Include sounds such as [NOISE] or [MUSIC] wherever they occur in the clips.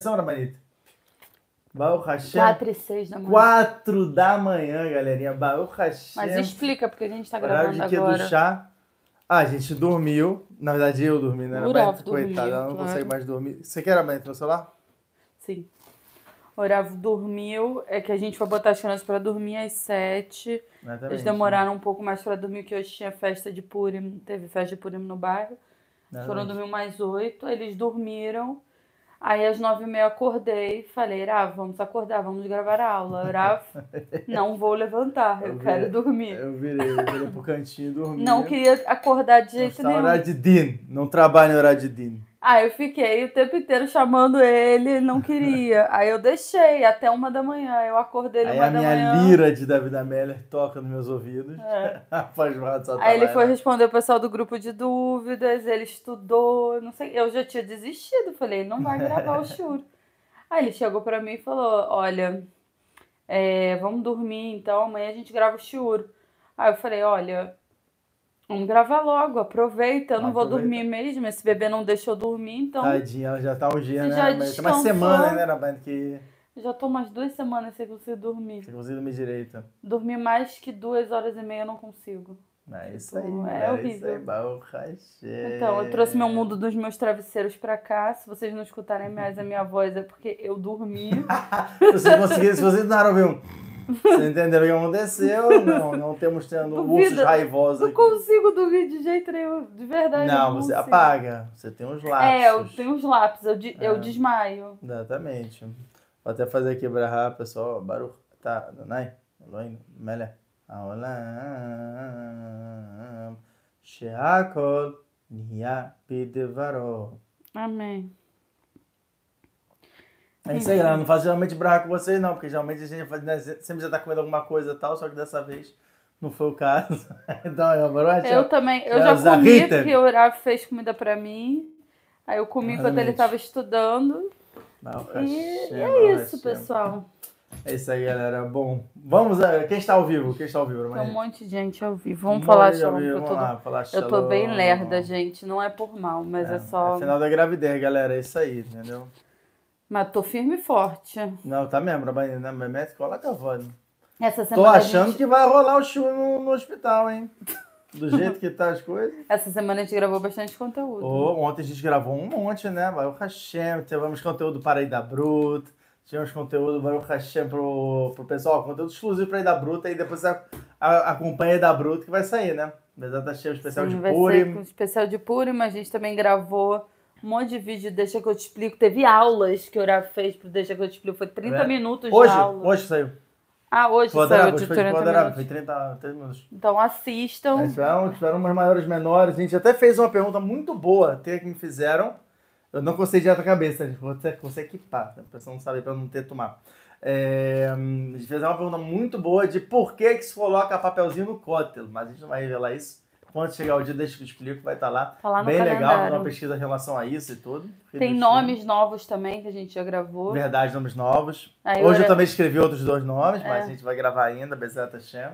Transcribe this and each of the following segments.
são, Rabanita? Baal Hashem. 4 e 6 da manhã. 4 da manhã, galerinha. Baal Hashem. Mas explica, porque a gente tá gravando de que do chá. Ah, a gente dormiu. Na verdade, eu dormi, né? Urav dormiu, Coitada, ela não claro. consegue mais dormir. Você quer, Rabanita, no celular? Sim. Oravo dormiu, é que a gente foi botar as crianças pra dormir às sete. Exatamente, Eles né? demoraram né? um pouco mais pra dormir, que hoje tinha festa de Purim, teve festa de Purim no bairro. Exatamente. Foram dormir mais oito, eles dormiram. Aí às nove e meia acordei falei, ah, vamos acordar, vamos gravar a aula. Irá, [LAUGHS] não vou levantar, eu, eu quero dormir. Eu virei, eu virei pro cantinho dormi. Não queria acordar de jeito nenhum. horário de din, não trabalho no horário de din. Aí eu fiquei o tempo inteiro chamando ele, não [LAUGHS] queria. Aí eu deixei até uma da manhã, eu acordei ele Aí a minha lira de David Amélia toca nos meus ouvidos. É. Faz [LAUGHS] Aí ele lá, foi né? responder o pessoal do grupo de dúvidas, ele estudou, não sei. Eu já tinha desistido, falei, não vai gravar o churro. [LAUGHS] Aí ele chegou para mim e falou: Olha, é, vamos dormir então, amanhã a gente grava o churro. Aí eu falei: Olha, Vamos gravar logo, aproveita. Eu não aproveita. vou dormir mesmo. Esse bebê não deixou dormir, então. Tadinha, ela já tá um dia, né? Já Mas tem é uma semana, né, na que. Já tô umas duas semanas sem conseguir dormir. Sem conseguir dormir direito. Dormir mais que duas horas e meia eu não consigo. É isso tipo, aí. É, é horrível. Isso aí, então, eu trouxe meu mundo dos meus travesseiros pra cá. Se vocês não escutarem mais a minha voz, é porque eu dormi. [LAUGHS] se, vocês se vocês não ouviram você entendeu o que aconteceu? [LAUGHS] Não, não temos tendo Duvido. ursos raivosos. Não consigo dormir de jeito nenhum, de verdade. Não, não você consigo. apaga. Você tem uns lápis. É, eu tenho uns lápis, eu, de, é. eu desmaio. Exatamente. Vou até fazer aqui brahá, pessoal. Baruch, tá, Donai, Elohim, Melech, olá Sheakol, Nia, Amém. É isso aí, ela não faz geralmente brava com vocês, não, porque geralmente a gente faz, né, sempre já tá comendo alguma coisa e tal, só que dessa vez não foi o caso. [LAUGHS] então, eu, eu, eu também, eu já é comi, porque o Rafa fez comida pra mim. Aí eu comi quando ele tava estudando. Não, e é isso, pessoal. É isso aí, galera. Bom, vamos. A... Eh, quem está ao vivo? Quem está ao vivo? Tem um monte de gente ao vivo. Vamos um falar show Eu, tô... lá, falar eu tô bem lerda, gente. Não é por mal, mas é, é só. É final da gravidez, galera. É isso aí, entendeu? Mas tô firme e forte. Não, tá mesmo, na minha escola cavando. Tá Essa semana Tô achando gente... que vai rolar o show no, no hospital, hein? Do jeito que tá as coisas. [LAUGHS] Essa semana a gente gravou bastante conteúdo. Oh, ontem a gente gravou um monte, né? Vai o Hashem, tivemos conteúdo para a Ida Bruta, tivemos conteúdo para o Hashem pro, pro pessoal, conteúdo exclusivo para a Ida Bruta, e depois a, a, acompanha a Ida Bruta que vai sair, né? Bezat Hashem, especial Sim, de Purim. Um especial de Purim, a gente também gravou um monte de vídeo Deixa que eu te explico. Teve aulas que o Ura fez pro Deixa que eu te explico. Foi 30 é. minutos hoje, de aula. Hoje saiu. Ah, hoje saiu de Foi 30, 30 minutos. Então assistam. É, tiveram, umas maiores menores. A gente até fez uma pergunta muito boa que me fizeram. Eu não consegui direto a cabeça, vou até conseguir equipar, né? a pessoa não sabe para não ter tomar. É, a gente fez uma pergunta muito boa de por que, que se coloca papelzinho no cótelo, mas a gente não vai revelar isso quando chegar o dia, deixa que eu explico, vai estar tá lá. Tá lá Bem calendário. legal, uma pesquisa em relação a isso e tudo. Tem nomes novos também que a gente já gravou. Verdade, nomes novos. Aí Hoje eu, eu também escrevi outros dois nomes, é. mas a gente vai gravar ainda, Bezerra Shem. Tá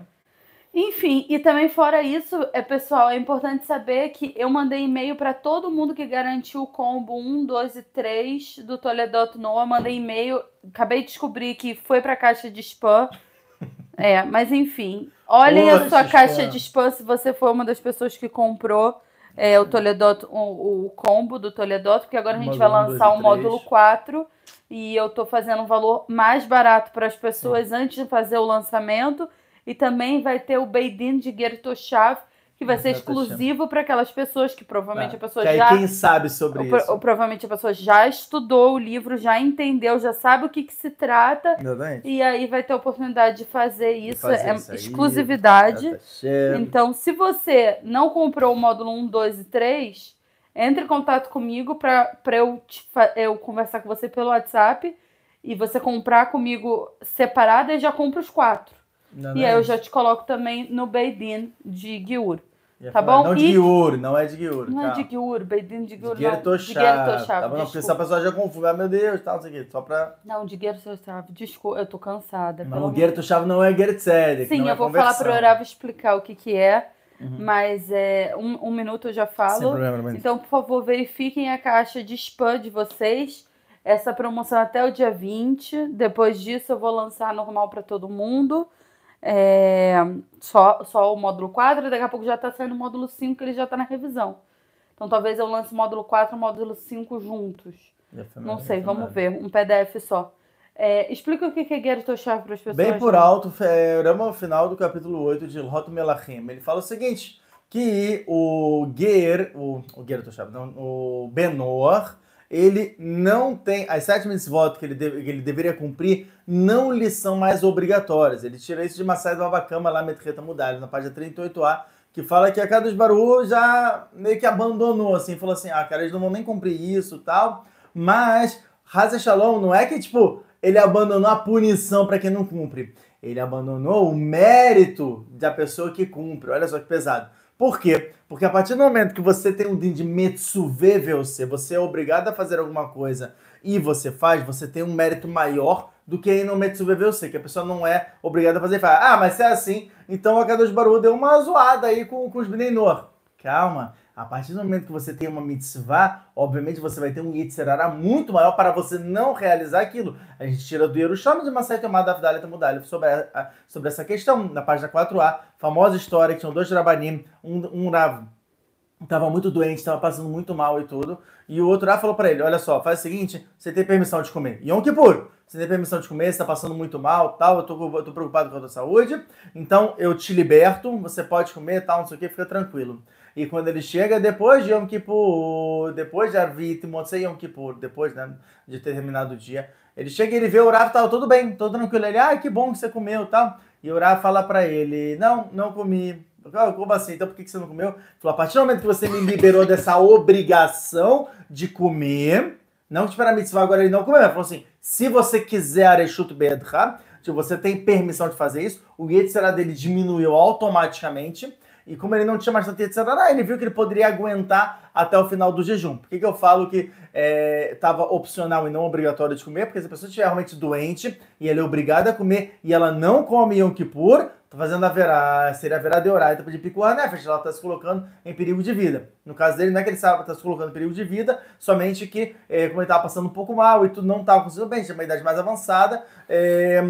Enfim, e também fora isso, é pessoal, é importante saber que eu mandei e-mail para todo mundo que garantiu o combo 1, 2 e 3 do Toledo Noah. Mandei e-mail, acabei de descobrir que foi para a caixa de spam. É, mas enfim, olhem Poxa, a sua caixa cara. de spam se você foi uma das pessoas que comprou é, o Toledoto, o, o, combo do Toledoto, porque agora a gente módulo vai lançar o módulo 4 e eu estou fazendo um valor mais barato para as pessoas é. antes de fazer o lançamento. E também vai ter o Beidin de Gertoshav, que vai ser exclusivo para aquelas pessoas que provavelmente é, a pessoa que aí já. Quem sabe sobre ou, isso? Ou, provavelmente a pessoa já estudou o livro, já entendeu, já sabe o que, que se trata. Exatamente. E aí vai ter a oportunidade de fazer isso. De fazer é isso exclusividade. Tá então, se você não comprou o módulo 1, 2 e 3, entre em contato comigo para eu, eu conversar com você pelo WhatsApp e você comprar comigo separada e já compra os quatro. Não e não aí é eu já te coloco também no Beidin de Guiuro tá falar, bom? Não e... de Giuro, não é de Giuro. Não é de Giuro, Beidinho de Giuro. De Guertochá. Tá bom, essa pessoa já confunde. Ah, meu Deus, tá não sei o quê. Só pra. Não, de Guertochá. Desculpa, eu tô cansada. Mas o Guertochá não é Guertzedek. Sim, é eu é vou falar pro Orava explicar o que que é. Uhum. Mas é, um, um, minuto eu já falo. Sem problema, mas... Então, por favor, verifiquem a caixa de spam de vocês. Essa promoção é até o dia 20. Depois disso, eu vou lançar normal para todo mundo é, só, só o módulo 4, e daqui a pouco já está saindo o módulo 5, que ele já está na revisão. Então talvez eu lance o módulo 4 e o módulo 5 juntos. É não sei, vamos ver. Um PDF só. É, explica o que é Gerto Chave para as pessoas. Bem por né? alto, é, o final do capítulo 8 de Roto Melachim. Ele fala o seguinte: que o Ger, o, o Gerto Chave, não, o Benoar, ele não tem. As sete mitzvot que ele, que ele deveria cumprir não lhe são mais obrigatórias. Ele tira isso de Massai do Abacama, lá Metreta Mudalho, na página 38a, que fala que a dos Baru já meio que abandonou, assim, falou assim: ah, cara, eles não vão nem cumprir isso tal. Mas Hazel Shalom não é que, tipo, ele abandonou a punição para quem não cumpre. Ele abandonou o mérito da pessoa que cumpre. Olha só que pesado. Por quê? Porque a partir do momento que você tem um din de Metsuve você é obrigado a fazer alguma coisa e você faz, você tem um mérito maior do que aí no Metsuve que a pessoa não é obrigada a fazer e fala, ah, mas se é assim, então a k Baru deu uma zoada aí com, com os Benenor. Calma, a partir do momento que você tem uma mitzvah, obviamente você vai ter um yitzerará muito maior para você não realizar aquilo. A gente tira do Yerushama de uma Masai Kamada Avdalita Mudalif sobre, sobre essa questão, na página 4a, famosa história que são dois Rabanim, um, um ravo estava muito doente, estava passando muito mal e tudo, e o outro lá falou para ele, olha só, faz o seguinte, você tem permissão de comer. Yom Kippur, você tem permissão de comer, você está passando muito mal, tal, eu estou eu preocupado com a tua saúde, então eu te liberto, você pode comer, tal, não sei o que, fica tranquilo. E quando ele chega depois de Yom Kippur, depois de Arvit, Motzei Yom Kippur, depois né, de ter terminado o dia, ele chega e ele vê o Rav, tal, tá tudo bem, todo tranquilo. Ele, ah, que bom que você comeu, tal. E o Rav fala para ele, não, não comi. Ah, como assim? Então por que você não comeu? Ele falou, a partir do momento que você me liberou dessa [LAUGHS] obrigação de comer, não que para mitzvah, agora ele não comeu. Ele falou assim, se você quiser arechuto Bedra, se você tem permissão de fazer isso, o yetzirah dele diminuiu automaticamente, e como ele não tinha mais tanta etc., ah, ele viu que ele poderia aguentar até o final do jejum. Por que, que eu falo que estava eh, é, opcional e não obrigatório de comer? Porque se a pessoa estiver realmente doente e ela é obrigada a comer e ela não come Yom Kippur, tá fazendo a verá, seria a verá de orar, depois de picuar nefesh, ela está se colocando em perigo de vida. No caso dele, não é que ele sabe está se colocando em perigo de vida, somente que, é, como ele estava passando um pouco mal e tudo não estava conseguindo bem, tinha uma idade mais avançada, é,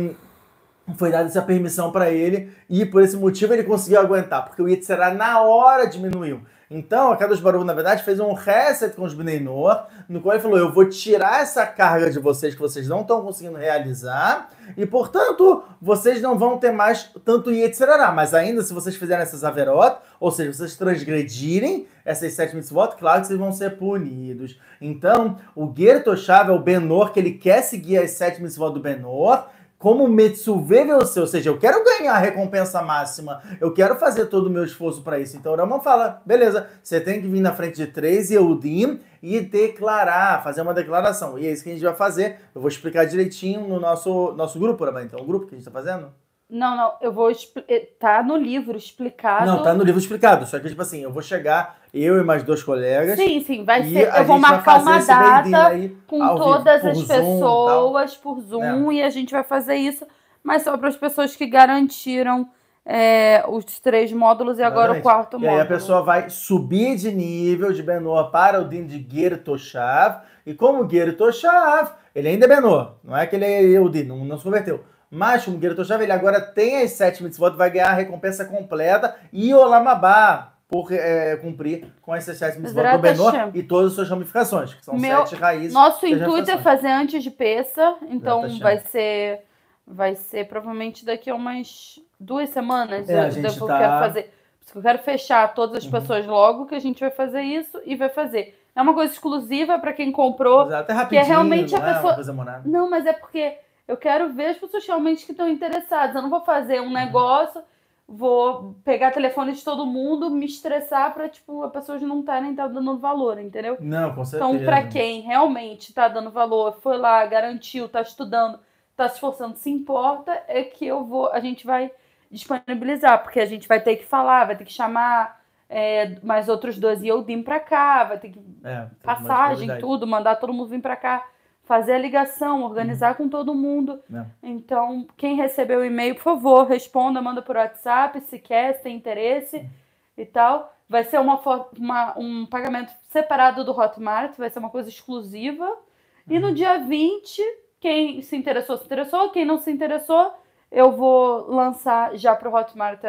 foi dada essa permissão para ele e por esse motivo ele conseguiu aguentar, porque o Yitzhak na hora diminuiu. Então, a Kadosh Baruch, na verdade, fez um reset com os Bnei no qual ele falou, eu vou tirar essa carga de vocês que vocês não estão conseguindo realizar, e, portanto, vocês não vão ter mais tanto Yetzirará. Mas ainda, se vocês fizerem essas averotas, ou seja, vocês transgredirem essas sete mitzvot, claro que vocês vão ser punidos. Então, o Ger Toshav é o Benor, que ele quer seguir as sete mitzvot do Benor, como Mitsuve você, ou seja, eu quero ganhar a recompensa máxima, eu quero fazer todo o meu esforço para isso. Então o Rama fala, beleza, você tem que vir na frente de três e Eudim e declarar, fazer uma declaração. E é isso que a gente vai fazer, eu vou explicar direitinho no nosso, nosso grupo, Rama. Então, o grupo que a gente está fazendo... Não, não, eu vou. Eh, tá no livro explicado. Não, tá no livro explicado. Só que, tipo assim, eu vou chegar, eu e mais dois colegas. Sim, sim, vai ser. Eu vou marcar uma data com todas as Zoom, pessoas por Zoom é. e a gente vai fazer isso, mas só para as pessoas que garantiram é, os três módulos e agora Exatamente. o quarto módulo. E aí a pessoa vai subir de nível de Benoa para o din de Gertoshav. E como Gertoshav, ele ainda é Benoa, não é que ele é Eudin, não, não se converteu mas, o Guerreiro Toshav, agora tem as sete mitzvot, vai ganhar a recompensa completa e o Olamabá por é, cumprir com essas sete mitzvot do Benor e todas as suas ramificações, que são Meu, sete raízes. Nosso intuito é fazer antes de peça, então vai ser, vai ser provavelmente daqui a umas duas semanas. É, eu, a gente tá... quero fazer. Eu quero fechar todas as uhum. pessoas logo que a gente vai fazer isso e vai fazer. É uma coisa exclusiva para quem comprou. Exato, é rapidinho, que é realmente não é a pessoa. É não, mas é porque eu quero ver as pessoas realmente que estão interessadas. Eu não vou fazer um negócio, vou pegar telefone de todo mundo, me estressar para tipo as pessoas não estarem tá, tá dando valor, entendeu? Não, com então, certeza. Então, para quem realmente está dando valor, foi lá, garantiu, está estudando, está se esforçando, se importa, é que eu vou, a gente vai disponibilizar, porque a gente vai ter que falar, vai ter que chamar é, mais outros dois e eu vim para cá, vai ter que é, passagem, tudo, mandar todo mundo vir para cá fazer a ligação, organizar uhum. com todo mundo. É. Então, quem recebeu o e-mail, por favor, responda, manda por WhatsApp, se quer, se tem interesse uhum. e tal. Vai ser uma, uma, um pagamento separado do Hotmart, vai ser uma coisa exclusiva. Uhum. E no uhum. dia 20, quem se interessou, se interessou. Quem não se interessou, eu vou lançar já para o Hotmart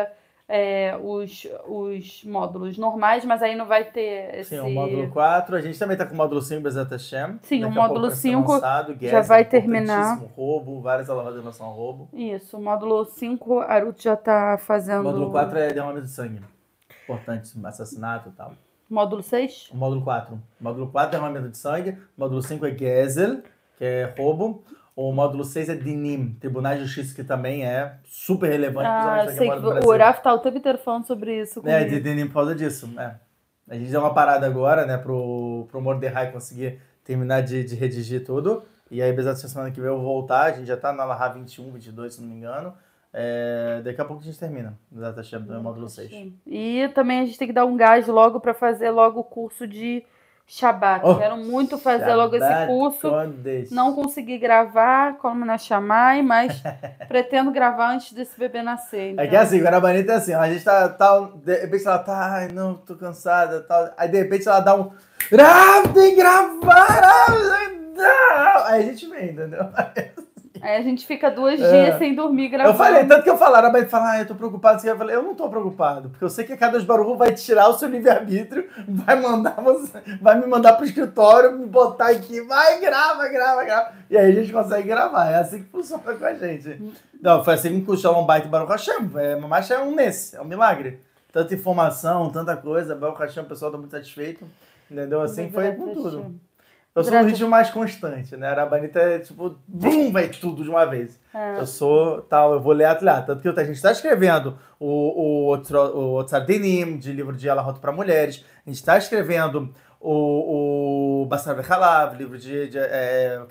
é, os, os módulos normais, mas aí não vai ter esse... Sim, o módulo 4, a gente também está com o módulo 5 Bezat Hashem. Sim, Daqui o módulo 5 já vai terminar. roubo, várias alavancas em relação ao roubo. Isso, o módulo 5, Arut já está fazendo... O módulo 4 é derrame de sangue, importante, assassinato e tal. Módulo 6? Módulo 4. Módulo 4 é derrame de sangue, módulo 5 é Gezel, que é roubo. O módulo 6 é DINIM, Tribunais de Justiça, que também é super relevante. Ah, sei que o Uraf tá o tempo inteiro falando sobre isso. É, comigo. É, de DINIM por causa disso. É. A gente deu uma parada agora, né, pro, pro Mordecai conseguir terminar de, de redigir tudo. E aí, apesar dessa semana que vem eu voltar, a gente já tá na Laha 21, 22, se não me engano. É, daqui a pouco a gente termina o Data Champ do hum, módulo 6. E também a gente tem que dar um gás logo para fazer logo o curso de Shabat. Oh, Quero muito fazer Shabbat logo esse curso. Kodesh. Não consegui gravar, como na chamai, mas [LAUGHS] pretendo gravar antes desse bebê nascer. Então. É que assim, Guarabanita então. é assim, a gente tá, tá. De repente ela tá, ai não, tô cansada, tal. Aí de repente ela dá um. grave, tem que gravar! aí a gente vem, entendeu? [LAUGHS] Aí a gente fica dois é. dias sem dormir gravando. Eu falei, tanto que eu falava, mas falar, ah, eu tô preocupado. eu falei, eu não tô preocupado, porque eu sei que a Cada Barulho vai tirar o seu livre-arbítrio, vai mandar você, vai me mandar pro escritório, me botar aqui, vai, grava, grava, grava. E aí a gente consegue gravar. É assim que funciona com a gente. Não, foi assim que me custou um baita Baruch Hashem. É, Mamacha é um nesse, é um milagre. Tanta informação, tanta coisa, Baruch Hashem, o pessoal tá muito satisfeito. Entendeu? Assim foi com tudo. Eu sou Durante... um ritmo mais constante, né? Arabanita é tipo, bum, vai tudo de uma vez. É. Eu sou tal, eu vou ler atleta. Tanto que a gente está escrevendo o, o, o o Otsar Denim, de livro de Ela Rota para Mulheres. A gente está escrevendo o, o Bassar Bechalav, é livro de, de é,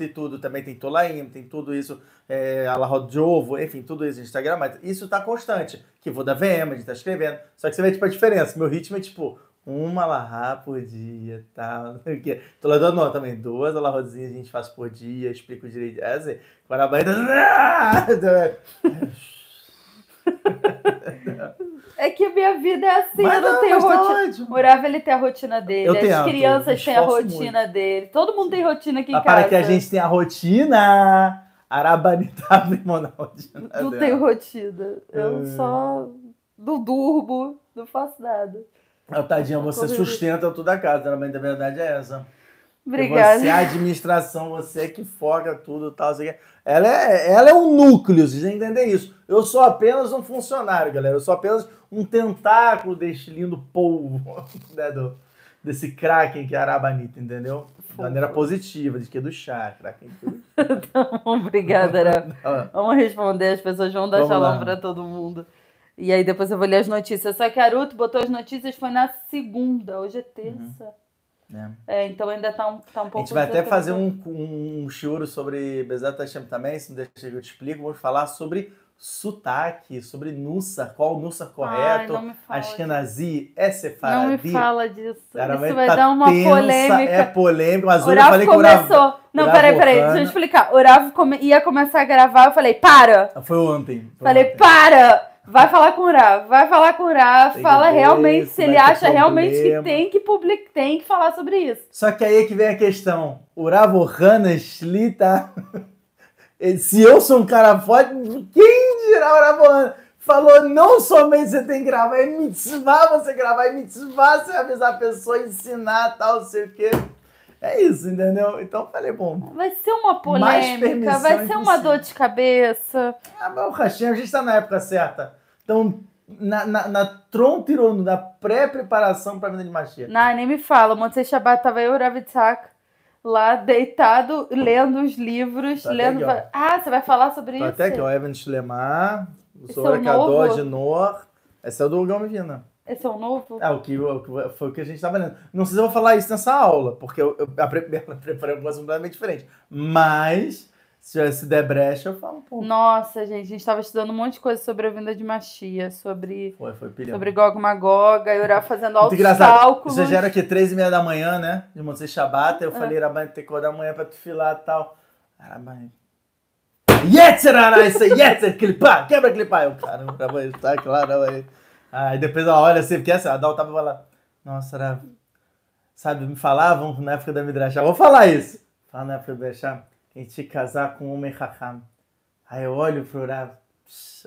e tudo. Também tem Tolaim, tem tudo isso. É, Ela Rota de Ovo, enfim, tudo isso. A gente está gravando. Isso está constante. Que vou da VM, a gente está escrevendo. Só que você vê tipo, a diferença. Meu ritmo é tipo uma alarrá por dia, tá? não o Tô lá dando nota também, duas larrozinhas a gente faz por dia, explico direito. É assim, para a barriga... Tá é que minha vida é assim, mas eu não, não tenho rotina. Tá Morava, ele tem a rotina dele, tenho. as crianças têm a rotina muito. dele, todo mundo tem rotina aqui em casa. Para que a gente tenha rotina, Arabanita, tá [LAUGHS] irmão na rotina. Não tenho rotina, eu hum. só não durmo, não faço nada. A ah, tadinha, você sustenta toda a casa, né? mas a verdade é essa. Obrigada. Você, é a administração, você é que foca tudo e tal. Ela, é, ela é um núcleo, vocês entender isso. Eu sou apenas um funcionário, galera. Eu sou apenas um tentáculo deste lindo povo, [LAUGHS] né, do, desse kraken que é a Arabanita, entendeu? De maneira positiva, de que é do chá, kraken. É [LAUGHS] então, obrigada, né? Ara. [LAUGHS] Vamos responder, as pessoas vão dar Vamos shalom para todo mundo. E aí depois eu vou ler as notícias. Só que Aruto botou as notícias, foi na segunda, hoje é terça. Uhum. É. É, então ainda está um, tá um pouco... A gente vai até fazer um, um choro sobre Bezat Hashem também, se não deixa eu te explico. Vou falar sobre sotaque, sobre Nussa, qual Nussa correto, Ai, Ashkenazi, é sefaradi. Não me fala disso, isso vai tá dar uma tensa, é polêmica. É polêmico. mas hoje eu falei começou. que o Não, Uravo peraí, peraí, deixa eu explicar. O Rav come... ia começar a gravar, eu falei, para! Foi ontem. Foi falei, ontem. para! Vai falar com o Ra, vai falar com o Ra, fala ver, realmente se ele acha problema. realmente que tem que public, tem que falar sobre isso. Só que aí é que vem a questão. O Ravorhana Shli tá. [LAUGHS] se eu sou um cara forte, quem dirá o Ravorhana? Falou não somente você tem que gravar, é mitzvah você gravar, é mitzvah você avisar a pessoa, ensinar tal, sei o quê. É isso, entendeu? Então falei, bom. Vai ser uma polêmica, vai ser uma dor de cabeça. Ah, mas o Hashem, a gente tá na época certa. Então, na, na, na trontironu, na pré-preparação para a vinda de Mashiach. Não, nem me fala. Montse Shabbat tava eu e lá deitado, lendo os livros. Tá lendo... Aqui, ah, você vai falar sobre tá isso? Até que o Evan é Schlemar, o Sobrecador de Nor. Esse é o do Gama Vina. Esse é o novo? É, o que, o foi o que a gente estava lendo. Não sei se eu vou falar isso nessa aula, porque eu, eu, eu [LAUGHS] preparei um completamente diferente. Mas se, se der brecha, eu falo um pouco. Nossa, gente, a gente estava estudando um monte de coisa sobre a vinda de Machia, sobre, foi, foi pilhão. sobre Gog magoga eu era fazendo alto cálculos. Você já era aqui três e meia da manhã, né? De Monte Shabbat, eu é. falei, Rabai, tem que da amanhã pra te filar e tal. Rabai, Yetzer, isso é Yetzer, clipar, quebra clipar. Eu, caramba, Rabai, tá claro, aí Aí depois ela olha assim, porque essa, a Dal tava falando, nossa, era, sabe, me falavam na época da Midrash, eu vou falar isso. Fala na época da Midrash, em te casar com um homem Raham. Aí eu olho pro Rav,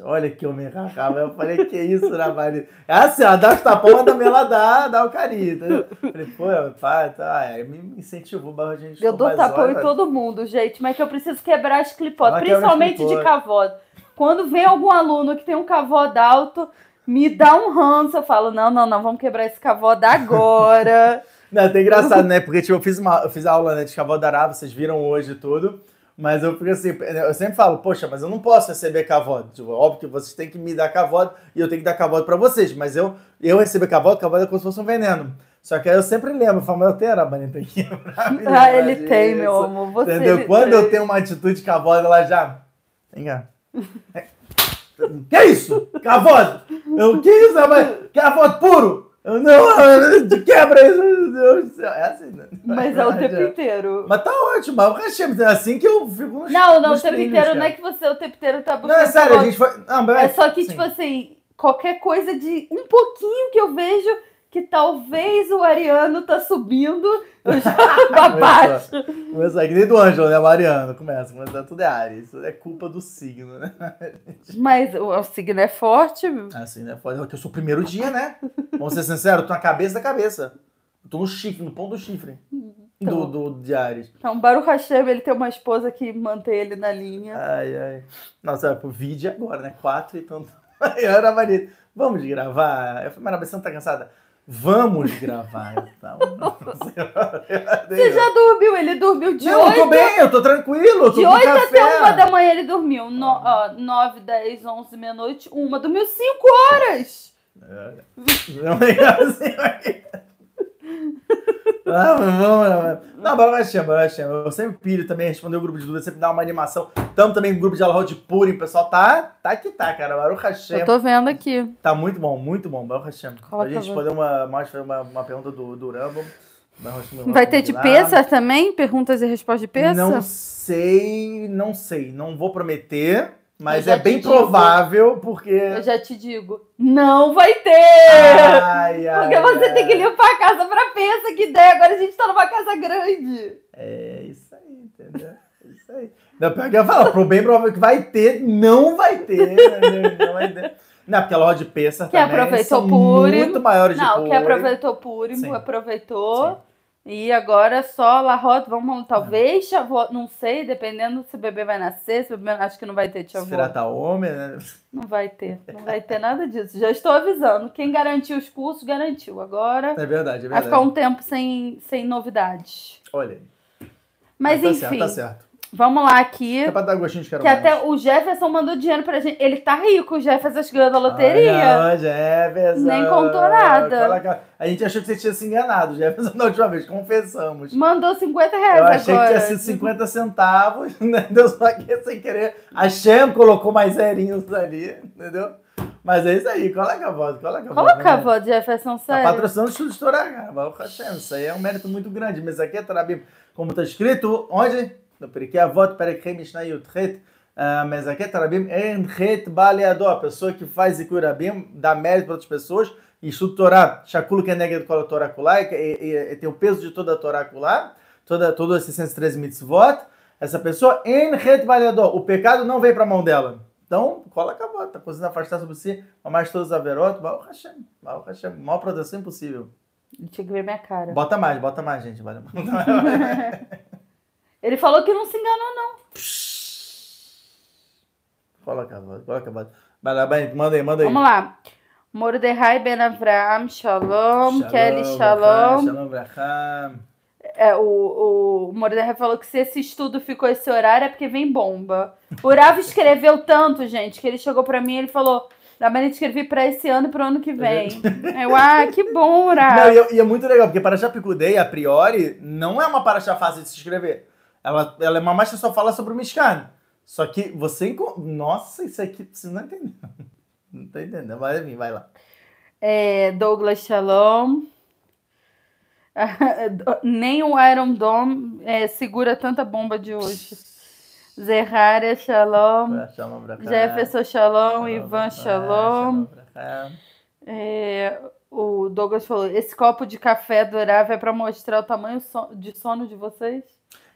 olha que homem Raham. Eu falei, que isso, Ravari? É assim, ó, dá tá os tapões, também ela dá, dá o carinho. Eu falei, pô, é, pá, tá, é, aí me incentivou barra de gente. Eu dou tapão horas. em todo mundo, gente, mas que eu preciso quebrar as clipotas, é principalmente de cavó. Quando vem algum aluno que tem um cavó alto, me dá um ranço, eu falo, não, não, não, vamos quebrar esse cavode agora. Não, é até engraçado, né? Porque, tipo, eu fiz, uma, eu fiz aula né, de Cavaldará, vocês viram hoje tudo. Mas eu fico assim, eu sempre falo, poxa, mas eu não posso receber cavalo. Tipo, é óbvio que vocês têm que me dar cavalo e eu tenho que dar cavalo para vocês. Mas eu, eu receber cavalo, cavalo é como se fosse um veneno. Só que aí eu sempre lembro, eu falo, mas eu tenho arabanita aqui Ah, ele tem, meu amor. Você Entendeu? Quando tem. eu tenho uma atitude cavalo, ela já. Vem cá. [LAUGHS] É, que isso? Cavalo? Eu, que isso, rapaz? Cavalo puro! Eu não, [LAUGHS] de quebra isso, meu Deus do céu. É assim, né? Mas é o tempo é. inteiro. Mas tá ótimo, mas o cachê, é assim que eu fico nos, Não, não, nos o tempo treinos, inteiro cara. Né, não é que você o tempo inteiro tá Não, é sério, a gente foi. Não, mas... É, é só que, sim. tipo assim, qualquer coisa de um pouquinho que eu vejo que talvez o Ariano tá subindo [LAUGHS] baixo. começa que nem do Ângelo, né? O Ariano começa, começa tudo é Ares. é culpa do signo, né? [LAUGHS] Mas o, o signo é forte. Ah, signo né? Porque Eu sou o primeiro dia, né? Vamos ser sinceros, eu tô na cabeça da cabeça. Eu tô no chifre, no pão do chifre. Então, do, do, de Ares. Então, Baruch Hashem, ele tem uma esposa que mantém ele na linha. Ai, ai. Nossa, pro vídeo agora, né? Quatro e tanto. Era [LAUGHS] marido. Vamos gravar. Eu falei, não tá cansada Vamos gravar [LAUGHS] então. Você já dormiu? Ele dormiu de Não, 8... eu tô bem, eu tô tranquilo. Eu tô de 8 café. até 1 da manhã ele dormiu. No, ó, 9, 10, 11, meia-noite, 1. Dormiu 5 horas. É. Não é assim. É assim. Não, ah, vamos, vamos. Não, baixinha, baixinha. Eu sempre piro também, responder o grupo de dúvidas, sempre dá uma animação. Tamo também no grupo de Alahol de Purim, o pessoal tá, tá que tá, cara. Baruch Hashem. Eu tô vendo aqui. Tá muito bom, muito bom, Baruch Hashem. Coloca a gente poder uma, mais fazer uma, uma pergunta do, do Rambo. Vai ter de peça também? Perguntas e respostas de peça? Não sei, não sei. Não vou prometer. Mas é bem provável, porque. Eu já te digo, não vai ter! Ai, ai, porque você ai. tem que limpar a casa pra pensa que ideia. Agora a gente tá numa casa grande. É isso aí, entendeu? É isso aí. Não, pior que eu falo, pro bem provável que vai ter, não vai ter. Não né, vai ter. Não, porque a loja de pensa que também aproveitou são Purim. muito maiores não, de Não, que aproveitou Purim, Sim. aproveitou. Sim. E agora só Rota, vamos, talvez, ah. não sei, dependendo se o bebê vai nascer, se o bebê, acho que não vai ter tia Será tá homem, né? Não vai ter, não vai ter nada disso. Já estou avisando, quem garantiu os cursos, garantiu. Agora é verdade, é verdade. vai ficar um tempo sem, sem novidades. Olha aí. Mas, Mas tá, tá enfim. Certo, tá certo. Vamos lá aqui. É pra dar gostinho de quero Que mais. até o Jefferson mandou dinheiro pra gente. Ele tá rico, o Jefferson ganhou da loteria. Ah, não, Jefferson. Nem contou nada. A gente achou que você tinha se enganado, Jefferson, na [LAUGHS] última vez. Confessamos. Mandou 50 reais Eu achei agora. que tinha sido 50 centavos, [LAUGHS] né? Deu só que sem querer. A Shem colocou mais zerinhos ali, entendeu? Mas é isso aí, coloca a voz, coloca a voz. Coloca né? a voz, Jefferson, tá sério. Tá patrocinando o estudo estourar, Isso aí é um mérito muito grande, mas aqui é Trabim, como tá escrito, onde no Periquê Avot, Perek Mishnah Yudhet, Mezaket Rabim, Enhet Baleadó, a pessoa que faz Zikur Rabim, dá mérito para outras pessoas, e estuda Torá, Shakulu Keneged Kol Torá Kulá, e, tem o peso de toda a Torá Kulá, toda, todos esses 613 mitzvot, essa pessoa, Enhet Baleadó, o pecado não vem para a mão dela. Então, cola a cavota, cozinha afastar sobre si, mais todos a verota, mal Hashem, mal Hashem, mal proteção impossível. Tinha que ver minha cara. Bota mais, bota mais, gente. Bota [LAUGHS] Ele falou que não se enganou, não. Cola a voz, cavalo. Vai lá, manda aí, manda aí. Vamos lá. Mordecai Ben Avram, Shalom, shalom Kelly Shalom. Shalom É, o, o Mordecai falou que se esse estudo ficou esse horário é porque vem bomba. O Rav escreveu tanto, gente, que ele chegou para mim e ele falou: da Marina escrevi para esse ano e para o ano que vem. eu, ah, que bom, Rav. Não, e, é, e, é muito legal, porque Paraxá Picudei, a priori, não é uma Paraxá fácil de se escrever. Ela, ela é uma master só fala sobre o Miscarne. Só que você. Nossa, isso aqui você não tá entendeu. [LAUGHS] Não tô tá entendendo. Vai vir, vai lá. É, Douglas Shalom. [LAUGHS] Nem o Iron Dome é, segura tanta bomba de hoje. Zerraria Shalom. shalom Jefferson Shalom. Ivan Shalom. é, o Douglas falou: esse copo de café adorável é para mostrar o tamanho de sono de vocês?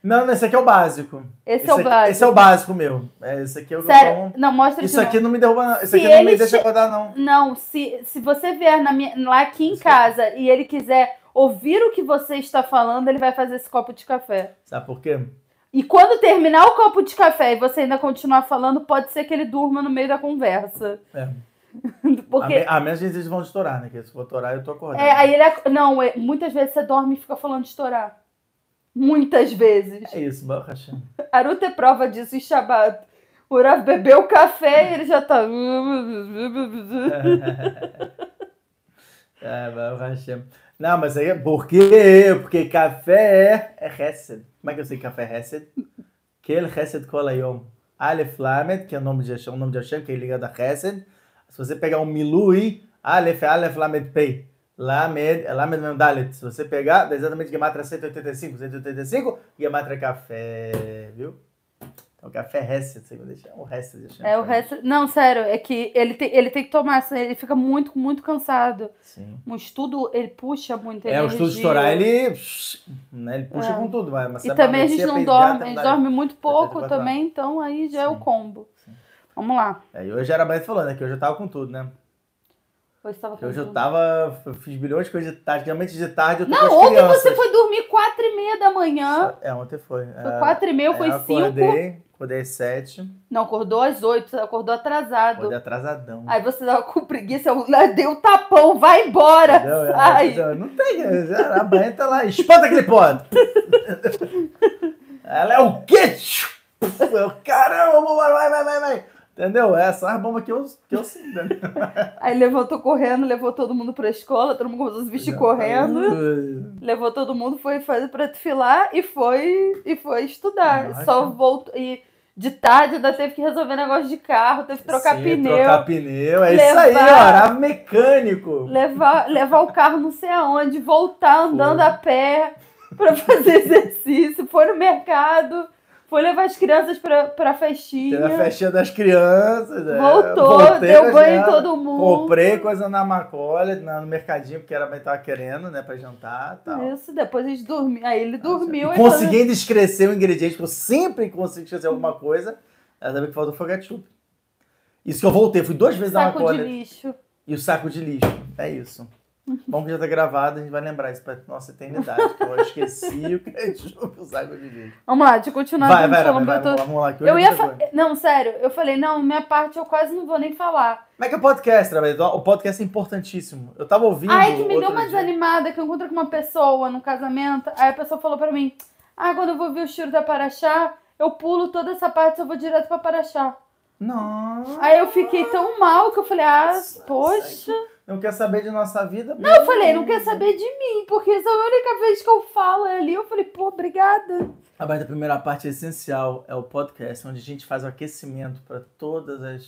Não, esse aqui é o básico. Esse, esse é o aqui, básico. Esse é o básico meu. É, esse aqui é o Sério? Tomo... Não, mostra Isso aqui não me derruba, não. Isso aqui não me deixa acordar, não. Não, se, se você vier na minha, lá aqui em Isso casa é. e ele quiser ouvir o que você está falando, ele vai fazer esse copo de café. Sabe por quê? E quando terminar o copo de café e você ainda continuar falando, pode ser que ele durma no meio da conversa. É. [LAUGHS] Porque... A, me, a menos que eles vão estourar, né? Porque se for estourar, eu tô acordando. É, aí ele. Não, é, muitas vezes você dorme e fica falando de estourar. Muitas vezes. É isso, Baruch Aruta é prova disso em Shabbat. O Rav bebeu café e ele já tá. [LAUGHS] é, Não, mas aí é por quê? Porque café é, é Hesed. Como é que eu sei que café é Hesed? Kel Hesed Kolayom. Aleph Lamed, que é o nome de Hashem, o nome de Hashem, que é ligado a Hesed. Se você pegar um Milui, Aleph, Aleph Lamed Pei. Lamed, Lamed Mem é Dalet. Se você pegar, dá exatamente Gematra 185, 185, Gematra café, viu? Então, café Hesed, você vai deixar o Hesed. Deixa é, é o Hesed. Não, sério, é que ele tem, ele tem que tomar, assim, ele fica muito, muito cansado. Sim. o estudo, ele puxa muito É, energia. o estudo estourar ele, né, ele puxa é. com tudo. Mas, mas e também a gente não dorme, a gente dorme muito pouco também, então aí já Sim. é o combo. Sim. Vamos lá. É, hoje era mais falando, é que hoje eu tava com tudo, né? Hoje estava Eu já tava. Eu fiz bilhões de coisas de tarde. Realmente de tarde eu tô Não, ontem crianças. você foi dormir 4 e meia da manhã. É, ontem foi. É. Foi 4 e meia, é, foi 5. Acordei, acordei às 7. Não, acordou às 8, acordou atrasado. Acordei atrasadão. Aí você tava com preguiça, eu dei um tapão, vai embora. Não, é, sai. Eu, não tem. A banha tá lá, espanta aquele ponto. [LAUGHS] Ela é o quê? Caramba, vai, vai, vai, vai. Entendeu? É só as bombas que eu, que eu sei. [LAUGHS] Aí levantou correndo, levou todo mundo pra escola, todo mundo começou os se tá correndo. Levou todo mundo, foi fazer pra desfilar e foi, e foi estudar. Só voltou. E de tarde ainda teve que resolver negócio de carro, teve que trocar Sim, pneu. Trocar pneu, é levar, isso aí, ó, era mecânico. Levar, levar o carro não sei aonde, voltar andando a pé para fazer [LAUGHS] exercício, foi no mercado. Foi levar as crianças pra, pra festinha. Teve a festinha das crianças. É. Voltou, é, deu banho em todo mundo. Comprei coisa na Macolha, no mercadinho, porque era bem tava querendo, né, pra jantar tal. Isso, depois a gente dormiu. Aí ele ah, dormiu. Ah, conseguindo quando... esquecer um ingrediente, que eu sempre consigo esquecer alguma coisa, ela também que faltou foi ketchup. Isso que eu voltei, fui duas vezes na Macaulay. Saco de lixo. E o saco de lixo, é isso. Bom que já tá gravado, a gente vai lembrar isso pra nossa eternidade, que eu esqueci [LAUGHS] o ketchup e os água de vinho. Vamos lá, deixa eu continuar vai, vai, falando vai, vai, tô... Vamos lá, que eu ia fa... Não, sério, eu falei, não, minha parte eu quase não vou nem falar. Como é que é o podcast, trabalhador? O podcast é importantíssimo. Eu tava ouvindo. Aí que me deu uma dia. desanimada que eu encontrei com uma pessoa no casamento, aí a pessoa falou pra mim: Ah, quando eu vou ver o cheiro da Paraxá, eu pulo toda essa parte, eu vou direto pra Paraxá. Nossa. Aí eu fiquei tão mal que eu falei, ah, Nossa, poxa. Não quer saber de nossa vida? Não, eu falei, não quer saber de mim, porque essa é a única vez que eu falo é ali. Eu falei, pô, obrigada. A da primeira parte é essencial, é o podcast, onde a gente faz o aquecimento para todas as.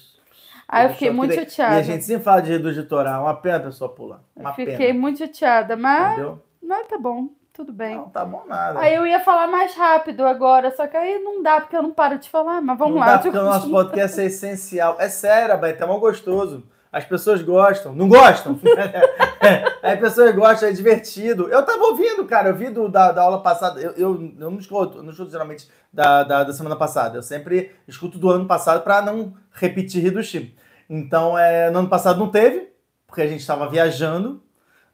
aí ah, eu fiquei muito chateada. E a gente sempre fala de reduzir litoral, ah, uma pena a pessoa pular. Uma eu fiquei pena. muito chateada, mas. Entendeu? Mas tá bom tudo bem. Não, tá bom nada. Aí eu ia falar mais rápido agora, só que aí não dá, porque eu não paro de falar, mas vamos não lá. Dá, porque o nosso podcast é essencial. É sério, vai tá mal gostoso. As pessoas gostam. Não gostam? [LAUGHS] As pessoas gostam, é divertido. Eu tava ouvindo, cara. Eu vi do, da, da aula passada. Eu, eu, eu não escuto, não escuto geralmente da, da, da, semana passada. Eu sempre escuto do ano passado para não repetir do chip. Então, é, no ano passado não teve, porque a gente estava viajando.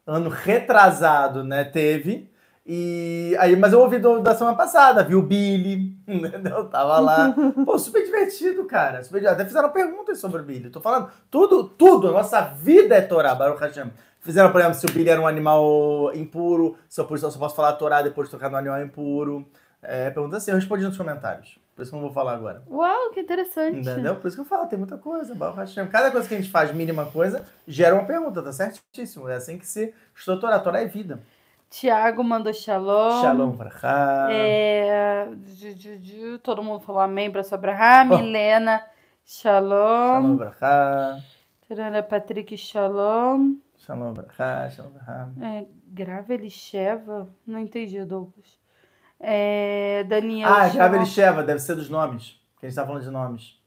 Ano retrasado, né? Teve. E aí, mas eu ouvi do, da semana passada, vi o Billy, [LAUGHS] eu tava lá. Pô, super divertido, cara. Super divertido. Até fizeram perguntas sobre o Billy. Tô falando, tudo, tudo, a nossa vida é Torá, Baruch Hashem. Fizeram, por exemplo, se o Billy era um animal impuro, se eu, por isso, eu só posso falar Torá depois de tocar no animal impuro. É, perguntas assim, eu respondi nos comentários. Por isso que eu não vou falar agora. Uau, que interessante. Entendeu? Por isso que eu falo, tem muita coisa. Cada coisa que a gente faz, mínima coisa, gera uma pergunta, tá certíssimo. É assim que se estrutura, torar, Torá é vida. Tiago mandou shalom. Shalom pra é, Jujuju, todo mundo falou amém pra sua brahá. Oh. Milena, shalom. Shalom brahá. Patrick, shalom. Shalom brahá, shalom É, grava Elisheva? Não entendi, Douglas. É, Daniel. Ah, grava Elisheva, deve ser dos nomes. Porque a gente tá falando de nomes.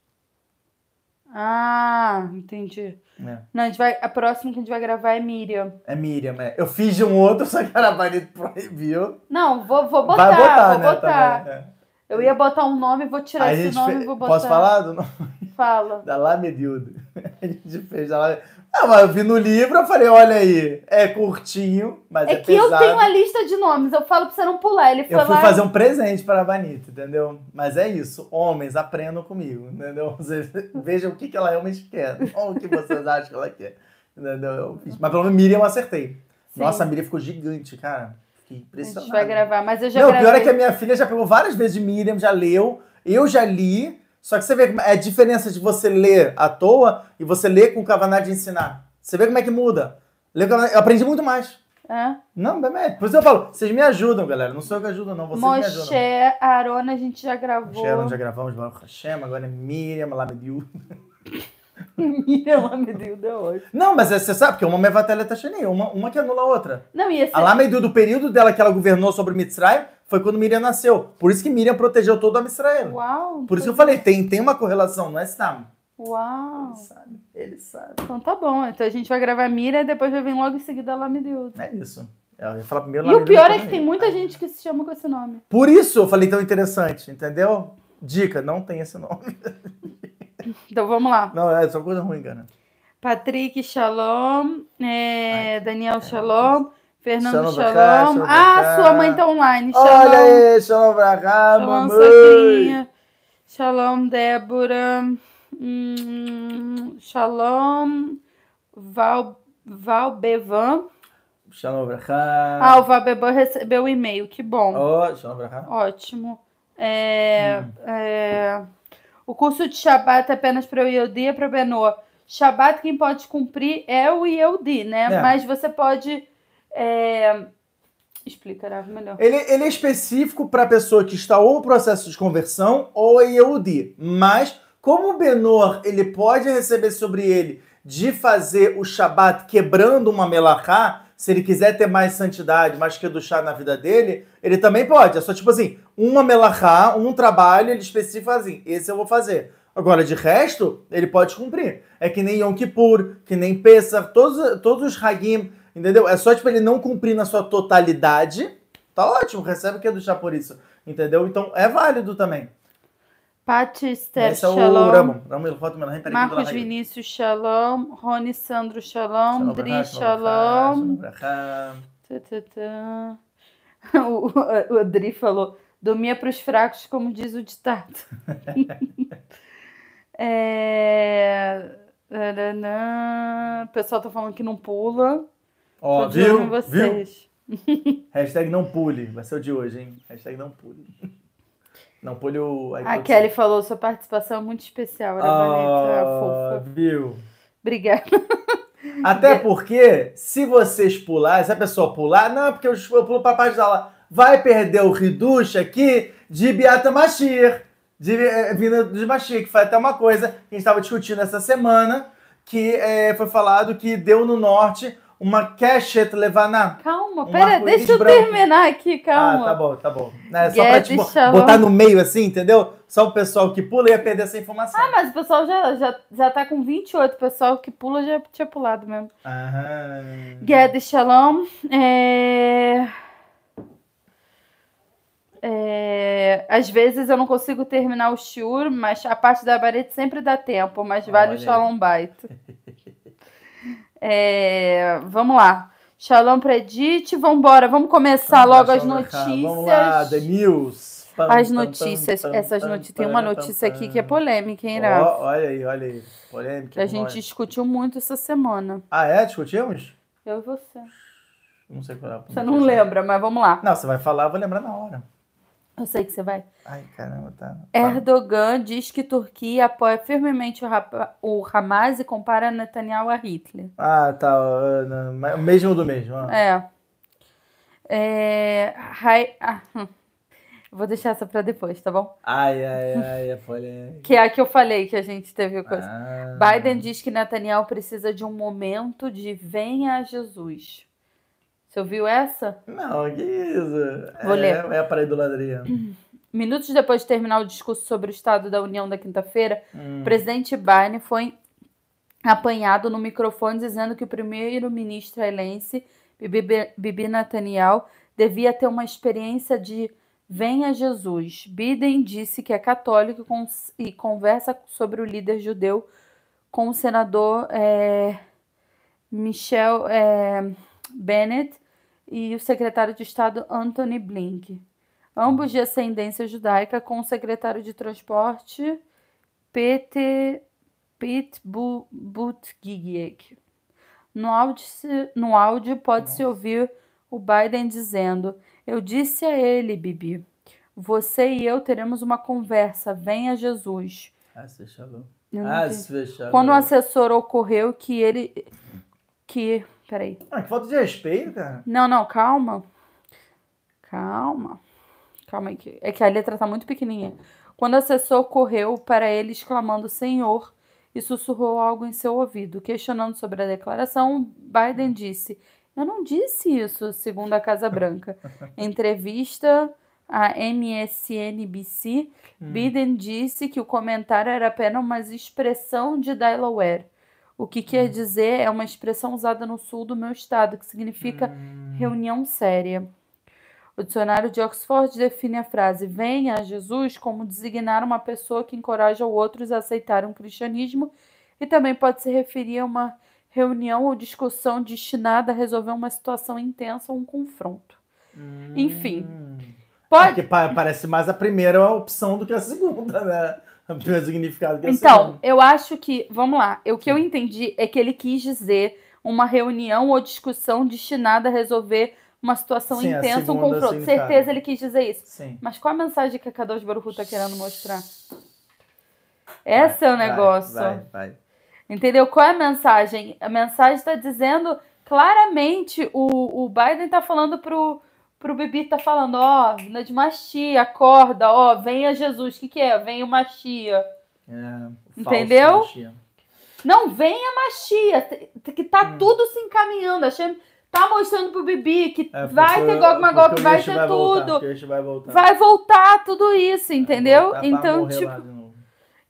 Ah, entendi. É. Não, a, gente vai, a próxima que a gente vai gravar é Miriam. É Miriam, é. Eu fiz de um outro, [LAUGHS] só que a Marina proibiu. Não, vou, vou botar, vai botar, vou né, botar. Também, é. Eu ia botar um nome, vou tirar a esse nome e vou botar. Posso falar do nome? Fala. [LAUGHS] Da Lamedilda. [LAUGHS] A gente fez da Lamedilda. Ah, mas eu vi no livro, eu falei, olha aí, é curtinho, mas é, é que pesado. eu tenho uma lista de nomes, eu falo pra você não pular. Ele foi eu fui lá... fazer um presente para a Vanita, entendeu? Mas é isso, homens, aprendam comigo, entendeu? [LAUGHS] vejam o que, que ela realmente quer, não o que vocês acham que ela quer, entendeu? Mas pelo menos Miriam eu acertei. Sim. Nossa, a Miriam ficou gigante, cara. Fiquei impressionado. A gente vai gravar, mas eu já Não, gravei. o pior é que a minha filha já pegou várias vezes de Miriam, já leu, eu já li... Só que você vê é a diferença de você ler à toa e você ler com o Kavanagh de ensinar. Você vê como é que muda. Eu aprendi muito mais. É. Não, bem, é. por isso eu falo, vocês me ajudam, galera. Não sou eu que ajudo, não. Vocês Moshe, me ajudam. Moshe, Arona, a gente já gravou. Moshe, Arona, já gravamos. Baruch Hashem, agora é Miriam Labediu. [LAUGHS] Miriam Labediu é hoje. Não, mas é, você sabe porque uma mevatela é tá uma, uma que anula a outra. Não, e esse... A Labediu, do período dela que ela governou sobre o Mitzrayim, foi quando Miriam nasceu. Por isso que Miriam protegeu todo o homem Uau! Por isso que eu falei, tem, tem uma correlação, não é Sam. Uau! Ele sabe, ele sabe. Então tá bom. Então a gente vai gravar Miriam e depois vai vir logo em seguida a Lamideus. É isso. É, ia falar primeiro e o pior é que tem muita gente que se chama com esse nome. Por isso eu falei tão interessante, entendeu? Dica, não tem esse nome. então vamos lá. Não, é só coisa ruim, cara. Patrick Shalom, é, Ai, Daniel é, Shalom. É, é. Fernando Shalom. Ah, cá, Ah, sua mãe tá online. Shalom. Olha aí, Shalom pra cá, shalom, mamãe. Shalom, Débora. Hum, shalom, Val, Valbevan. Shalom pra Ah, o Valbevan recebeu o um e-mail, que bom. Oh, shalom pra Ótimo. É, hum. é, o curso de Shabbat é apenas para o Yehudi e é para o Benoa. Shabbat quem pode cumprir é o Yehudi, né? É. Mas você pode é... Explicará melhor. Ele, ele é específico para a pessoa que está ou no processo de conversão ou em EUD. Mas, como o Benor ele pode receber sobre ele de fazer o Shabat quebrando uma melachá, se ele quiser ter mais santidade, mais que do chá na vida dele, ele também pode. É só tipo assim, uma melachá, um trabalho, ele específico assim, esse eu vou fazer. Agora, de resto, ele pode cumprir. É que nem Yom Kippur, que nem Pesach, todos, todos os Hagim, Entendeu? É só, tipo, ele não cumprir na sua totalidade. Tá ótimo, recebe o que é do chá por isso. Entendeu? Então é válido também. Paty, Esther, Esse é o Ramon. Ramon, Marcos Vinícius, shalom. Rony Sandro, shalom. Dri, shalom. O, o Dri falou, dormia para os fracos, como diz o ditado. [LAUGHS] é... O pessoal tá falando que não pula. Ó, Todos viu? Vocês. Viu? [LAUGHS] Hashtag não pule. Vai ser o de hoje, hein? Hashtag não pule. [LAUGHS] Não pule o... A Kelly ser. falou, sua participação é muito especial. Era é é ah, fofa. Viu? Obrigada. [LAUGHS] Até porque, se vocês pularem, se a pessoa pular, não, é porque eu, eu pulo para a parte da aula, vai perder o Riducha aqui de Beata Machir, de, eh, vindo de Machir, que foi até uma coisa que a gente estava discutindo essa semana, que é, foi falado que deu no norte uma levar levaná. Calma, pera, deixa eu branco. terminar aqui, calma. Ah, tá bom, tá bom. É, só pra tipo, botar no meio assim, entendeu? Só o pessoal que pula ia perder essa informação. Ah, mas o pessoal já, já, já tá com 28, o pessoal que pula já tinha pulado mesmo. Aham. Guedes Shalom. É... É, às vezes eu não consigo terminar o shiur, mas a parte da barete sempre dá tempo, mas vale Olha. o shalom bait. [LAUGHS] É, vamos lá. Shalom Predite, Edith. vamos começar vamos logo lá, as notícias. Vamos lá, The News. Pam, as notícias, pam, pam, essas notícias. Tem uma notícia aqui que é polêmica, hein, Rafa? Oh, olha aí, olha aí. Polêmica. A gente nós. discutiu muito essa semana. Ah, é? Discutimos? Eu e você. Não sei qual é a Você não assim. lembra, mas vamos lá. Não, você vai falar, eu vou lembrar na hora. Eu sei que você vai. Ai, caramba, tá. tá. Erdogan diz que Turquia apoia firmemente o, o Hamas e compara Netanyahu a Hitler. Ah, tá. O mesmo do mesmo. É. é... Hai... Ah, hum. vou deixar essa para depois, tá bom? Ai, ai, ai, a folha. É [LAUGHS] que é a que eu falei que a gente teve coisa. Ah. Biden diz que Netanyahu precisa de um momento de venha a Jesus. Você ouviu essa? Não, que isso. Vou é, ler. é a do idolatria. [CLEARS THROAT] Minutos depois de terminar o discurso sobre o Estado da União da quinta-feira, hum. o presidente Biden foi apanhado no microfone dizendo que o primeiro-ministro helense, Bibi, Bibi devia ter uma experiência de venha Jesus. Biden disse que é católico e conversa sobre o líder judeu com o senador é, Michel é, Bennett e o secretário de Estado Anthony Blink, ambos de uhum. ascendência judaica, com o secretário de Transporte Peter Pete Buttigieg. No áudio, no áudio pode-se ouvir o Biden dizendo: Eu disse a ele, Bibi, você e eu teremos uma conversa, venha Jesus. Ah, ah, Quando o assessor ocorreu que ele que Peraí. Ah, que falta de respeito, cara. Não, não, calma. Calma. Calma aí. Que... É que a letra tá muito pequenininha. Quando o assessor correu para ele, exclamando Senhor, e sussurrou algo em seu ouvido. Questionando sobre a declaração, Biden disse: Eu não disse isso, segundo a Casa Branca. em [LAUGHS] entrevista à MSNBC, hum. Biden disse que o comentário era apenas uma expressão de Delaware o que quer uhum. dizer é uma expressão usada no sul do meu estado, que significa hum. reunião séria. O dicionário de Oxford define a frase venha a Jesus como designar uma pessoa que encoraja outros a aceitarem um o cristianismo e também pode se referir a uma reunião ou discussão destinada a resolver uma situação intensa ou um confronto. Hum. Enfim. Pode... É parece mais a primeira opção do que a segunda, né? pelo [LAUGHS] significado que Então, eu acho que, vamos lá, o que eu entendi é que ele quis dizer uma reunião ou discussão destinada a resolver uma situação Sim, intensa, um confronto. Certeza ele quis dizer isso. Sim. Mas qual a mensagem que a Kadosh Baruchu está querendo mostrar? Esse vai, é o negócio. Vai, vai, Entendeu? Qual é a mensagem? A mensagem está dizendo claramente: o, o Biden está falando pro pro bebê tá falando, ó, oh, né, na de machia, acorda, ó, oh, venha Jesus. O que, que é? Venha o machia. É, Entendeu? Machia. Não, venha machia, que tá hum. tudo se encaminhando, achando tá mostrando pro Bibi que é, vai ter golpe golpe, vai ter vai tudo. Voltar, vai, voltar. vai voltar tudo isso, é, entendeu? então, tipo.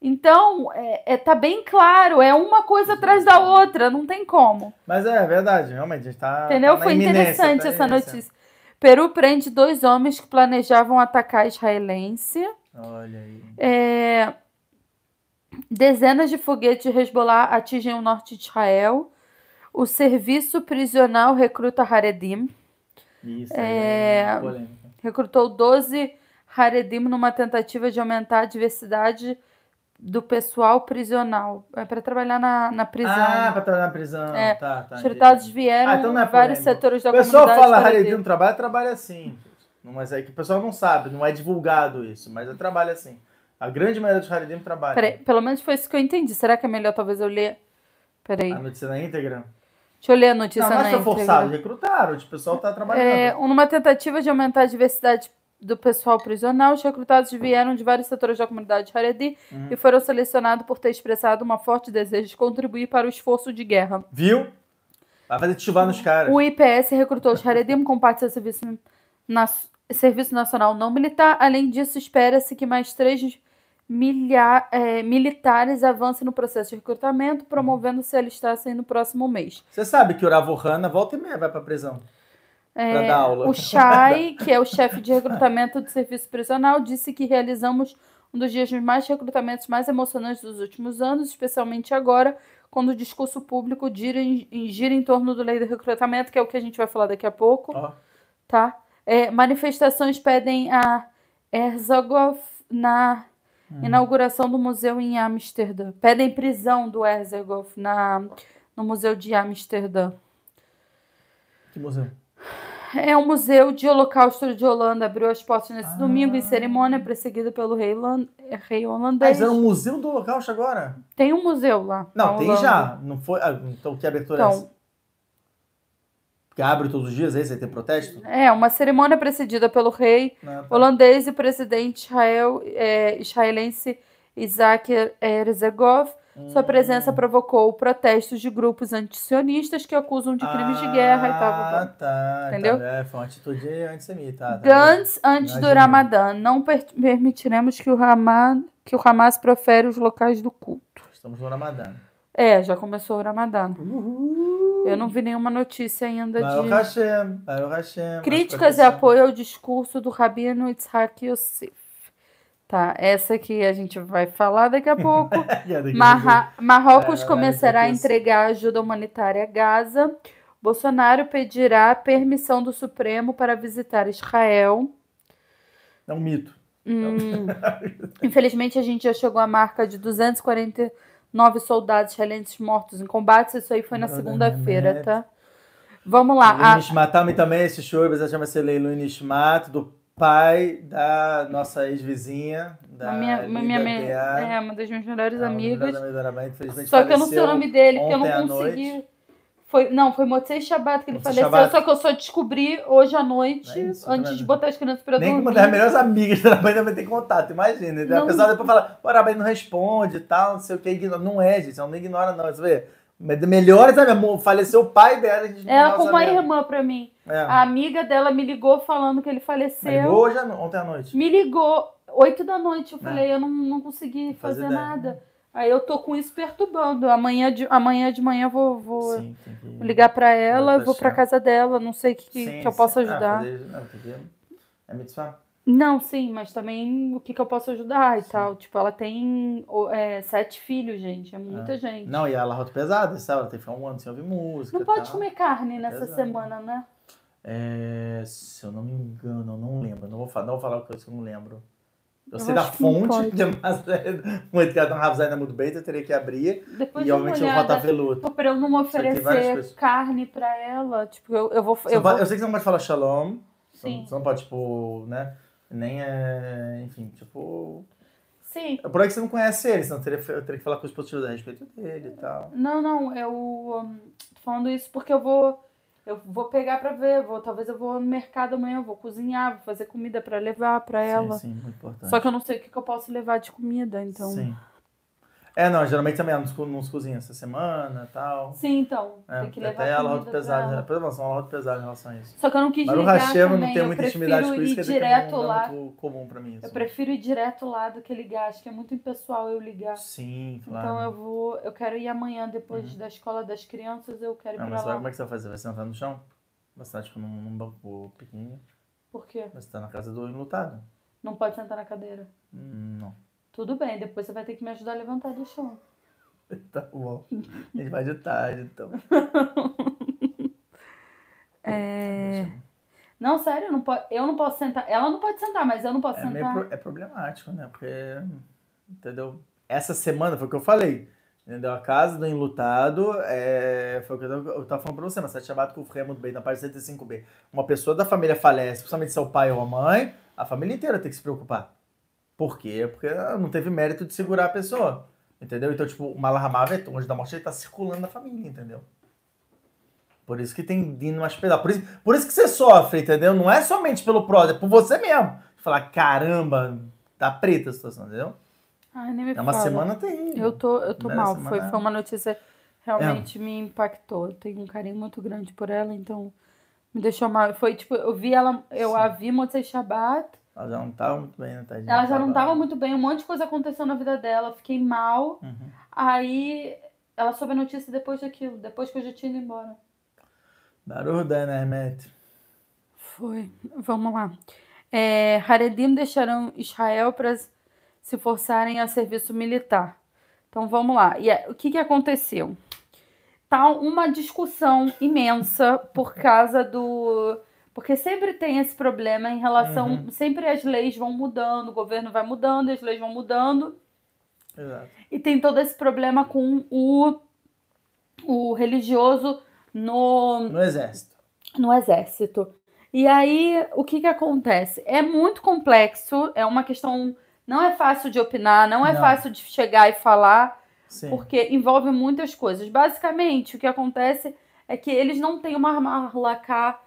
Então, é, é, tá bem claro, é uma coisa atrás da uhum. outra, não tem como. Mas é verdade, realmente, a gente tá. Entendeu? Tá Foi interessante tá essa notícia. Peru prende dois homens que planejavam atacar a israelense. Olha aí. É... Dezenas de foguetes de Hezbollah atingem o norte de Israel. O serviço prisional recruta Haredim. Isso, é... é recrutou 12 Haredim numa tentativa de aumentar a diversidade do pessoal prisional. É para trabalhar na, na prisão. Ah, para trabalhar na prisão. É. Tá, tá, Tratados vieram ah, então é vários setores da o pessoal comunidade. O pessoal fala de um trabalho, trabalha assim. Mas é que o pessoal não sabe, não é divulgado isso, mas eu é trabalho assim. A grande maioria dos haridim trabalha. Peraí, pelo menos foi isso que eu entendi. Será que é melhor talvez eu ler? Peraí. A notícia na íntegra? Deixa eu ler a notícia não, na íntegra. Não, mas foi forçado, recrutaram, o pessoal está é, trabalhando. É, numa tentativa de aumentar a diversidade do pessoal prisional, os recrutados vieram de vários setores da comunidade Haredi uhum. e foram selecionados por ter expressado uma forte desejo de contribuir para o esforço de guerra. Viu? Vai fazer chuva nos caras. O IPS recrutou os Haredim com parte do serviço, na... serviço Nacional Não Militar. Além disso, espera-se que mais três milha... é, militares avancem no processo de recrutamento, promovendo-se a alistassem no próximo mês. Você sabe que o Ravohana volta e meia vai para a prisão. É, dar aula. O Chai, que é o chefe de recrutamento de serviço prisional, disse que realizamos um dos dias de mais recrutamentos mais emocionantes dos últimos anos, especialmente agora, quando o discurso público gira em, gira em torno do lei do recrutamento, que é o que a gente vai falar daqui a pouco. Oh. Tá? É, manifestações pedem a Herzogov na hum. inauguração do museu em Amsterdã. Pedem prisão do Herzogov na, no museu de Amsterdã. Que museu? é o Museu de Holocausto de Holanda. Abriu as portas nesse ah. domingo em cerimônia, perseguido pelo rei, rei holandês. Mas é um museu do Holocausto agora? Tem um museu lá. Não, tem Holanda. já. Não foi... Ah, então, que abertura é então, é essa? abre todos os dias, é aí você tem protesto? É, uma cerimônia precedida pelo rei ah, tá. holandês e presidente Israel, é, israelense Isaac Herzegov sua presença provocou protestos de grupos antisionistas que acusam de crimes ah, de guerra e tal. Ah, tá. tá Entendeu? Tá, é, foi uma atitude antissemita. Tá, tá Gantz, antes do Ramadã, não per permitiremos que o, Hamas, que o Hamas profere os locais do culto. Estamos no Ramadã. É, já começou o Ramadã. Uhul. Eu não vi nenhuma notícia ainda vai de. Hashem, o Hashem, Críticas e apoio ao discurso do Rabino Itzhak Yosef. Tá, essa aqui a gente vai falar daqui a pouco. [LAUGHS] daqui Marra... Marrocos é, começará a entregar ajuda humanitária a Gaza. Bolsonaro pedirá permissão do Supremo para visitar Israel. É um mito. Hum, [LAUGHS] infelizmente, a gente já chegou à marca de 249 soldados israelenses mortos em combates. Isso aí foi na segunda-feira, tá? Vamos lá. A... Nishmatam também, esse show, chama-se Leilu Nishmat, do pai da nossa ex-vizinha, da minha, minha, é, uma das minhas melhores é, amigas. Só que eu não sei o nome dele, porque eu não consegui. Foi, não, foi Motsei Shabat que ele Motsei faleceu, Shabbat. só que eu só descobri hoje à noite, é isso, antes de botar as crianças pra dormir. Nem uma das melhores amigas da Rabanne também tem contato, imagina. Não. A pessoa depois fala, o Rabanne não responde e tal, não sei o que, ignora. Não é, gente, ela não ignora não, você vê. Melhores sabe? Faleceu o pai dela. Ela como uma irmã para mim. É. A amiga dela me ligou falando que ele faleceu. Me ligou hoje, ontem à noite? Me ligou, oito da noite. Eu é. falei, eu não, não consegui fazer nada. Aí eu tô com isso perturbando. Amanhã de, amanhã de manhã vou, vou sim, ligar para ela, vou, vou para casa dela. Não sei que, sim, ah, que eu posso ajudar. Ah, fazer... não, não, sim, mas também o que, que eu posso ajudar e sim. tal. Tipo, ela tem é, sete filhos, gente. É muita é. gente. Não, e ela é rota pesada, sabe? Ela tem que um ano sem ouvir música. Não pode tal. comer carne é nessa pesado. semana, né? É, se eu não me engano, eu não lembro. Não vou, falar, não vou falar coisa que eu não lembro. Eu, eu sei da fonte, [LAUGHS] mas né? muito que ela tá não Rafa é ainda muito bem, então eu teria que abrir. Depois e obviamente eu vou veludo. Tipo, pra eu não oferecer carne pra ela, tipo, eu, eu vou, eu, vou... eu sei que você não pode falar shalom. Sim. Você não pode, tipo, né? nem é. Enfim, tipo. Sim. Por aí que você não conhece ele, senão eu teria, eu teria que falar com os postos a respeito dele e tal. Não, não, eu hum, tô falando isso porque eu vou. Eu vou pegar pra ver, vou, talvez eu vou no mercado amanhã, vou cozinhar, vou fazer comida pra levar pra sim, ela. Sim, muito importante. Só que eu não sei o que, que eu posso levar de comida, então. Sim. É, não, geralmente também ela nos, nos cozinha essa semana e tal. Sim, então. É, tem que levar até a loja é pesada. Ela. Ela. Nossa, uma loja pesada em relação a isso. Só que eu não quis Mas ligar. Mas o Rachema não tem muita intimidade com isso, que tá direto é lá. muito comum pra mim. Isso. Eu assim. prefiro ir direto lá do que ligar. Acho que é muito impessoal eu ligar. Sim, então claro. Então eu vou. Eu quero ir amanhã, depois uhum. da escola das crianças, eu quero ir não, pra mas lá. Mas como é que você vai fazer? Vai sentar no chão? Vai sentar tipo num, num banco pequenininho? Por quê? Vai sentar na casa do enlutado. Não pode sentar na cadeira. Hum, não. Tudo bem, depois você vai ter que me ajudar a levantar do chão. [LAUGHS] Tá bom. A gente vai de tarde, então. [LAUGHS] é... Não, sério, não pode... eu não posso sentar. Ela não pode sentar, mas eu não posso é sentar. Pro... É problemático, né? Porque. Entendeu? Essa semana foi o que eu falei. Entendeu? A casa do enlutado é... foi o que eu tava falando pra você, mas você tinha batido com o Frei é muito bem na parte 75B. Uma pessoa da família falece, principalmente seu pai ou a mãe, a família inteira tem que se preocupar. Por quê? Porque ah, não teve mérito de segurar a pessoa. Entendeu? Então, tipo, o Malahamavet, o anjo da morte, ele tá circulando na família, entendeu? Por isso que tem dino hospedar. Por isso, por isso que você sofre, entendeu? Não é somente pelo próximo, é por você mesmo. Falar, caramba, tá preta a situação, entendeu? Ai, nem me é uma fala. semana terrível. Eu tô, eu tô mal. Foi, foi uma notícia realmente é. me impactou. Eu tenho um carinho muito grande por ela, então me deixou mal. Foi tipo, eu vi ela, eu Sim. a vi Motsei Shabbat ela já não estava muito bem, né, tadinha? Ela já não estava muito bem, um monte de coisa aconteceu na vida dela, fiquei mal. Uhum. Aí ela soube a notícia depois daquilo, depois que eu já tinha ido embora. Barulho, né, Hermet? Foi. Vamos lá. É, Haredim deixaram Israel para se forçarem a serviço militar. Então vamos lá. E é, o que, que aconteceu? Tá uma discussão imensa por causa do porque sempre tem esse problema em relação. Uhum. Sempre as leis vão mudando, o governo vai mudando, as leis vão mudando. Exato. E tem todo esse problema com o, o religioso no. No exército. No exército. E aí, o que, que acontece? É muito complexo, é uma questão. Não é fácil de opinar, não é não. fácil de chegar e falar, Sim. porque envolve muitas coisas. Basicamente, o que acontece é que eles não têm uma marlacar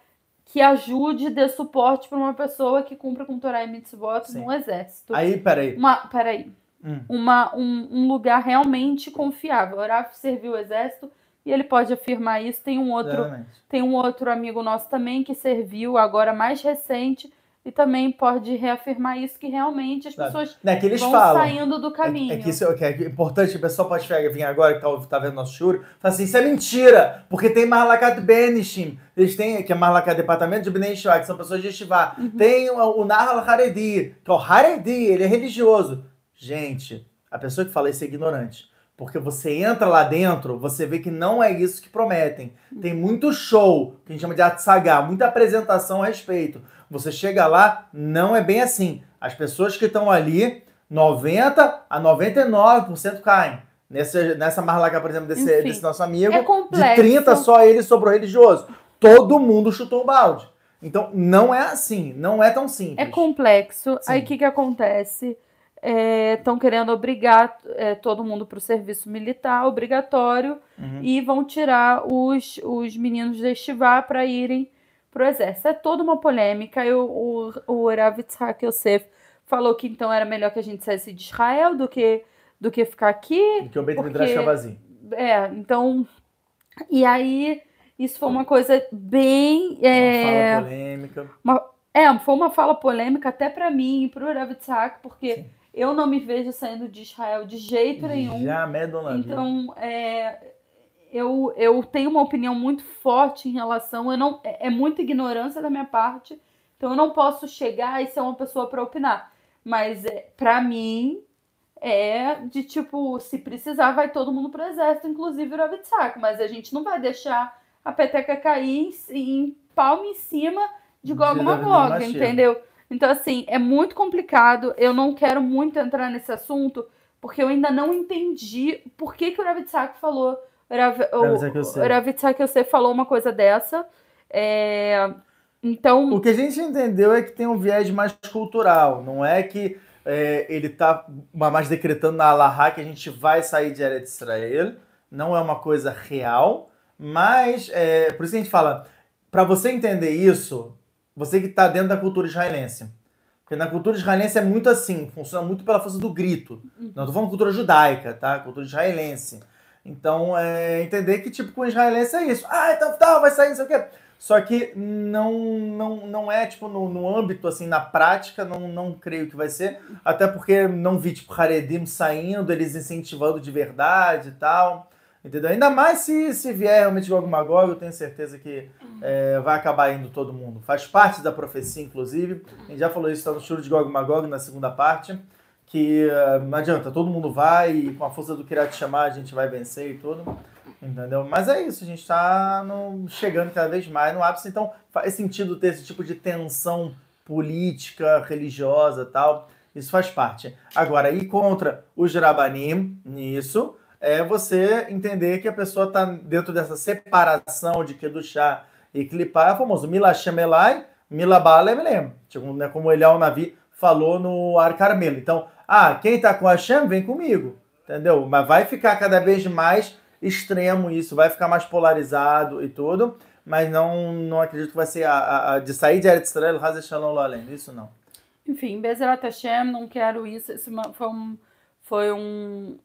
que ajude, dê suporte para uma pessoa que cumpra com Torah e Mitzvot Sim. no exército. Aí, peraí. Uma, peraí. Hum. Uma, um, um, lugar realmente confiável. Araf serviu o exército e ele pode afirmar isso. Tem um outro, tem um outro amigo nosso também que serviu agora mais recente e também pode reafirmar isso que realmente as pessoas não, é que vão falam, saindo do caminho. É, é que é isso é, é, que é importante, o pessoal pode vir agora que tá, tá vendo nosso churro, fala assim, isso é mentira, porque tem Marlacat Benishim, eles têm, que é Marlacat Departamento de Bnei que são pessoas de Shivá, uhum. tem o, o Nahal Haredi, que é o Haredi, ele é religioso. Gente, a pessoa que fala isso é ignorante. Porque você entra lá dentro, você vê que não é isso que prometem. Uhum. Tem muito show, que a gente chama de atsagá, muita apresentação a respeito. Você chega lá, não é bem assim. As pessoas que estão ali, 90 a 99% caem. Nesse, nessa marlaca, por exemplo, desse, Enfim, desse nosso amigo, é de 30 só ele sobrou religioso. Todo mundo chutou o balde. Então, não é assim, não é tão simples. É complexo. Sim. Aí o que, que acontece? Estão é, querendo obrigar é, todo mundo para o serviço militar obrigatório uhum. e vão tirar os, os meninos de estivar para irem para o exército. É toda uma polêmica. E o, o, o eu sei Yosef falou que então era melhor que a gente saísse de Israel do que, do que ficar aqui. Do que o Beit Midrash É, então. E aí, isso foi uma coisa bem. É, uma fala é, polêmica. Uma, é, foi uma fala polêmica até para mim e para o Rav porque. Sim. Eu não me vejo saindo de Israel de jeito nenhum. Já, Então, é, eu, eu tenho uma opinião muito forte em relação. Eu não, é, é, muita ignorância da minha parte, então eu não posso chegar e ser uma pessoa para opinar. Mas é, para mim é de tipo, se precisar, vai todo mundo pro exército, inclusive o Rabitsaco, mas a gente não vai deixar a peteca cair em, em palma em cima de Gogo Magog, é. entendeu? Então, assim, é muito complicado. Eu não quero muito entrar nesse assunto, porque eu ainda não entendi por que, que o Rabbit falou Ravitsai que você falou uma coisa dessa. É, então. O que a gente entendeu é que tem um viés mais cultural, não é que é, ele está mais decretando na Alaha que a gente vai sair de Eretz Israel, não é uma coisa real, mas é, por isso a gente fala, para você entender isso, você que está dentro da cultura israelense. Porque na cultura israelense é muito assim, funciona muito pela força do grito. Uhum. Não estou falando cultura judaica, tá? Cultura israelense então, é, entender que, tipo, com o israelense é isso. Ah, então tá, vai sair, não sei o quê. Só que não, não, não é, tipo, no, no âmbito, assim, na prática, não, não creio que vai ser. Até porque não vi, tipo, Haredim saindo, eles incentivando de verdade e tal. Entendeu? Ainda mais se, se vier realmente Gog Magog, eu tenho certeza que é, vai acabar indo todo mundo. Faz parte da profecia, inclusive. A gente já falou isso, tá no churro de Gog Magog, na segunda parte que uh, não adianta, todo mundo vai e com a força do Kirat chamar a gente vai vencer e tudo. Entendeu? Mas é isso, a gente está chegando cada vez mais no ápice, então faz sentido ter esse tipo de tensão política, religiosa tal. Isso faz parte. Agora, ir contra o Jirabanim nisso é você entender que a pessoa está dentro dessa separação de Kedushá e Klipá, é famoso Mila Shemelai, Mila Bala Tipo, né, como Eliel Navi falou no Ar Carmelo. Então, ah, quem está com a Hashem, vem comigo. Entendeu? Mas vai ficar cada vez mais extremo isso, vai ficar mais polarizado e tudo, mas não, não acredito que vai ser a, a, a de sair de Eretz Israel, Shalom Lalem, isso não. Enfim, Bezerat Hashem, não quero isso, isso foi um, foi um,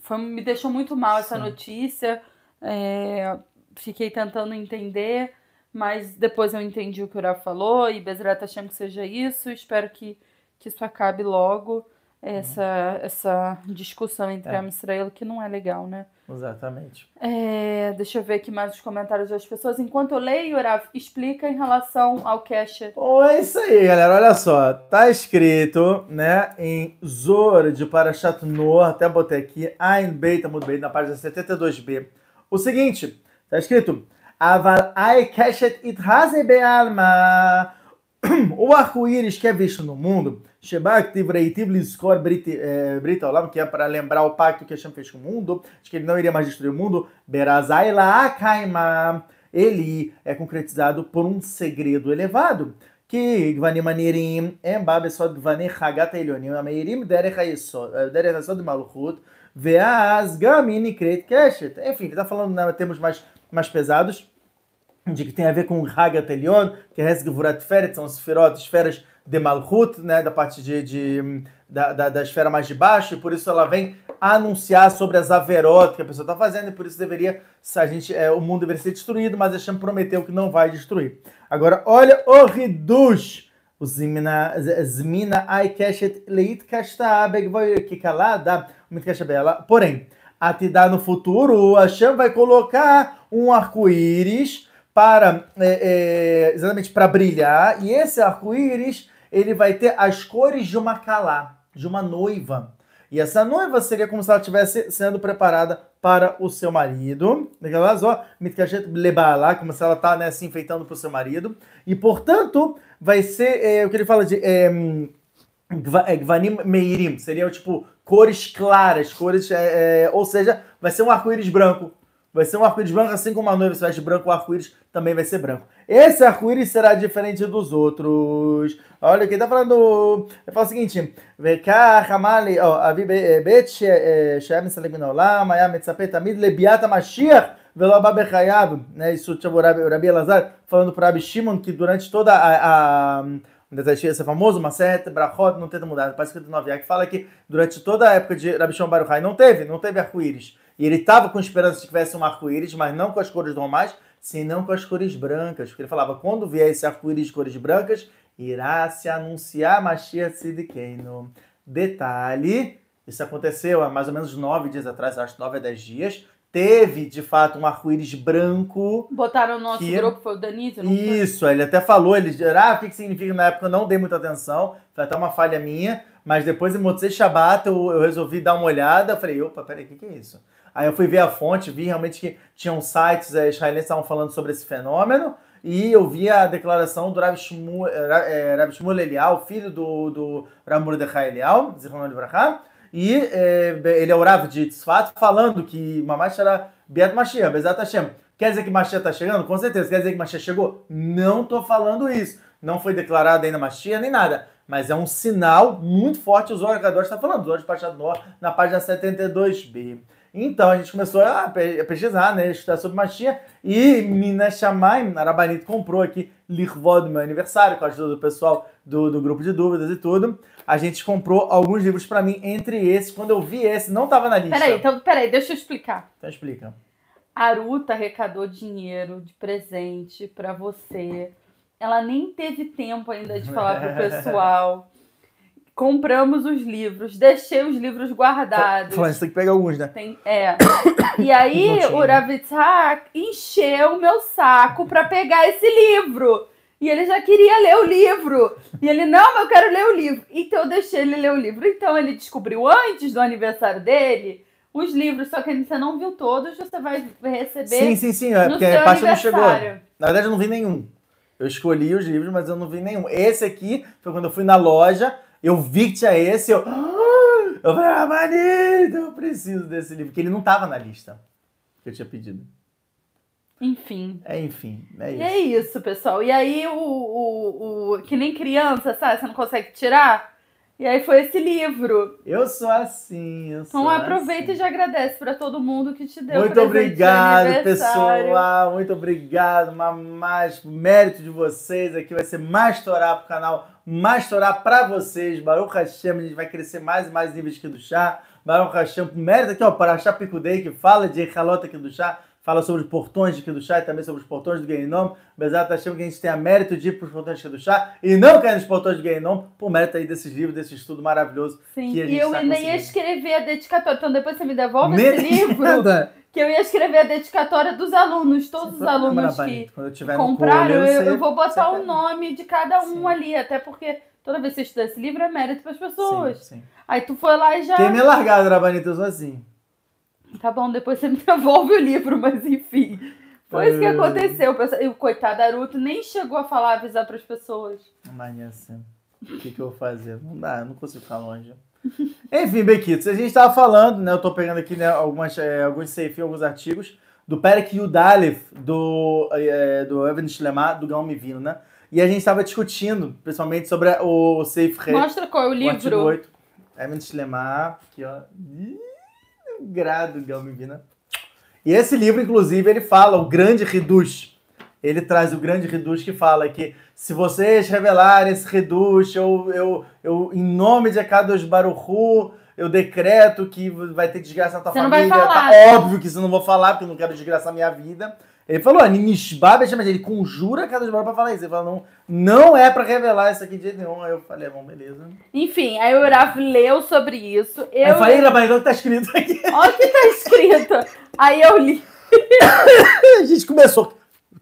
foi, me deixou muito mal essa Sim. notícia, é, fiquei tentando entender, mas depois eu entendi o que o Ura falou, e Bezerat Hashem que seja isso, espero que, que isso acabe logo, essa, essa discussão entre é. a Israel que não é legal, né? Exatamente. É, deixa eu ver aqui mais os comentários das pessoas. Enquanto eu leio, Rav, explica em relação ao Keshet Oh, é isso aí, galera. Olha só. Tá escrito, né, em Zor de Parashat Noor, até botei aqui, Ain Beita Beit, na página 72b. O seguinte, tá escrito... Aval ai keshet ithaze be'alma. [CLEARS THROAT] O arco-íris que é visto no mundo Brit é, que é para lembrar o pacto que Hashem fez com o mundo, de que ele não iria mais destruir o mundo. Berazai Akaima, ele é concretizado por um segredo elevado. Que Manirim, Enfim, ele está falando em né, termos mais, mais pesados, de que tem a ver com Hagat Elion, que é Hesgvurat Feret, são esferotes, esferas de Malhut, né, da parte de, de da, da, da, esfera mais de baixo, e por isso ela vem anunciar sobre as averot que a pessoa está fazendo, e por isso deveria, a gente, é, o mundo deveria ser destruído, mas Hashem prometeu que não vai destruir. Agora, olha o Ridush, o Zimina, Zmina Aikeshet Leit Kashtaabeg é Kikalada, porém, a dar no futuro, Hashem vai colocar um arco-íris para, é, é, exatamente, para brilhar, e esse arco-íris ele vai ter as cores de uma calá, de uma noiva. E essa noiva seria como se ela estivesse sendo preparada para o seu marido. Como se ela está né, se enfeitando para o seu marido. E, portanto, vai ser é, o que ele fala de. É, é Gvanim Meirim, seriam tipo cores claras, cores. É, é, ou seja, vai ser um arco-íris branco. Vai ser um arco-íris branco, assim como a noiva se veste branco, o arco-íris também vai ser branco. Esse arco-íris será diferente dos outros. Olha, que tá falando. Ele fala o seguinte: Vekar, Hamali, ó, eh, Bet, Shem, eh, Salim, Maya Metzapetamid Etzapet, Amid, Lebiata, Mashiach. Veloba né? Isso tinha o Rabi, Elazar falando para Rabi Shimon que durante toda a, a esse famoso Maseret Brachot não tendo mudado, para 59 que fala que durante toda a época de Rabi Shimon Baruchai não teve, não teve arco-íris. E ele estava com esperança de que tivesse um arco-íris, mas não com as cores normais, senão com as cores brancas. Porque ele falava: quando vier esse arco-íris de cores brancas, irá se anunciar Machia Sidkeinu. Detalhe: isso aconteceu há mais ou menos nove dias atrás, acho nove a dez dias. Teve, de fato, um arco-íris branco. Botaram o nosso que... grupo, foi o Danito, não Isso, foi? ele até falou, ele ah, o que, que significa na época? Eu não dei muita atenção, foi até uma falha minha, mas depois em Motzei Shabbat eu, eu, resolvi dar uma olhada, eu falei, opa, peraí, o que, que é isso? Aí eu fui ver a fonte, vi realmente que tinham sites é, israelenses estavam falando sobre esse fenômeno. E eu vi a declaração do Rav eh, eh, Shmuel, Elial, filho do, do Rav Mordechai Elial, Zichron Libraha, e é, ele é o Rav de Tzfat, falando que Mamash era Beat Mashiach, Bezat Hashem. Quer dizer que Mashiach está chegando? Com certeza. Quer dizer que Mashiach chegou? Não estou falando isso. Não foi declarado ainda Mashiach nem nada. Mas é um sinal muito forte, o Zohar está falando. O Zohar de Pachador, na página 72b. Então a gente começou a pesquisar, né, estudar sobre magia, e Minas Chamai, Arabanito, comprou aqui Lirvó do meu aniversário, com a ajuda do pessoal do, do grupo de dúvidas e tudo. A gente comprou alguns livros para mim, entre esses, quando eu vi esse, não estava na lista. Peraí, então, peraí, deixa eu explicar. Então explica. Aruta arrecadou dinheiro de presente para você. Ela nem teve tempo ainda de falar pro [LAUGHS] pessoal compramos os livros, deixei os livros guardados. Fala, você tem que pegar alguns, né? Tem, é. [COUGHS] E aí o ravitzak encheu o meu saco para pegar esse livro. E ele já queria ler o livro. E ele, não, mas eu quero ler o livro. Então eu deixei ele ler o livro. Então ele descobriu antes do aniversário dele os livros, só que você não viu todos, você vai receber. Sim, sim, sim, é, porque a parte não chegou. Na verdade, eu não vi nenhum. Eu escolhi os livros, mas eu não vi nenhum. Esse aqui foi quando eu fui na loja, eu vi que tinha esse, eu. Ah! Eu falei, ah, marido, então eu preciso desse livro. Porque ele não tava na lista que eu tinha pedido. Enfim. É, enfim. É isso. E é isso, pessoal. E aí, o, o, o. Que nem criança, sabe? Você não consegue tirar? E aí foi esse livro. Eu sou assim, eu sou Então aproveita assim. e já agradece para todo mundo que te deu Muito obrigado, pessoal. Muito obrigado, mamás. Mérito de vocês aqui vai ser mais torar pro canal, mais torar para vocês. Baruch Hashem, a gente vai crescer mais e mais níveis aqui do chá. Baruch Hashem, mérito aqui, ó, para achar que fala de calota aqui do chá fala sobre os portões de Kedushá e também sobre os portões do Gainom. de tá achando que a gente a mérito de ir para os portões de Kedushá e não cair nos portões do Gainom, por mérito aí desses livros, desse estudo maravilhoso Sim. que a gente e eu tá nem ia escrever a dedicatória, então depois você me devolve esse livro? Que eu ia escrever a dedicatória dos alunos, todos os é alunos que eu compraram. Colo, eu, eu, eu, vou botar o tá- nome de cada um Sim. ali, até porque toda vez que você estuda esse livro é mérito para as pessoas. Sim, sim. Aí tu foi lá e já. Tem me largado, Rabanita, então eu sou assim. Tá bom, depois você me [LAUGHS] devolve o livro, mas enfim. Foi isso que é. aconteceu. E o coitado Naruto nem chegou a falar, avisar para as pessoas. Mania, assim. O que, que eu vou fazer? Não dá, não consigo ficar longe. [LAUGHS] Enfim, Bequitos, a gente estava falando, né? Eu estou pegando aqui né, algumas, é, alguns safe, alguns artigos, do Perek Yudalev, do, é, do Evan Schlemar, do Gaon Vino, né? E a gente estava discutindo, principalmente, sobre o safe Mostra qual é o livro. O 8, Evan Schlemar, aqui, ó. Ih! Grado, Guilherme Vina. E esse livro, inclusive, ele fala, o grande reduz. Ele traz o grande reduz que fala que se vocês revelarem esse reduz, eu, eu, eu, em nome de Akadosh Baruchu, eu decreto que vai ter desgraça na tua você família. Tá óbvio que isso não vou falar, porque eu não quero desgraçar minha vida. Ele falou, ah, Nishbab é mas ele conjura a casa de Borá pra falar isso. Ele falou, não, não é pra revelar isso aqui de jeito nenhum. Aí eu falei, ah, bom, beleza. Enfim, aí o Rav leu sobre isso. Eu, aí eu falei, Rav, olha o que tá escrito aqui. Olha o que tá escrito. aí eu li. [LAUGHS] a gente começou.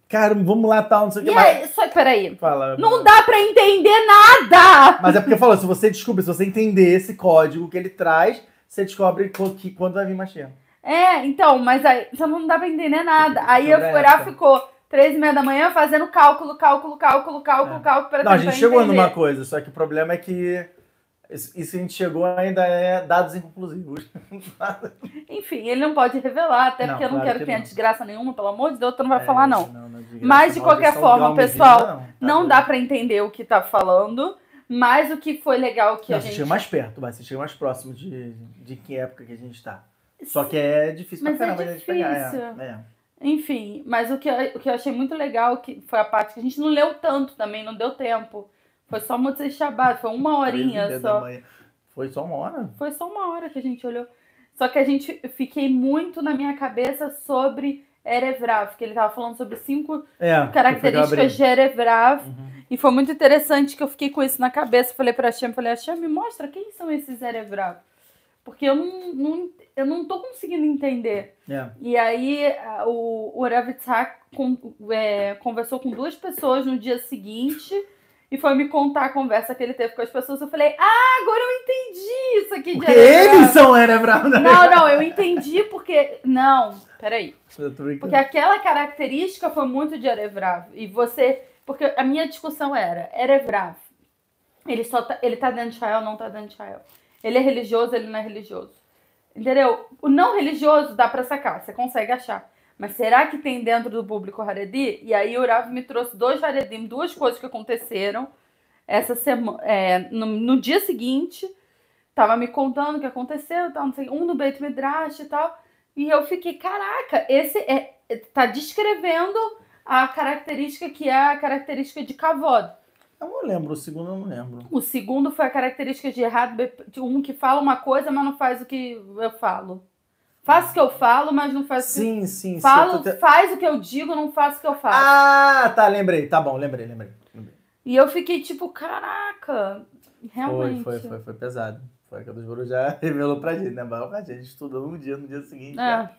Cara, vamos lá, tal, não sei o que. Aí, Só que peraí. Fala, não dá pra entender nada! Mas é porque falou, se você descobrir, se você entender esse código que ele traz, você descobre que quando vai vir Mashiach. É, então, mas aí só então não dá pra entender né, nada. Aí eu fui lá, ficou três e meia da manhã fazendo cálculo, cálculo, cálculo, cálculo, é. cálculo para Não, a gente chegou entender. numa coisa, só que o problema é que isso a gente chegou ainda é dados inconclusivos. [LAUGHS] Enfim, ele não pode revelar, até não, porque eu não claro quero que tenha desgraça nenhuma, pelo amor de Deus, tu não vai é, falar, não. não, não é mas, de qualquer forma, pessoal, tá não, dá para entender o que tá falando, mas o que foi legal que a gente... Você chega mais perto, vai, você chega mais próximo de, de que época que a gente tá. Só que é difícil mas pra é caramba é difícil. pegar. É, é. Enfim, mas o que, eu, o que eu achei muito legal que foi a parte que a gente não leu tanto também, não deu tempo. Foi só Motzei Shabbat, foi uma horinha só. Foi só uma hora? Foi só uma hora que a gente olhou. Só que a gente fiquei muito na minha cabeça sobre Erevrav, que ele tava falando sobre cinco é, características de Erevrav. Uhum. E foi muito interessante que eu fiquei com isso na cabeça. Falei para a falei, Shem, me mostra quem são esses Erevrav. Porque eu não, não, eu não tô conseguindo entender. É. E aí o, o con, é, conversou com duas pessoas no dia seguinte e foi me contar a conversa que ele teve com as pessoas. Eu falei, ah, agora eu entendi isso aqui de Eles são Erebral. Né? Não, não, eu entendi porque. Não, peraí. Porque aquela característica foi muito de Erebrado. E você. Porque a minha discussão era, Erebrado. Ele só tá, ele tá dando de Israel, não tá dando de Israel. Ele é religioso, ele não é religioso. Entendeu? O não religioso dá para sacar, você consegue achar. Mas será que tem dentro do público Haredi? E aí o Rav me trouxe dois Haredim, duas coisas que aconteceram essa semana, é, no, no, dia seguinte. Tava me contando o que aconteceu, tal, sei, um no Beit Midrash e tal. E eu fiquei, caraca, esse é, é tá descrevendo a característica que é a característica de Kavod. Eu não lembro, o segundo eu não lembro. O segundo foi a característica de errado, de um que fala uma coisa, mas não faz o que eu falo. Faço o que eu falo, mas não faz sim, o que... Sim, falo, sim. Te... Faz o que eu digo, não faço o que eu falo Ah, tá, lembrei. Tá bom, lembrei, lembrei. E eu fiquei tipo, caraca, realmente. Foi, foi, foi, foi pesado. Foi que a dos já [LAUGHS] revelou pra gente, né? Mas a gente estudou um dia, no dia seguinte. É.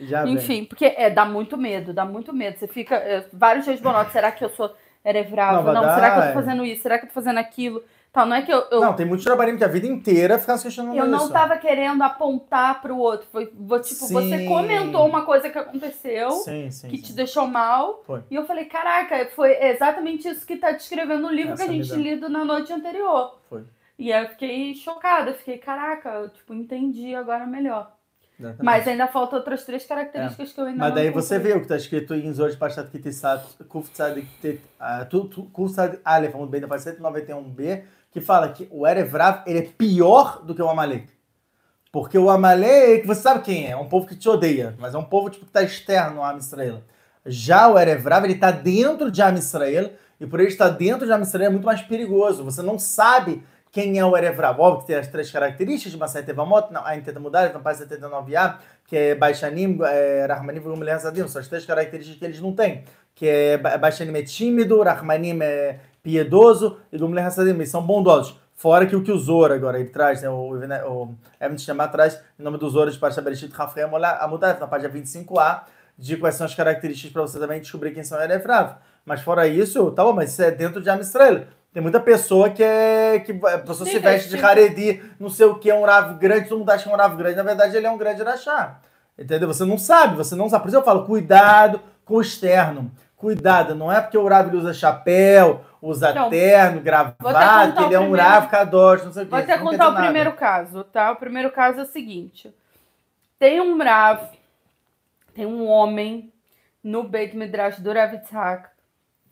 Já, já Enfim, vem. porque é, dá muito medo, dá muito medo. Você fica é, vários dias de Será que eu sou Erevrago, não, não, será que eu tô é. fazendo isso? Será que eu tô fazendo aquilo? Tal, não é que eu, eu... Não, tem muito trabalhinho que a vida inteira ficar se questionando Eu não isso. tava querendo apontar pro outro. Foi, tipo, sim. você comentou uma coisa que aconteceu sim, sim, que te deixou mal. Foi. E eu falei, caraca, foi exatamente isso que tá descrevendo o livro Essa que a gente lido na noite anterior. Foi. E eu fiquei chocada, fiquei, caraca, eu, tipo, entendi agora melhor. Exatamente. Mas ainda faltam outras três características é. que eu ainda Mas daí você vê o que está escrito em Zor de Pashat Kitisat, Kufsad ah, Aleph, muito bem, da página 191b, que fala que o Erevrav ele é pior do que o Amalek. Porque o Amalek, você sabe quem é, é um povo que te odeia, mas é um povo tipo, que está externo a Am Israel. Já o Erevrav, ele está dentro de Am Israel, e por ele estar dentro de Am Israel é muito mais perigoso. Você não sabe quem é o Erevravov, que tem as três características de Masai Tevamot, a Intenta Mudar, então página 79a, que é Baixanim, é, Rahmanim e Mulher Zadim, são as três características que eles não têm, que é Baixanim é tímido, Rahmanim é piedoso e Gumler Hassadim, eles são bondosos. Fora que o que o Zor agora ele traz, né, o, o Evan Shnema traz, em nome do Zor, de Pasha Bereshit Rafael a mudar, na página 25a, de quais são as características para você também descobrir quem são Erevravov. Mas fora isso, tá bom, mas isso é dentro de Amistrel. Tem muita pessoa que é. que a pessoa se veste de Haredi, não sei o que, é um Rav grande, todo mundo acha é um Rav grande. Na verdade, ele é um grande Irachá. Entendeu? Você não sabe, você não sabe. Por isso eu falo, cuidado com o externo. Cuidado, não é porque o Rav usa chapéu, usa terno, gravado que ele é um Rav Kadosh, não sei o que. Vou até contar o nada. primeiro caso, tá? O primeiro caso é o seguinte: tem um Rav, tem um homem no Beit Midrash do Rav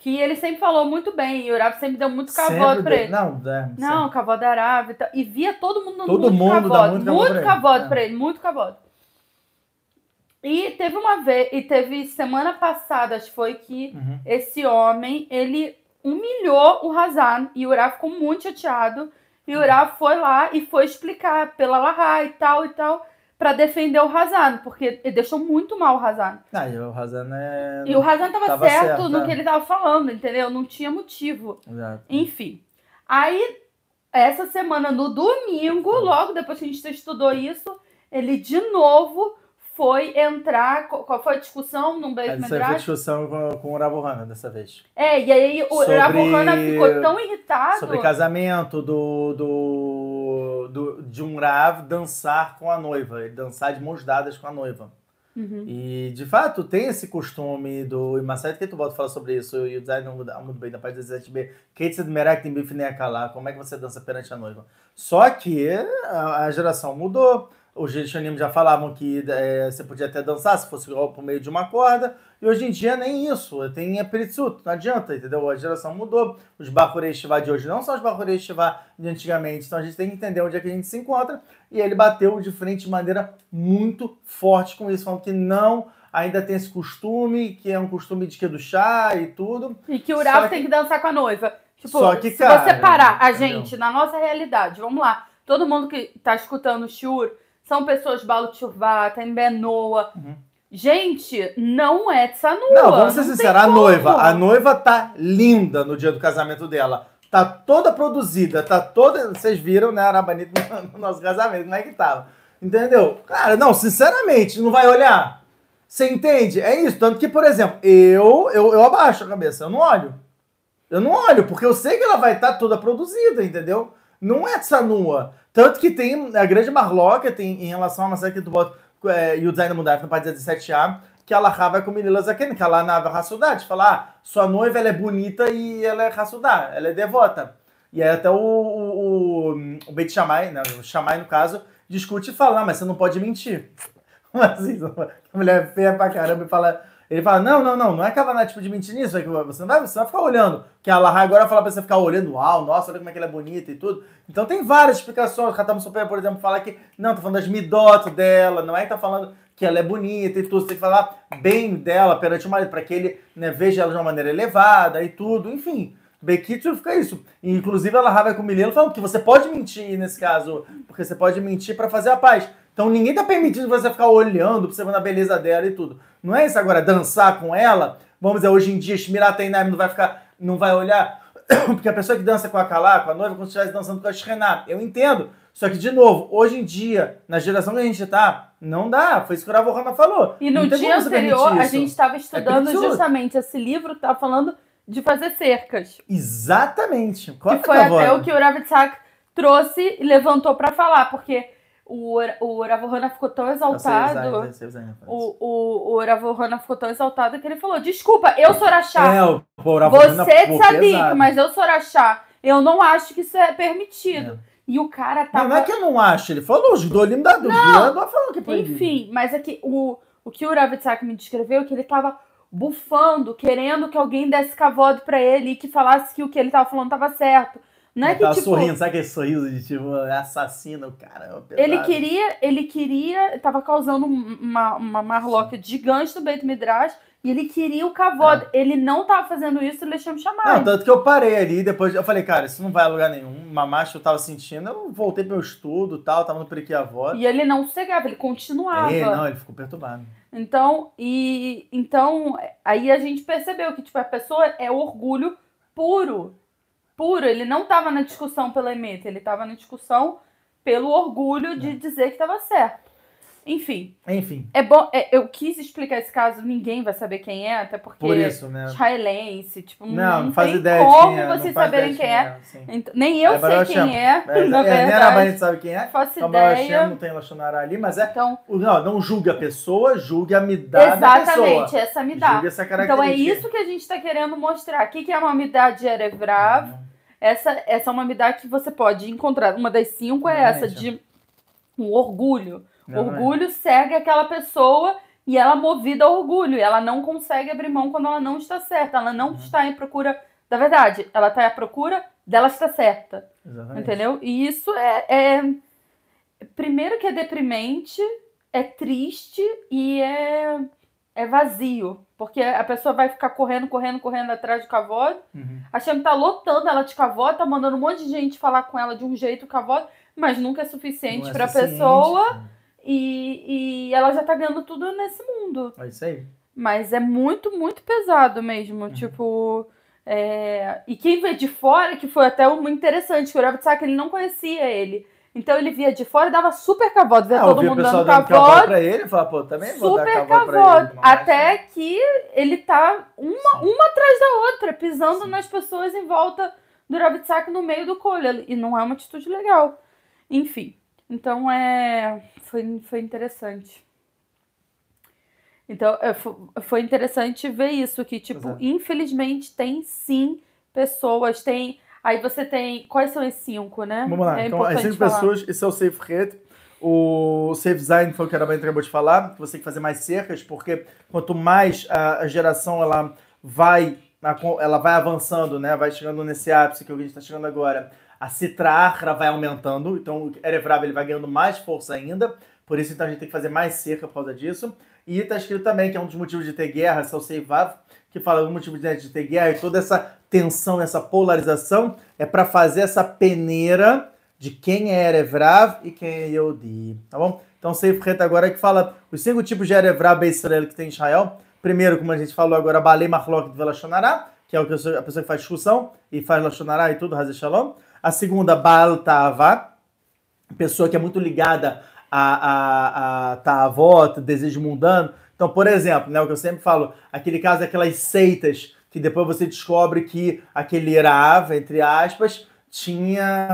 que ele sempre falou muito bem, e o Urav sempre deu muito cavalo pra ele. Não, é, não cavote da Arábia. Então, e via todo mundo dando todo muito mundo cavalo, Muito, muito cavote é. pra ele, muito cavalo. E teve uma vez, e teve semana passada, acho que foi que uhum. esse homem, ele humilhou o Hazan, e o Urav ficou muito chateado, e o Urava uhum. foi lá e foi explicar pela Lahá e tal e tal para defender o Hazan, porque ele deixou muito mal o Hazan. Ah, e o Hazan é... E o Hazan tava, tava certo, certo, no é. que ele tava falando, entendeu? Não tinha motivo. Exato. Enfim. Aí, essa semana, no domingo, hum. logo depois que a gente estudou isso, ele de novo foi entrar, qual foi a discussão no Blade Essa Foi a discussão com, com o Uravohana dessa vez. É, e aí o sobre... Uravohana ficou tão irritado. Sobre casamento do, do, do, de um Rav dançar com a noiva, ele dançar de mãos dadas com a noiva. Uhum. E de fato tem esse costume do. E tu volta fala sobre isso, e o design não muda ah, muito bem, da parte 17b. bife nem a calar, como é que você dança perante a noiva? Só que a, a geração mudou os xamaninos já falavam que é, você podia até dançar se fosse por meio de uma corda, e hoje em dia nem isso, tem apretsuto, não adianta, entendeu? A geração mudou, os Bakurei Shiva de hoje não são os Bakurei Shiva de antigamente, então a gente tem que entender onde é que a gente se encontra, e ele bateu de frente de maneira muito forte com isso, falando que não ainda tem esse costume, que é um costume de que do chá e tudo. E que o Urava que... tem que dançar com a noiva. Tipo, Só que, se cara, você parar a gente entendeu? na nossa realidade, vamos lá, todo mundo que tá escutando o Shur, são pessoas Balchuvá, tá tem Benoa. Uhum. Gente, não é Tsanua. Não, vamos ser sinceros, a noiva, a noiva tá linda no dia do casamento dela. Tá toda produzida, tá toda. Vocês viram, né, a Arabanita no nosso casamento, como é que tava? Entendeu? Cara, não, sinceramente, não vai olhar. Você entende? É isso. Tanto que, por exemplo, eu, eu, eu abaixo a cabeça, eu não olho. Eu não olho, porque eu sei que ela vai estar tá toda produzida, entendeu? Não é Tsanua. Tanto que tem a grande marloca tem, em relação à massacre do Bot é, e o Dynamo Dive no página 17A, que ela vai é com Menila Zaken, que ela na Rassudá, é de falar, ah, sua noiva ela é bonita e ela é Rassudá, ela é devota. E aí até o, o, o, o Beit né, o no caso, discute e fala, ah, mas você não pode mentir. [LAUGHS] Mas assim, a mulher é feia pra caramba e fala, ele fala: não, não, não, não é Kavaná tipo de mentir nisso, é que você não vai, você vai ficar olhando. Que a Lahá agora fala pra você ficar olhando, uau, nossa, olha como é que ela é bonita e tudo. Então tem várias explicações. O Super, por exemplo, fala que não, tá falando das midotas dela, não é que tá falando que ela é bonita e tudo, você tem que falar bem dela perante o marido, para que ele né, veja ela de uma maneira elevada e tudo, enfim. Bekitsu fica isso. E, inclusive, ela vai com o Mileno falando que você pode mentir nesse caso, porque você pode mentir para fazer a paz. Então ninguém está permitindo você ficar olhando, observando a beleza dela e tudo. Não é isso agora, dançar com ela. Vamos dizer, hoje em dia, Shmirata Einam não vai ficar, não vai olhar, [COUGHS] porque a pessoa que dança com a Kalá, com a noiva, quando é estivesse dançando com a Shrená. Eu entendo. Só que, de novo, hoje em dia, na geração que a gente está, não dá. Foi isso que o Rama falou. E no dia anterior, a gente estava é estudando é justamente esse livro que estava tá falando de fazer cercas. Exatamente. Qual que foi até o que o Ravitsak trouxe e levantou para falar, porque o, o ficou tão exaltado. Eu sei, eu sei, eu sei, o, o, o ficou tão exaltado que ele falou: Desculpa, eu sou Araxá. É, o, o Ravohana, Você é tzadik, mas eu sou Araxá. Eu não acho que isso é permitido. É. E o cara tava. Não, não é que eu não acho, ele falou, os dolim da dúvida, que é proibido. Enfim, mas é que o, o que o Ravitsak me descreveu é que ele tava bufando, querendo que alguém desse cavode para ele e que falasse que o que ele tava falando tava certo. Não é que, tipo, sorrindo, sabe aquele sorriso de tipo, assassino, cara? É ele queria, ele queria, tava causando uma, uma marloca Sim. gigante do Beit Midrash, e ele queria o cavode. É. Ele não tava tá fazendo isso, ele deixou me chamar. Não, tanto que eu parei ali, depois eu falei, cara, isso não vai a lugar nenhum. Uma marcha eu tava sentindo, eu voltei pro meu estudo tal, tava no Periqui Avó. E ele não cegava, ele continuava. É, não, ele ficou perturbado. Então, e então aí a gente percebeu que tipo a pessoa é orgulho puro puro, ele não estava na discussão pela emeta, ele estava na discussão pelo orgulho de é. dizer que estava certo. Enfim. Enfim. É bom. É, eu quis explicar esse caso, ninguém vai saber quem é, até porque Por isso, né? israelense, tipo, não, não faz ideia como quem é, vocês saberem quem é. é então, nem eu é, sei quem é, é, na é, Nem a sabe quem é. Faço então, ideia. não tem relacionar ali, mas é. Então, não, não julgue a pessoa, julgue a midá Exatamente, da pessoa. essa midá. essa Então é isso que a gente está querendo mostrar. O que, é uma midá de Erevrav? Uhum. Essa, essa é uma amidade que você pode encontrar. Uma das cinco é, essa de um orgulho. Não, orgulho é. segue aquela pessoa e ela é movida ao orgulho. E ela não consegue abrir mão quando ela não está certa. Ela não uhum. está em procura da verdade. Ela está à procura dela estar certa. Exatamente. Entendeu? E isso é, é. Primeiro que é deprimente, é triste e é é vazio. Porque a pessoa vai ficar correndo, correndo, correndo atrás do cavalo. Uhum. A tá lotando ela de cavalo, tá mandando um monte de gente falar com ela de um jeito cavalo, mas nunca é suficiente é para a pessoa. Né? E, e ela já tá ganhando tudo nesse mundo. É isso aí. Mas é muito, muito pesado mesmo. Uhum. Tipo. É... E quem vê de fora, que foi até uma interessante, que o Rabbit Sack, ele não conhecia ele. Então ele via de fora e dava super cavote. Via ah, todo mundo dando cavote. pra ele, Fala, pô, também vou super dar cavote, Ele, né? Até assim. que ele tá uma, uma atrás da outra, pisando Sim. nas pessoas em volta do Ravitsak no meio do colho. E não é uma atitude legal. Enfim. Então é. Foi, foi interessante. Então, é, foi interessante ver isso, que, tipo, é. infelizmente tem sim pessoas, tem Aí você tem. Quais são esses cinco, né? Vamos lá. É então, as cinco pessoas, esse é o safe rate. O safe design foi o então, que a Arabanha acabou de falar, que você tem que fazer mais cercas, porque quanto mais a, geração ela vai, ela vai avançando, né? Vai chegando nesse ápice que a gente está chegando agora. A Citra Acra vai aumentando, então o Erevrav ele vai ganhando mais força ainda. Por isso, então, a gente tem que fazer mais cerca por causa disso. E está escrito também que é um dos motivos de ter guerra, é o Seivav, que fala o motivo de ter guerra e toda essa tensão, essa polarização, é para fazer essa peneira de quem é Erevrav e quem é Yehudi, tá bom? Então, Seif Reta agora é que fala os cinco tipos de Erevrav e Israel que tem em Israel. Primeiro, como a gente falou agora, Balei Marlok de Velashonará, que é a pessoa que faz discussão e faz Lashonará e tudo, Hazé Shalom. A segunda, Baal Taavá, pessoa que é muito ligada a, a, a Taavot, desejo mundano, então, por exemplo, né, o que eu sempre falo, aquele caso daquelas é seitas que depois você descobre que aquele Rav, entre aspas, tinha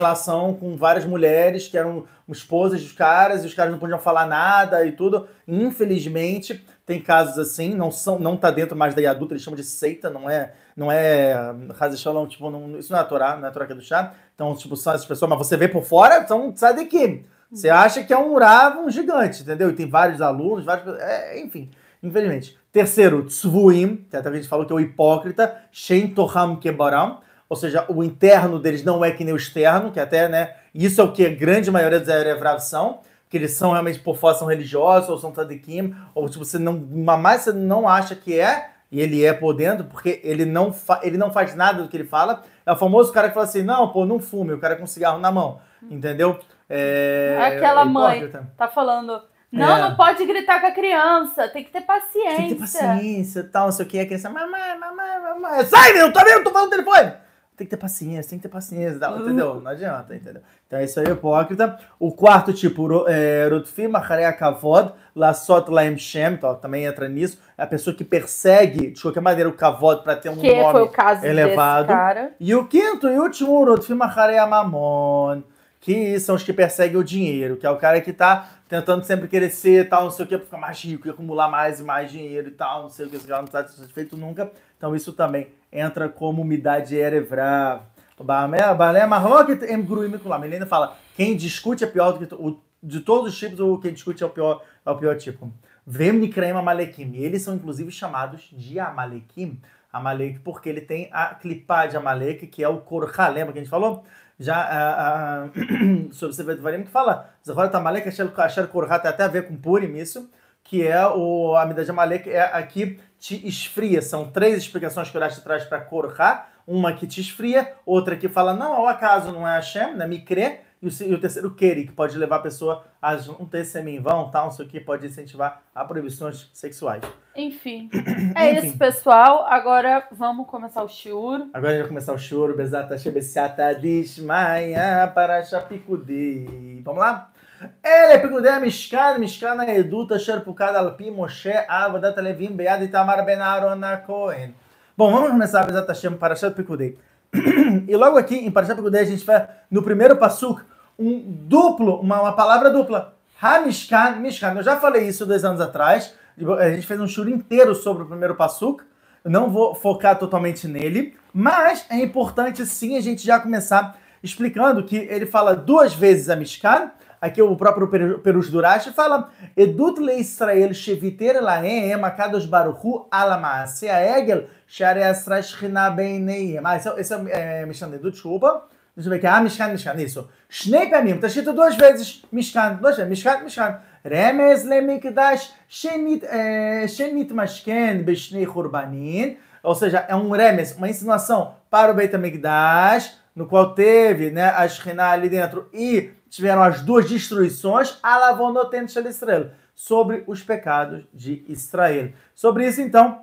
relação com várias mulheres que eram esposas dos caras e os caras não podiam falar nada e tudo. Infelizmente, tem casos assim, não são, não tá dentro mais da adulta, eles chamam de seita, não é, não é eh, tipo, não, isso não é a Torá, não é a Torá que é do chá. Então, tipo, são essas pessoas, mas você vê por fora, então sabe daqui. que você acha que é um Urava, um gigante, entendeu? E tem vários alunos, vários. É, enfim, infelizmente. Terceiro, Tzvuim, que a gente falou que é o hipócrita, Shem Toham Kebaram, ou seja, o interno deles não é que nem o externo, que até, né? Isso é o que a grande maioria dos Erevravs são, que eles são realmente por força religiosos, ou são Tadekim, ou tipo, você não. Mas você não acha que é, e ele é por dentro, porque ele não, fa... ele não faz nada do que ele fala. É o famoso cara que fala assim: não, pô, não fume, o cara com um cigarro na mão, entendeu? É, Aquela mãe tá? tá falando. Não, é. não pode gritar com a criança, tem que ter paciência. Tem que ter paciência tal, não sei o que. A criança, mamãe, mamãe, mamãe. Sai, eu tô vendo, tô falando no telefone. Tem que ter paciência, tem que ter paciência, tal, uh. entendeu? Não adianta, entendeu? Então é isso aí é hipócrita. O quarto tipo, Rutfi é, Macharea Kavod, Lassot Laem Shem, então, também entra nisso. É a pessoa que persegue, de qualquer maneira, o Kavod para ter um que nome foi o caso elevado. Desse cara. E o quinto e último, Rutfi Macharea Mamon que são os é que perseguem o dinheiro, que é o cara que tá tentando sempre crescer tal, não sei o que, para ficar mais rico e acumular mais e mais dinheiro e tal, não sei o que, esse cara não tá satisfeito nunca. Então isso também entra como umidade erevra. Balé marroque em gruimicular. Melina fala, quem discute é pior do que... O, de todos os tipos, o que discute é o pior, é o pior tipo. Vem Krema Amalekim. E eles são, inclusive, chamados de Amalekim. Amalek, porque ele tem a clipá de Amalek, que é o Korha. Lembra que a gente falou? já uh, [CLEARS THROAT] uh, sobre Sefer Devarim, que fala Zahora Tamalek Asher Korha, tem até a ver com Purim isso, que é o Amida Jamalek, é aqui te esfria. São três explicações que o Rashi traz para Korha, uma que te esfria, outra que fala, não, ao acaso, não é Hashem, né, me crê, e o, e o terceiro, querer, que pode levar a pessoa a não ter sêmen em vão, tal, não sei o que, pode incentivar a proibições sexuais. Enfim. [CLEARS THROAT] É Enfim. isso, pessoal. Agora vamos começar o choro. Agora vai começar o choro. Besata, xebeciata, desmaia para chapicudê. Vamos lá? Ele é picudê, miscana, é miscana, é eduta, xerpucada, alpim, moshe, água, data, levim, beada, itamar, benarona, cohen. Bom, vamos começar a Besata Shem para Picudei. e logo aqui em Parashat Picudei a gente vai no primeiro passuk um duplo, uma, uma palavra dupla. Hamishkan, Mishkan. Eu já falei isso dois anos atrás. Tipo, a gente fez um churro inteiro sobre o primeiro Passuca. Eu não vou focar totalmente nele, mas é importante sim a gente já começar explicando que ele fala duas vezes a Mishkan. Aqui o próprio Perus Durashi fala: Edut le Israel sheviter laem emakados baruchu alamaase aegel share asrashchina beinei. Ah, esse é, esse é, é mishkan Edut, desculpa não sei o que, ah, Mishkan, Mishkan, isso. Shnei Pamim, está escrito duas vezes, Mishkan, duas vezes, Mishkan, Mishkan. Remes lemikdash shenit, eh, shenit mashken beshnei churbanin, ou seja, é um remes, uma insinuação para o Beit HaMikdash, no qual teve né, a Shekhinah ali dentro e tiveram as duas destruições, alavonoten shel Israel, sobre os pecados de Israel. Sobre isso, então,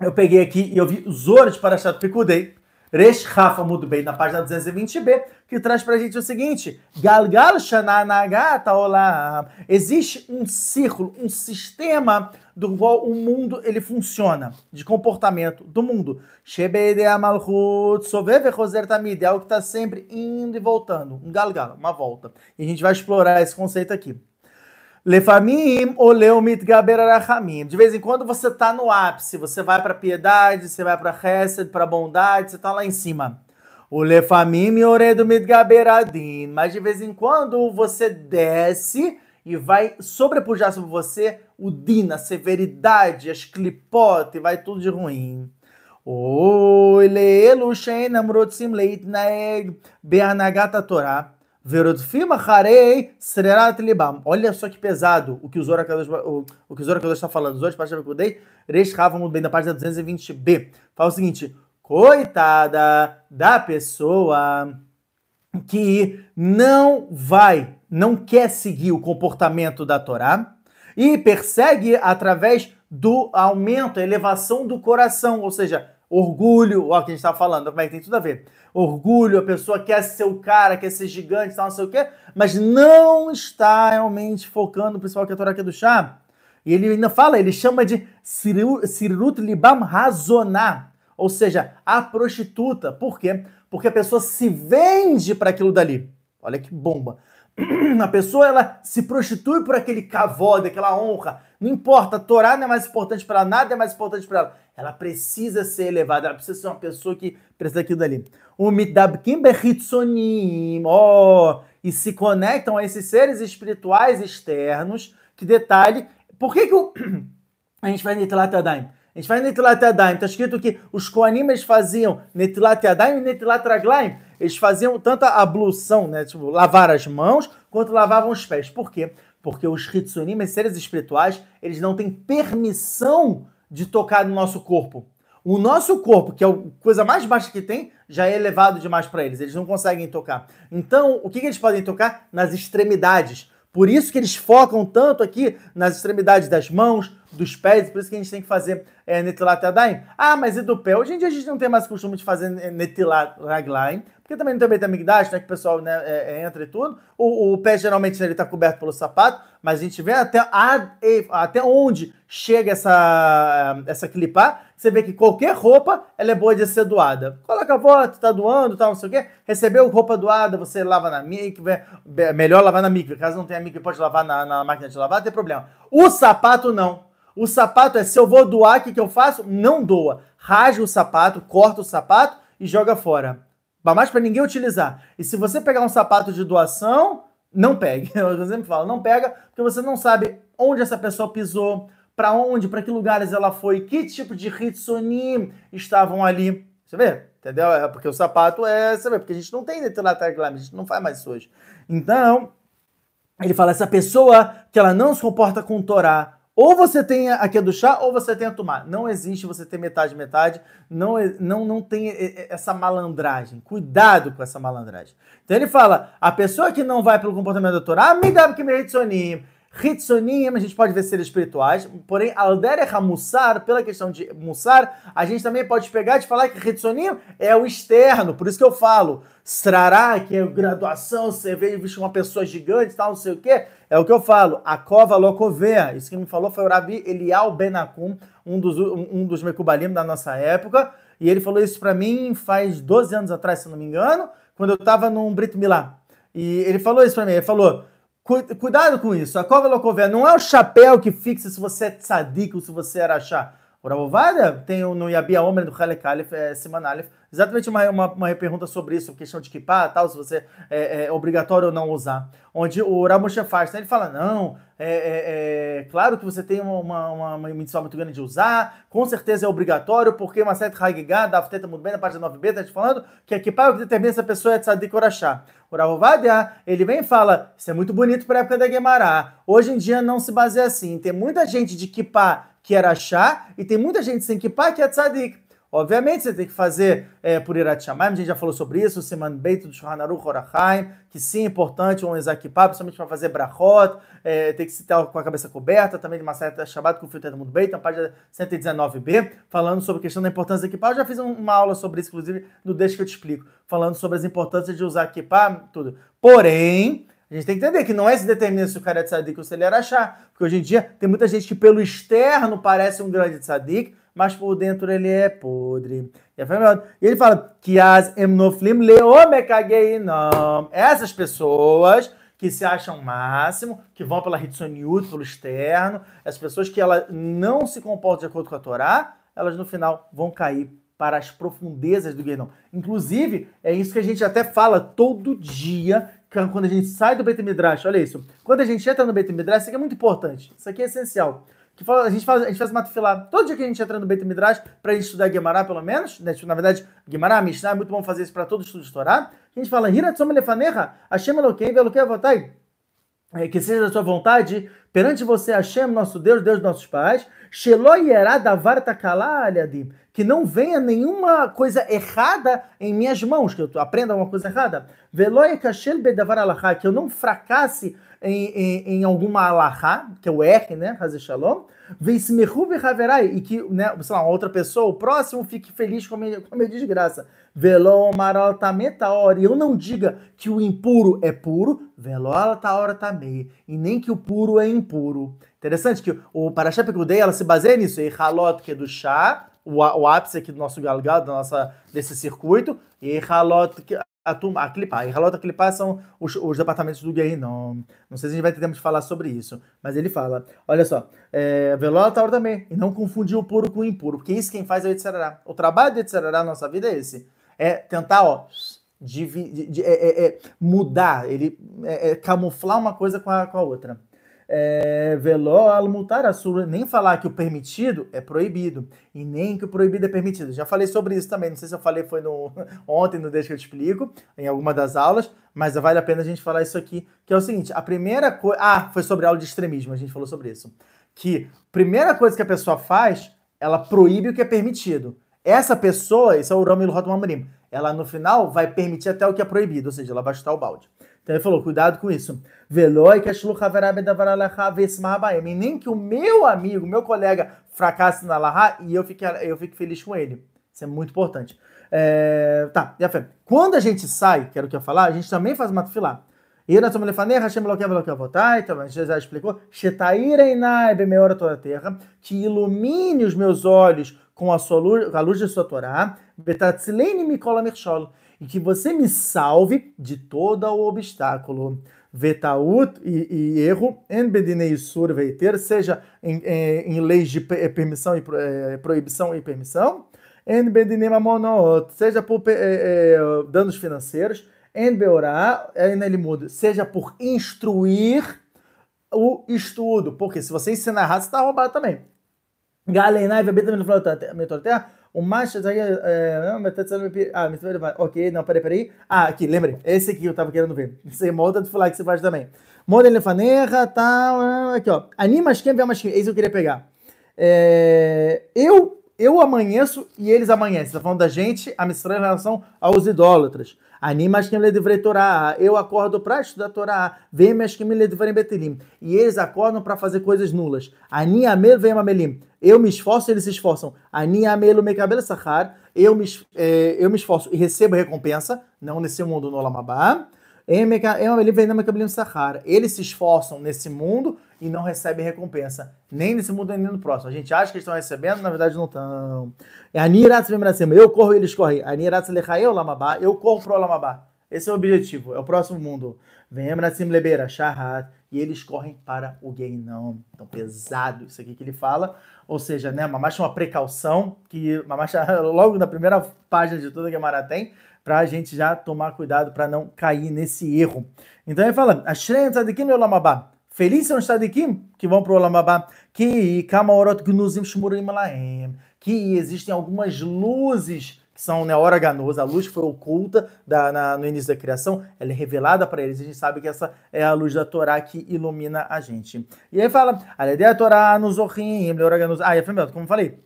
eu peguei aqui e eu vi os olhos para Shat Pekudei. Resh Rafa, muito bem, na página 220b, que traz para a gente o seguinte: Galgal Shananagata Olá. Existe um círculo, um sistema do qual o mundo ele funciona, de comportamento do mundo. Shebede Amalhut, Soveve Roser é algo que está sempre indo e voltando. Um galgal, uma volta. E a gente vai explorar esse conceito aqui. Lefamim oleu mitgaber arachamim. De vez em quando você está no ápice, você vai para piedade, você vai para chesed, para bondade, você está lá em cima. O lefamim oredo mitgaber Mas de vez em quando você desce e vai sobrepujar sobre você o din, a severidade, as clipote, vai tudo de ruim. Oi, leelu shein amrotsim leit naeg beanagata torah. Verotfim acharei sererat libam. Olha só que pesado o que o Zora Kadosh, o, o que o Zora Kadosh está falando. Os outros pastores que eu bem da página 220b. Fala o seguinte: coitada da pessoa que não vai, não quer seguir o comportamento da Torá e persegue através do aumento, elevação do coração, ou seja, Orgulho, ó, que a gente tá falando, como é que tem tudo a ver. Orgulho, a pessoa quer ser o cara, quer ser gigante, tal, não sei o quê, mas não está realmente focando o pessoal que é aqui é do chá. E ele ainda fala, ele chama de Sirut Libam Razoná, ou seja, a prostituta. Por quê? Porque a pessoa se vende para aquilo dali. Olha que bomba a pessoa ela se prostitui por aquele cavode, aquela honra. Não importa, a Torá não é mais importante para ela, nada é mais importante para ela. Ela precisa ser elevada, ela precisa ser uma pessoa que precisa daquilo dali. O mitdabkim berritzonim, ó, e se conectam a esses seres espirituais externos, que detalhe, por que que o... [CLEARS THROAT] a gente vai Netilat adaim A gente vai Netilat adaim está escrito que os Koanim faziam Netilat adaim e Netilat Raglaim, eles faziam tanta ablução, né? Tipo, lavar as mãos, quanto lavavam os pés. Por quê? Porque os Hitsunimas, seres espirituais, eles não têm permissão de tocar no nosso corpo. O nosso corpo, que é a coisa mais baixa que tem, já é elevado demais para eles. Eles não conseguem tocar. Então, o que, que eles podem tocar? Nas extremidades. Por isso que eles focam tanto aqui nas extremidades das mãos, dos pés, por isso que a gente tem que fazer é, eh, Netilata Ah, mas e do pé? Hoje em dia a gente não tem mais costume de fazer Netilata porque também não tem Beit Amigdash, né, que o pessoal né, é, é, entra e tudo. O, o pé geralmente ele está coberto pelo sapato, mas a gente vê até, a, até onde chega essa, essa clipar. Você vê que qualquer roupa ela é boa de ser doada. Coloca a foto, está doando, tal, não sei o quê. Recebeu roupa doada, você lava na micro melhor lavar na micro Caso não tenha micro pode lavar na, na máquina de lavar, não tem problema. O sapato não. O sapato é se eu vou doar, o que, que eu faço? Não doa. Rasga o sapato, corta o sapato e joga fora mais para ninguém utilizar. E se você pegar um sapato de doação, não pegue. [LAUGHS] Eu sempre falo, não pega, porque você não sabe onde essa pessoa pisou, para onde, para que lugares ela foi, que tipo de Hitsuni estavam ali. Você vê? Entendeu? É porque o sapato é, você vê, porque a gente não tem detrilatar a gente não faz mais isso hoje. Então, ele fala, essa pessoa que ela não se comporta com o Torá, ou você tem a que é do chá ou você tem a tomar. Não existe você ter metade metade. Não não não tem essa malandragem. Cuidado com essa malandragem. Então ele fala: a pessoa que não vai pelo comportamento da Torá, me dá porque me dá de soninho. Hitsonim, a gente pode ver seres espirituais, porém, Alderecha Mussar, pela questão de Mussar, a gente também pode pegar e falar que Hitsonim é o externo, por isso que eu falo, Srará, que é graduação, você vê visto uma pessoa gigante, tal, não sei o quê, é o que eu falo, a cova locovea, isso que me falou foi o Rabi Elial Benacum, um dos, um dos Mekubalim da nossa época, e ele falou isso para mim faz 12 anos atrás, se não me engano, quando eu tava num Brit Milá. E ele falou isso para mim, ele falou Cuidado com isso. A cova Locové não é o chapéu que fixa se você é tzadik ou se você era achar. O Rabovada tem no Yabia Omer do Halek Aleph, eh, é, Siman Aleph, Exatamente uma, uma, uma pergunta sobre isso, questão de equipar tal, se você é, é, obrigatório ou não usar. Onde o Ramusha faz, né? ele fala, não, é, é, é, claro que você tem uma, uma, uma muito grande de usar, com certeza é obrigatório, porque uma certa Hagigah, da Afteta muito bem, na página 9b, está te falando que equipar é o que determina se a pessoa é tzadik orachá. O Ravovadia, ele vem e fala, isso é muito bonito para a época da Gemara. Hoje em dia não se baseia assim. Tem muita gente de equipar que era chá, e tem muita gente sem equipar que é tzadik. Obviamente você tem que fazer é, por Irat Shamayim, a gente já falou sobre isso, o Siman beito do Shuhanaru Aruch Horachaim, que sim, é importante um Ezakipá, principalmente para fazer brachot, é, tem que se ter com a cabeça coberta, também de Masayat Shabbat com o filtro do Mundo beito então, na página 119b, falando sobre a questão da importância de equipar. Eu já fiz uma aula sobre isso, inclusive, no Deixa que eu te explico, falando sobre as importâncias de usar equipar, tudo. Porém, a gente tem que entender que não é se determina se o cara é tzadik ou se ele era é achar. Porque hoje em dia tem muita gente que pelo externo parece um grande tzadik, mas por dentro ele é podre. E ele fala que as emnoflim não. Essas pessoas que se acham máximo, que vão pela hitsoniut, pelo externo, as pessoas que ela não se comportam de acordo com a Torá, elas no final vão cair para as profundezas do Guinom. Inclusive, é isso que a gente até fala todo dia, é quando a gente sai do Beit Midrash. Olha isso. Quando a gente entra no Beit Midrash, isso aqui é muito importante. Isso aqui é essencial que fala, a gente faz, a gente faz matufilá. Todo dia que a gente entra no Beit Midrash, para estudar Guimará, pelo menos, né? Tipo, na verdade, Guimará, Mishnah, é muito bom fazer isso para todo estudo de Torá. A gente fala, Hiratzom Hashem Eloquei, Veloquei Avotai. É, que seja da sua vontade perante você, Hashem, nosso Deus, Deus dos nossos pais, que não venha nenhuma coisa errada em minhas mãos, que eu aprenda alguma coisa errada, que eu não fracasse em, em, em alguma alahá, que é o R, né? Hazer Shalom, Veismehuv Raverai e que, né, sei lá, uma outra pessoa, o próximo, fique feliz com a minha, com a minha desgraça. Velo e eu não diga que o impuro é puro, Velo também. e nem que o puro é impuro. Interessante que o Parashá Gudei, ela se baseia nisso, e Halot, que é do chá, o, o ápice aqui do nosso galgal, da nossa, desse circuito, e Halot, que a, a E Halota Clipar são os, os, departamentos do Guerrinão. Não sei se a gente vai ter tempo de falar sobre isso, mas ele fala. Olha só, é, eh, Velora também, e não confundir o puro com o impuro, porque isso quem faz é o Etzerará. O trabalho do Etzerará na nossa vida é esse. É tentar, ó, de, de, de, é, é, mudar, ele é, é camuflar uma coisa com a, com a outra é, veló almutar a sura nem falar que o permitido é proibido e nem que o proibido é permitido. Já falei sobre isso também, não sei se eu falei foi no, [LAUGHS] ontem no Deixa que eu te explico, em alguma das aulas, mas vale a pena a gente falar isso aqui, que é o seguinte, a primeira coisa, ah, foi sobre aula de extremismo, a gente falou sobre isso, que primeira coisa que a pessoa faz, ela proíbe o que é permitido. Essa pessoa, isso é o Romilo Rotman Ela no final vai permitir até o que é proibido, ou seja, ela vai chutar o balde. Então ele falou: cuidado com isso. Veloi que E nem que o meu amigo, meu colega, fracasse na Laha e eu fique, eu fique feliz com ele. Isso é muito importante. É, tá, quando a gente sai, que era o que eu ia falar, a gente também faz uma tefilá. E na estamos falando, Hashem Eloquia Veloquia Votai, tal. Então, a gente já explicou, Shetairenai toda a Terra, que ilumine os meus olhos com a, sua luz, a luz de sua Torá, Betatzilene Mikola Mershol, e que você me salve de todo o obstáculo. Vetaut e, e erro, enbedinei surveiter, seja em, em, é, em, leis de é, permissão e pro, é, proibição e permissão, enbedinei mamonot, seja por é, é, danos financeiros, enbeorá, é, enelimudo, seja por instruir o estudo, porque se você ensinar errado, você está roubado também. Galenai, bebê também no terra o tá é, Masha tá Ah, ok, não, peraí, peraí. Ah, aqui, lembrei. Esse aqui eu tava querendo ver. Você moda de falar que você faz também. Moda elefaneira, tal. Aqui, ó. Anima esquema, vem uma esquema. Esse eu queria pegar. É, eu eu amanheço e eles amanhecem. Está falando da gente, a mistura em relação aos idólatras. Animas que me livrei Torá, eu acordo para estudar Torá, vemas que me livrei Betelim. E eles acordam para fazer coisas nulas. Ani amel vem amelim. Eu me esforço, e eles se esforçam. Ani amelo me cabelo sahar. Eu me, eh, eu me esforço e recebo recompensa, não nesse mundo no Lamabá. Eles se esforçam nesse mundo e não recebem recompensa, nem nesse mundo nem no próximo. A gente acha que estão recebendo, na verdade não estão. É assim, eu corro, eles correm. a Eu corro pro Lamabá. Esse é o objetivo, é o próximo mundo. Lebeira, Shahat, e eles correm para o Gainão. Então, pesado isso aqui que ele fala. Ou seja, né, Mamacha é uma precaução que Mamacha, [LAUGHS] logo na primeira página de toda a Gemara tem, para a gente já tomar cuidado para não cair nesse erro. Então ele fala, Ashreyan Tzadikim Lamabá Felizes são os tzadikim que vão para o Olamabá. Que kamaorot gnuzim shmurim laem. Que existem algumas luzes que são neora né, ganosa A luz foi oculta da, na, no início da criação. Ela é revelada para eles. A gente sabe que essa é a luz da Torá que ilumina a gente. E aí fala, a Torá nos orrim, neora ganoz. Ah, e como eu falei.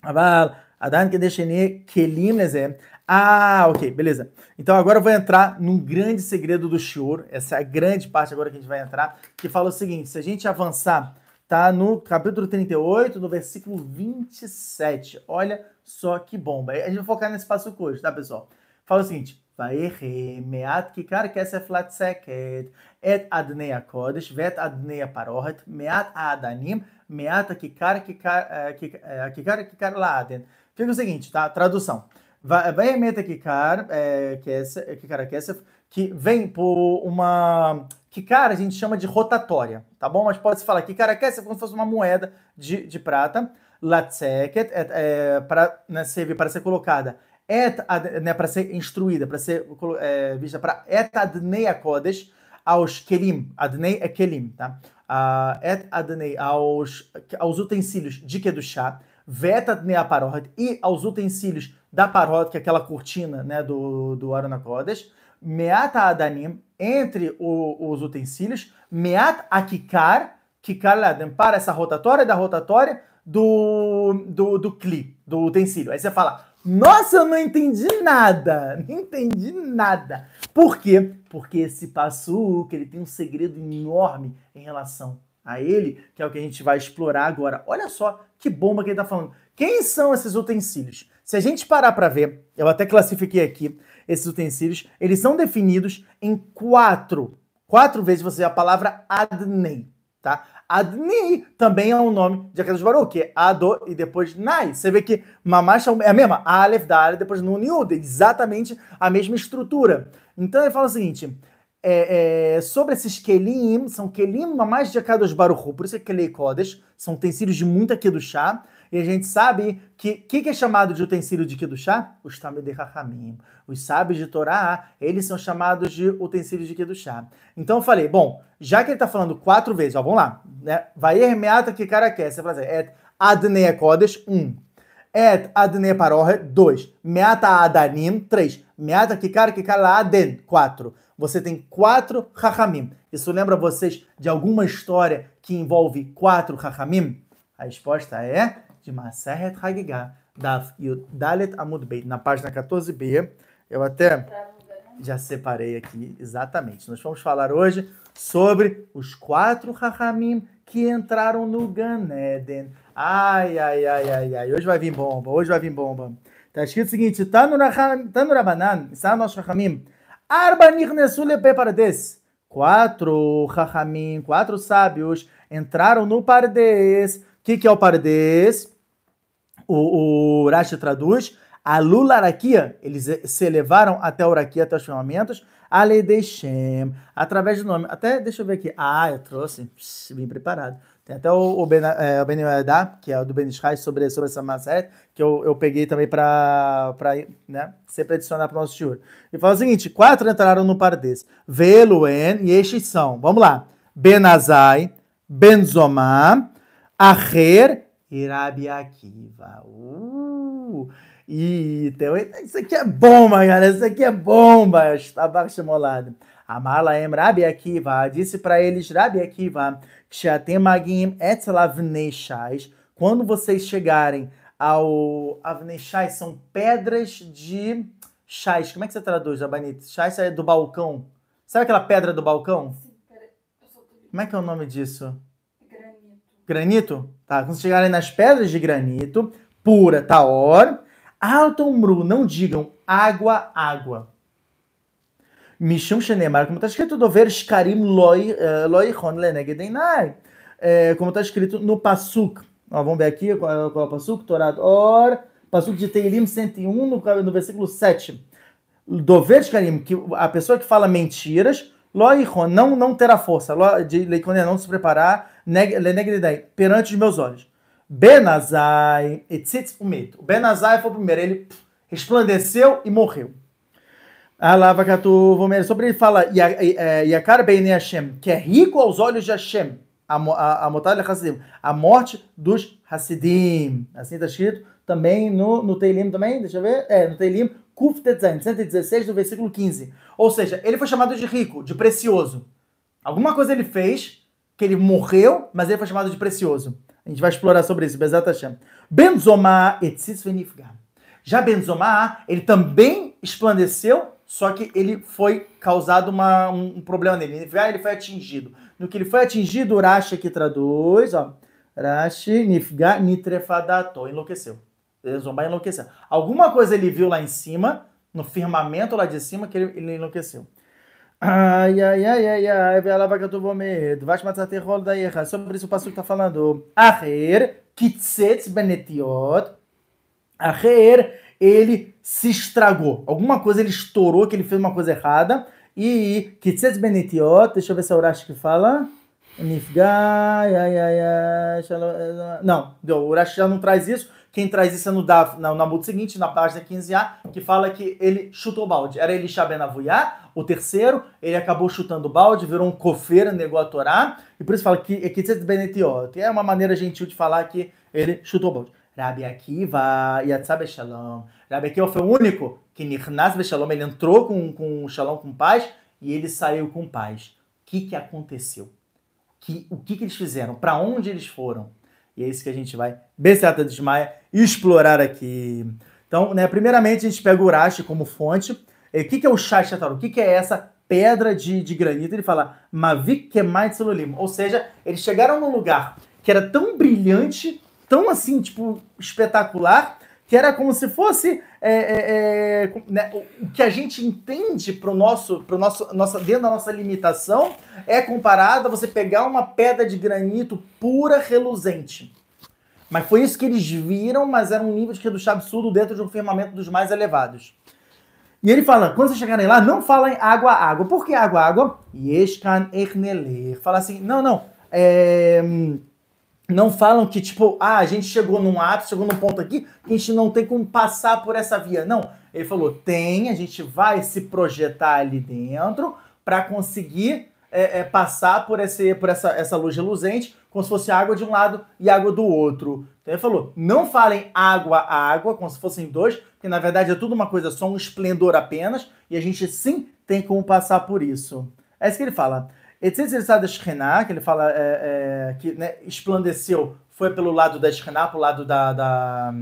Aval, Adan que deixa kelim lezem. Ah, ok, beleza. Então agora eu vou entrar num grande segredo do Shior. Essa é a grande parte agora que a gente vai entrar, que fala o seguinte: se a gente avançar, tá no capítulo 38, no versículo 27. Olha só que bomba. A gente vai focar nesse passo hoje, tá, pessoal? Fala o seguinte: Vaerre, meat kikar keseflat seket, et adnei akodesh, vet adnei parohet, meat adanim, meat kikar kikar eh, eh, kikar laden. Fica o seguinte, tá? Tradução. Vehemet Kikar, é, Kikar é Kesef, é que vem por uma. Kikara a gente chama de rotatória, tá bom? Mas pode-se falar kikara Kesef é como se fosse uma moeda de, de prata. Latseket, é, para né, para ser colocada. Et, né, para ser instruída, para ser é, vista para Et Adnei akodes aos Kelim. Adnei é Kelim, tá? Uh, et Adnei aos, aos utensílios de Kedushá veta né, a paródia e aos utensílios da paródia, que é aquela cortina né, do, do Arona meata adanim, entre o, os utensílios, meat a kikar ladem, para essa rotatória da rotatória do, do, do cli, do utensílio. Aí você fala, nossa, eu não entendi nada, [LAUGHS] não entendi nada. Por quê? Porque esse passo que ele tem um segredo enorme em relação a ele, que é o que a gente vai explorar agora. Olha só que bomba que ele está falando. Quem são esses utensílios? Se a gente parar para ver, eu até classifiquei aqui esses utensílios, eles são definidos em quatro. Quatro vezes você a palavra adnei, tá? Adni também é um nome de aquelas barulhos que é Ado e depois Nai. Você vê que Mamash é, é a mesma, Aleph da Aleph, depois Nun Yud, é exatamente a mesma estrutura. Então ele fala o seguinte, é, é, sobre esses kelim, são kelim mais de Akadosh Baruchu, por isso é kelei é kodesh, são utensílios de muita chá e a gente sabe que o que, que, é chamado de utensílio de Kedushá? Os de rachamim, os sábios de Torá, eles são chamados de utensílios de Kedushá. Então eu falei, bom, já que ele está falando quatro vezes, ó, vamos lá, né? vai hermeata que cara quer, você vai fazer, et adnei kodesh, um, et adne parohe, 2. Meata adanim, 3. Meata kikar kikar aden, 4 você tem quatro Rahamim. Isso lembra vocês de alguma história que envolve quatro Rahamim? A resposta é de Maseret Hagigah, Daf Dalet Amud Beit, na página 14b. Eu até já separei aqui exatamente. Nós vamos falar hoje sobre os quatro Rahamim que entraram no Gan Eden. Ai, ai, ai, ai, ai. Hoje vai vir bomba, hoje vai vir bomba. Está escrito o seguinte: Tanu Rabanan, está no nosso Rahamim. Arba Nirnesule Quatro Rahamim, quatro sábios entraram no Pardes. O que, que é o Pardes? O, o Rashi traduz. A Lularaquia, eles se elevaram até a Uraquia, até os firmamentos. Aleidei Shem, através do nome. Até, deixa eu ver aqui. Ah, eu trouxe, Psh, bem preparado. Tem até o, o Ben, é, o ben que é o do Ben Ishai, sobre, sobre essa Maseret, que eu, eu peguei também para né, sempre adicionar para o nosso shiur. E fala o seguinte: quatro entraram no Pardes: Veluen e estes são. Vamos lá. Benazai, Benzomá, Aher e Rabi Akiva. Uh! Então, isso aqui é bomba, galera. Isso aqui é bomba. Está baixo molado. Amar laem Rabi Akiva, disse para eles, Rabi Akiva, Kshatemagim etlavneshais, quando vocês chegarem ao avneshais, são pedras de chais. Como é que você traduz, Abanit? Chais é do balcão. Sabe aquela pedra do balcão? Como é que é o nome disso? Granito. Granito? Tá, quando chegarem nas pedras de granito, pura, taor, altomru, não digam água, água. משום שנאמר, כמו תשקטו דובר שקרים לא יחון לנגד עיניי. Como está escrito no Passuc. Ó, vamos ver aqui qual, é o Passuc, Torador, Or, de Teilim 101, no, no versículo 7. Dover Shkarim, que a pessoa que fala mentiras, Loichon, não, não terá força, lo, de Leikoné, não se preparar, Lenegridai, perante os meus olhos. Benazai, Etzitz Umit. O Benazai foi o primeiro, ele resplandeceu e morreu. Allah Vakatu Vomer. Sobre ele fala, é, Yakar Beine Hashem, que é rico aos olhos de Hashem, a, a, a Hasidim, a morte dos Hasidim. Assim está escrito também no, no Teilim também, deixa eu ver, é, no Teilim, Kuf Tetzain, 116, no versículo 15. Ou seja, ele foi chamado de rico, de precioso. Alguma coisa ele fez, que ele morreu, mas ele foi chamado de precioso. A gente vai explorar sobre isso, Bezat Hashem. Benzoma etzis venifgam. Já Benzoma, ele também esplandeceu só que ele foi causado uma, um, um, problema nele. Ele foi, ah, ele foi atingido. No que ele foi atingido, Rashi aqui traduz, ó. Rashi nifga nitrefadato, enlouqueceu. Zombar enlouqueceu. Alguma coisa ele viu lá em cima, no firmamento lá de cima, que ele, ele enlouqueceu. Ai, ai, ai, ai, ai, que eu tu vai Vash matzate rolo da erra. Sobre isso o pastor está falando. Aher, kitsets benetiot. Aher, ele se estragou. Alguma coisa ele estourou, que ele fez uma coisa errada. E Kitzetz Benetiot, deixa eu ver se é o Urashi que fala. Nifgai, ai, ai, ai, não, o Urashi já não traz isso. Quem traz isso é no Dav, na, na multa seguinte, na página 15a, que fala que ele chutou o balde. Era Elisha Ben o terceiro, ele acabou chutando o balde, virou um cofeiro, negou a Torá, e por isso fala que Kitzetz Benetiot. É uma maneira gentil de falar que ele chutou o balde. Rabi Akiva, Yatsabe Shalom. Rabi Akiva foi o único que Nirnas Shalom, ele entrou com, com Shalom com paz e ele saiu com paz. O que, que aconteceu? Que, o que, que eles fizeram? Para onde eles foram? E é isso que a gente vai, Besata Desmaia, explorar aqui. Então, né, primeiramente, a gente pega o Urashi como fonte. o que, que é o Shai O que, que é essa pedra de, de granito? Ele fala, Mavik Ou seja, eles chegaram num lugar que era tão brilhante, tão assim, tipo, espetacular, que era como se fosse é, é, é né, o que a gente entende pro nosso, pro nosso nossa, dentro da nossa limitação é comparado a você pegar uma pedra de granito pura reluzente. Mas foi isso que eles viram, mas era um nível de redução absurdo dentro de um firmamento dos mais elevados. E ele fala, quando vocês chegarem lá, não falem água, água. Por que água, água? Yeshkan erneler. Fala assim, não, não. É hum, não falam que, tipo, ah, a gente chegou num ápice, chegou num ponto aqui, que a gente não tem como passar por essa via. Não. Ele falou: tem, a gente vai se projetar ali dentro para conseguir é, é, passar por, esse, por essa, essa luz reluzente, como se fosse água de um lado e água do outro. Então ele falou: não falem água, água, como se fossem dois, porque na verdade é tudo uma coisa só, um esplendor apenas, e a gente sim tem como passar por isso. É isso que ele fala. Etzitz Elitzad Shekhinah, que ele fala é, é, que né, esplandeceu, foi pelo lado da Shekhinah, pelo lado da, da,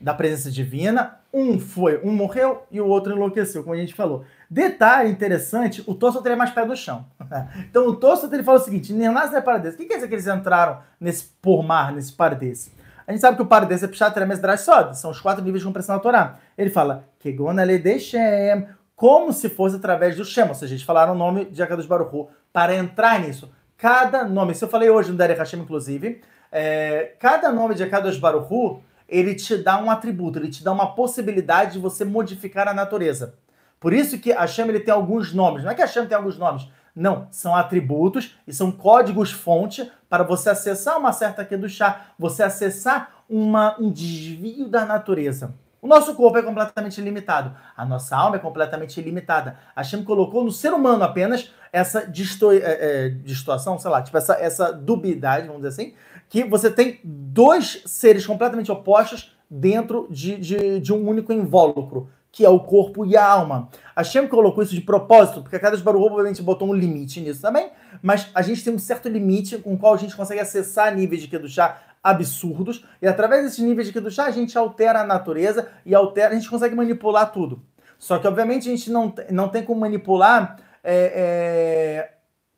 da, presença divina. Um foi, um morreu e o outro enlouqueceu, como a gente falou. Detalhe interessante, o Tosfot é mais perto do chão. [LAUGHS] então o Tosfot ele fala o seguinte, Nenaz é paradês. O que quer dizer que eles entraram nesse pormar, nesse paradês? A gente sabe que o paradês é Pshat, Remes, Drashod, são os quatro níveis de compreensão da Torá. Ele fala, Kegona le Deshem, como se fosse através do Shema. Ou seja, gente falaram o nome de Akadosh Baruchu para entrar nisso. Cada nome, isso eu falei hoje no Derek Hashem, inclusive, é, cada nome de Akadosh Baruchu, ele te dá um atributo, ele te dá uma possibilidade de você modificar a natureza. Por isso que Hashem ele tem alguns nomes. Não é que Hashem tem alguns nomes. Não, são atributos e são códigos fonte para você acessar uma certa aqui do chá, você acessar uma, um desvio da natureza. O nosso corpo é completamente limitado, a nossa alma é completamente limitada. Shem colocou no ser humano apenas essa disto é, é, distorção, sei lá, tipo essa, essa dubidade, vamos dizer assim, que você tem dois seres completamente opostos dentro de, de, de um único invólucro, que é o corpo e a alma. A Shem colocou isso de propósito, porque a cada Baruch obviamente botou um limite nisso também, mas a gente tem um certo limite com o qual a gente consegue acessar níveis de chá absurdos, e através desses níveis de do a gente altera a natureza e altera, a gente consegue manipular tudo. Só que, obviamente, a gente não, não tem como manipular é, é,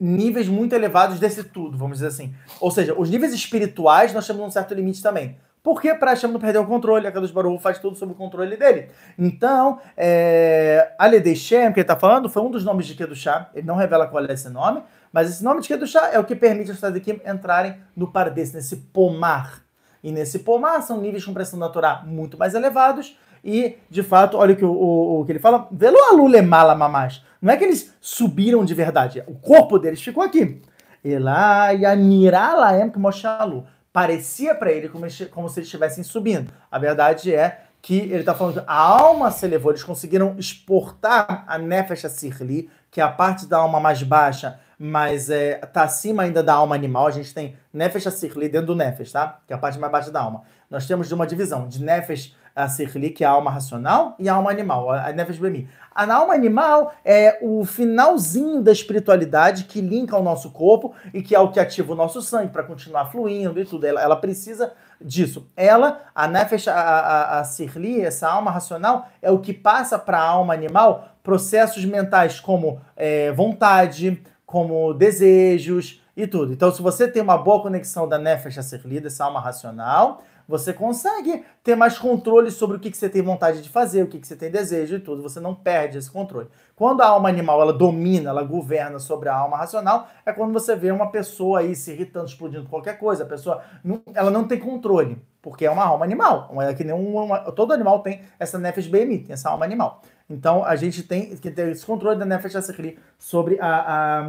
níveis muito elevados desse tudo, vamos dizer assim. Ou seja, os níveis espirituais nós temos um certo limite também. Porque para Hashem perder o controle, a Kadosh Baruch faz tudo sob o controle dele. Então, é, Aledei Shem, que ele está falando, foi um dos nomes de Kedushá, ele não revela qual é esse nome, mas esse nome de Kedushá é o que permite os Tzadikim entrarem no Pardes, nesse pomar. E nesse pomar são níveis de compressão natural muito mais elevados. E, de fato, olha o que, o, o, o que ele fala. Velo alule mala mamás. Não é que eles subiram de verdade. O corpo deles ficou aqui. Parecia para ele como, como se eles estivessem subindo. A verdade é que ele está falando que a alma se elevou. Eles conseguiram exportar a nefesh sirli, que é a parte da alma mais baixa, mas é, tá acima ainda da alma animal. A gente tem Nefesh Asirli dentro do Nefesh, tá? Que é a parte mais baixa da alma. Nós temos de uma divisão de Nefesh Asirli, que é a alma racional, e a alma animal, a Nefesh Bemi. A alma animal é o finalzinho da espiritualidade que linka ao nosso corpo e que é o que ativa o nosso sangue para continuar fluindo e tudo. Ela, ela, precisa disso. Ela, a Nefesh Asirli, essa alma racional, é o que passa para a alma animal processos mentais como é, vontade, como desejos e tudo. Então, se você tem uma boa conexão da Nefesh lida, essa alma racional, você consegue ter mais controle sobre o que, que você tem vontade de fazer, o que, que você tem desejo e tudo. Você não perde esse controle. Quando a alma animal ela domina, ela governa sobre a alma racional, é quando você vê uma pessoa aí se irritando, explodindo qualquer coisa. A pessoa não, ela não tem controle, porque é uma alma animal. É que uma, todo animal tem essa nefesh BMI, tem essa alma animal. Então a gente tem que ter esse controle da Nefesh HaSechri sobre a,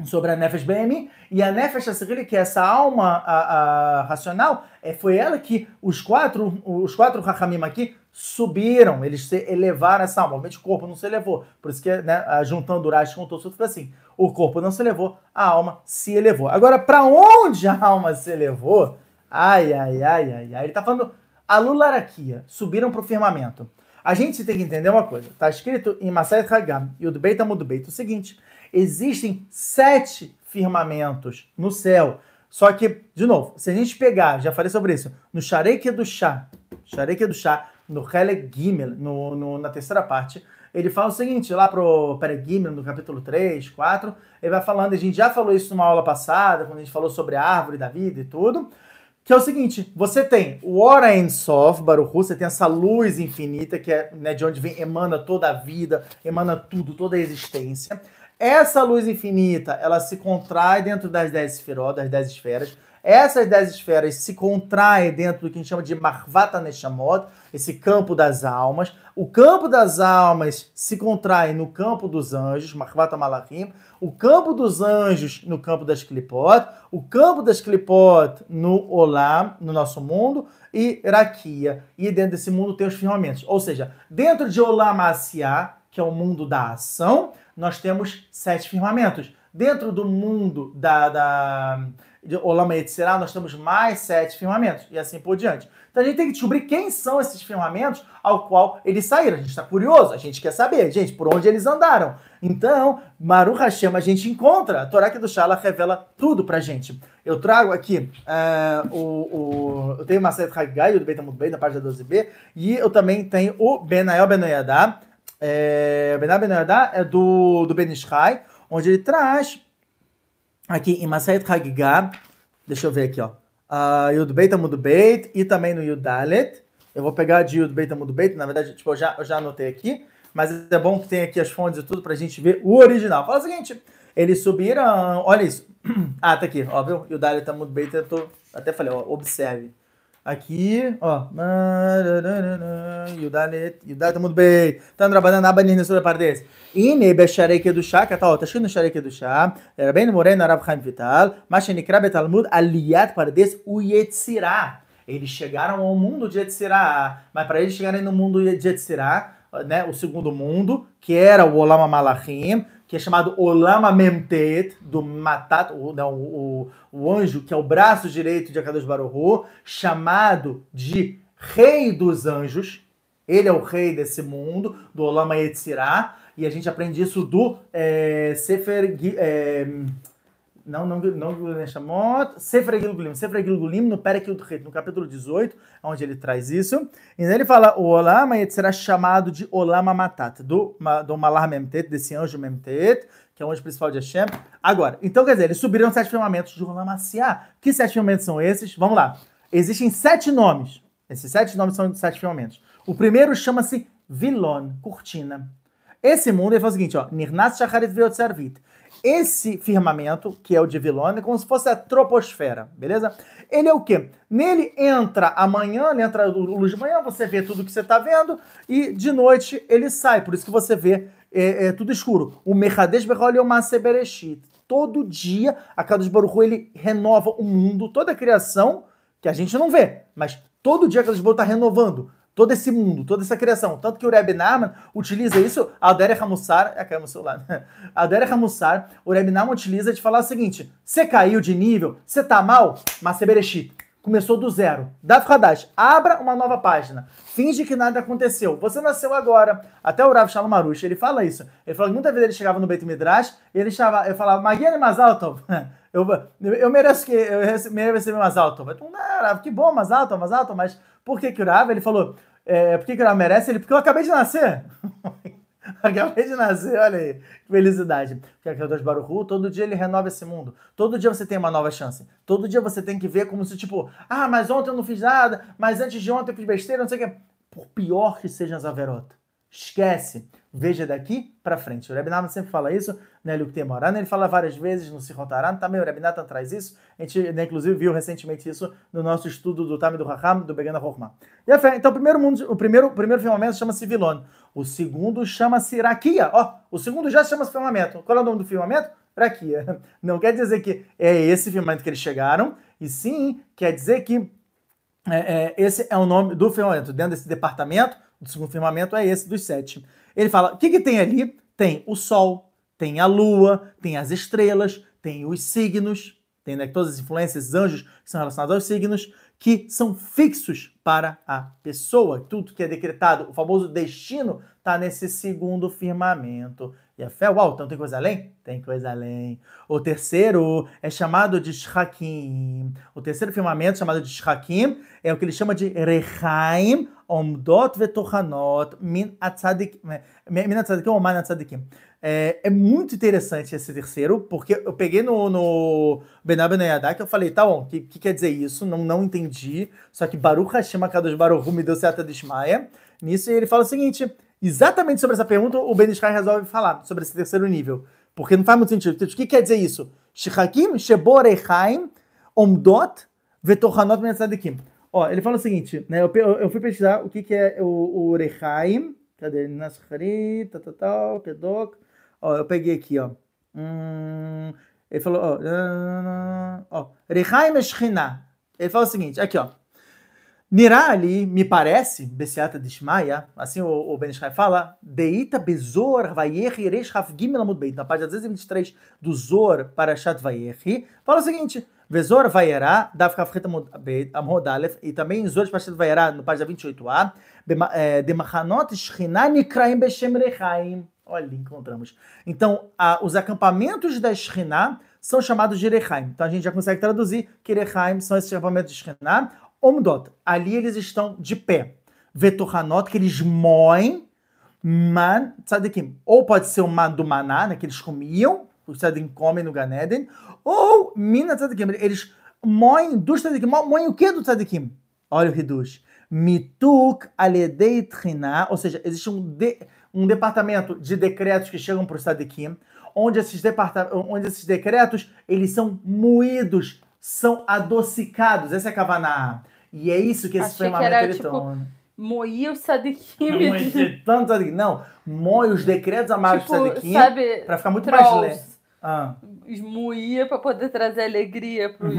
a, sobre a Nefesh BM e a Nefesh HaSechri, que é essa alma a, a, racional, é, foi ela que os quatro, os quatro Hachamim aqui subiram, eles se elevaram essa alma. Obviamente o corpo não se elevou, por isso que né, juntando o Urash com o Tosfot fica assim, o corpo não se elevou, a alma se elevou. Agora, para onde a alma se elevou? Ai, ai, ai, ai, ai. Ele está falando a lularaquia, subiram para o firmamento. A gente tem que entender uma coisa. Está escrito em Masai Hagam e o do Beit Beit o seguinte: existem sete firmamentos no céu. Só que, de novo, se a gente pegar, já falei sobre isso, no Shareke do Chá, Shareke do Chá, no Hele Gimel, no, no, na terceira parte, ele fala o seguinte, lá pro Pere no capítulo 3, 4, ele vai falando, a gente já falou isso numa aula passada, quando a gente falou sobre a árvore da vida e tudo, que é o seguinte: você tem o Ora Ensof, russo você tem essa luz infinita, que é né, de onde vem, emana toda a vida, emana tudo, toda a existência. Essa luz infinita, ela se contrai dentro das dez esferotas, das dez esferas. Essas dez esferas se contraem dentro do que a gente chama de Marvata Neshamot, esse campo das almas. O campo das almas se contrai no campo dos anjos, Marvata Malachim. O campo dos anjos no campo das Klipot. O campo das Klipot no Olam, no nosso mundo. E Rakia. E dentro desse mundo tem os firmamentos. Ou seja, dentro de Olam Asiá, que é o mundo da ação, nós temos sete firmamentos. Dentro do mundo da, da Olama e Etzerá, nós temos mais sete firmamentos, e assim por diante. Então a gente tem que descobrir quem são esses firmamentos ao qual eles saíram. A gente está curioso, a gente quer saber, gente, por onde eles andaram. Então, Maru Hashem a gente encontra, a Torá do Shala revela tudo pra gente. Eu trago aqui, uh, o, o, eu tenho o Maset Haggai, do Beit Amud bem na página 12b, e eu também tenho o Benael Benoyadá, é, eh, Benael Benoyadá é do, do onde ele traz aqui em Masayet Hagigah, deixa eu ver aqui, ó. Uh, Yud Beit Amud Beit e também no Yud Dalet. Eu vou pegar de Yud Beit Amud Beit, na verdade, tipo, eu já, eu já anotei aqui, mas é bom que tem aqui as fontes e tudo pra gente ver o original. Fala o seguinte, eles subiram, olha isso. [CLEARS THROAT] Ah, tá aqui, ó, viu? Yud Dalet Amud Beit, eu tô, até falei, ó, observe. Aqui, ó. e e o o todo tudo bem. Estão tá trabalhando na banir nessura pardes. Ine que do chá, que tá, ó, tá escrito no que do chá. Era bem moreno, Arab Chaim Vital. Mas Shenikra aliado para pardes, o Yetzirah. Eles chegaram ao mundo de Yetzirah. Mas para eles chegarem no mundo de Yetzirah, né, o segundo mundo, que era o Olama Malachim, que é chamado Olama Memtet, do Matat, o, não, o, o anjo, que é o braço direito de Akadosh Baruhu, chamado de Rei dos Anjos. Ele é o rei desse mundo, do Olama Yetzirah, e a gente aprende isso do é, Sefer... É, não, não, não Gulenamot, Sefer Gilgulim, Sefer Gilgulim, no Perek Utrit, no capítulo 18, onde ele traz isso. E ele fala, o Olama será chamado de Olama Matat, do, do Malar Memtet, desse anjo Memtet, que é o anjo principal de Hashem. Agora, então quer dizer, eles subiram sete firmamentos de Olama Asiá. Que sete firmamentos são esses? Vamos lá. Existem sete nomes. Esses sete nomes são de sete firmamentos. O primeiro chama-se Vilon, cortina. Esse mundo, ele fala o seguinte, ó, Nirnas Shacharit Veot Servit. Esse firmamento, que é o de Vilone é como se fosse a troposfera, beleza? Ele é o quê? Nele entra a manhã, ele entra a luz de manhã, você vê tudo que você está vendo, e de noite ele sai, por isso que você vê é, é, tudo escuro. O Merhadesh Berrol é o Sebereshit. Todo dia, a Kadosh Baruch ele renova o mundo, toda a criação, que a gente não vê, mas todo dia a Kadosh Baruch está renovando todo esse mundo, toda essa criação. Tanto que o Reb utiliza isso, a Adere Hamussar, é a celular, a [LAUGHS] Adere Hamussar, o Reb utiliza de falar o seguinte, você caiu de nível, você tá mal, mas você Começou do zero. Dá Hadash, abra uma nova página. Finge que nada aconteceu. Você nasceu agora. Até o Rav Shalom Arush, ele fala isso. Ele fala que muitas vezes ele chegava no Beit Midrash e ele chamava, eu falava, Magiane Mazaltov. [LAUGHS] Eu, eu mereço que eu mereço receber Mazaltov. Então, que bom, mais alto. mas por que que o Rav? Ele falou, é, é, por que, que ela merece? Ele, porque eu acabei de nascer. [LAUGHS] acabei de nascer, olha aí. Que felicidade. Porque a é de Baruhu, todo dia ele renova esse mundo. Todo dia você tem uma nova chance. Todo dia você tem que ver como se, tipo, ah, mas ontem eu não fiz nada, mas antes de ontem eu fiz besteira, não sei o quê. Por pior que seja a Zaverota. Esquece. Veja daqui para frente. O Rebinata sempre fala isso, né, ele fala várias vezes no Sihon também tá, o Rebinata traz isso. A gente, né, inclusive, viu recentemente isso no nosso estudo do Tame do Raham, do Begana Rohman. Então, o primeiro, mundo, o primeiro, primeiro firmamento chama-se Vilon. O segundo chama-se Raquia. Ó, oh, o segundo já chama-se firmamento. Qual é o nome do filamento? Raquia. [LAUGHS] Não quer dizer que é esse filamento que eles chegaram, e sim quer dizer que é, é, esse é o nome do firmamento. Dentro desse departamento, do segundo firmamento, é esse dos sete. Ele fala: o que, que tem ali? Tem o Sol, tem a Lua, tem as estrelas, tem os signos, tem né, todas as influências, anjos que são relacionados aos signos, que são fixos para a pessoa. Tudo que é decretado, o famoso destino, está nesse segundo firmamento. E a fé, uau, então tem coisa além? Tem coisa além. O terceiro é chamado de Shrakim. O terceiro firmamento, chamado de Shrakim, é o que ele chama de Rechaim Omdot Vetohanot Min Atzadikim ou Atzadikim. É, é muito interessante esse terceiro, porque eu peguei no, no Benab Neyadá que eu falei, tá bom, o que, que, quer dizer isso? Não, não entendi. Só que Baruch Hashim Akadosh Baruch me deu certa desmaia nisso, e ele fala o seguinte Exatamente sobre essa pergunta, o Ben Ishkai resolve falar sobre esse terceiro nível. Porque não faz muito sentido. Tipo, o que quer dizer isso? Shihakim, Sheborechaim, Omdot, Vetochanot, Menasadikim. Ó, ele fala o seguinte, né? Eu, eu, eu fui pesquisar o que, que é o, o Rechaim. Cadê? Nashari, tal, tal, tal, Kedok. Ó, eu peguei aqui, ó. Hum, ele falou, ó. Ó, Rechaim Eshchina. Ele fala o seguinte, aqui, ó. Nirali me parece, Bessiata de Shmaya, assim o, o Ben Shai fala, Deita Bezor Vaierri Eresh Hafgimel Amudbeit, na página 223 do Zor para Shat vayeri, fala o seguinte, bezor vayera Dav Kafret amodalef e também Zor de Pashat vayera. na página 28a, Demachanot eh, Shriná Nikraim Beshem Rechaim. Olha, encontramos. Então, a, os acampamentos da Shriná são chamados de Rechaim. Então a gente já consegue traduzir que Rechaim são esses acampamentos de Shriná, Omdot. Ali eles estão de pé. Vetorhanot, que eles moem man tzadikim. Ou pode ser o man do maná, né, que eles comiam, o tzadikim come no Ganeden, ou mina tzadikim, eles moem dos tzadikim. Moem o que do tzadikim? Olha o reduz. Mituk aledei triná, ou seja, existe um, de, um departamento de decretos que chegam para o tzadikim, onde esses, onde esses decretos, eles são moídos são adocicados. Essa é a Kavaná. E é isso que esse Achei firmamento que era, ele tipo, toma. Moía os sadikim. [LAUGHS] Tanto sadikim. Não, moe os decretos amados tipo, do sadikim pra ficar muito trolls. mais leve. Ah. Moía pra poder trazer alegria pros...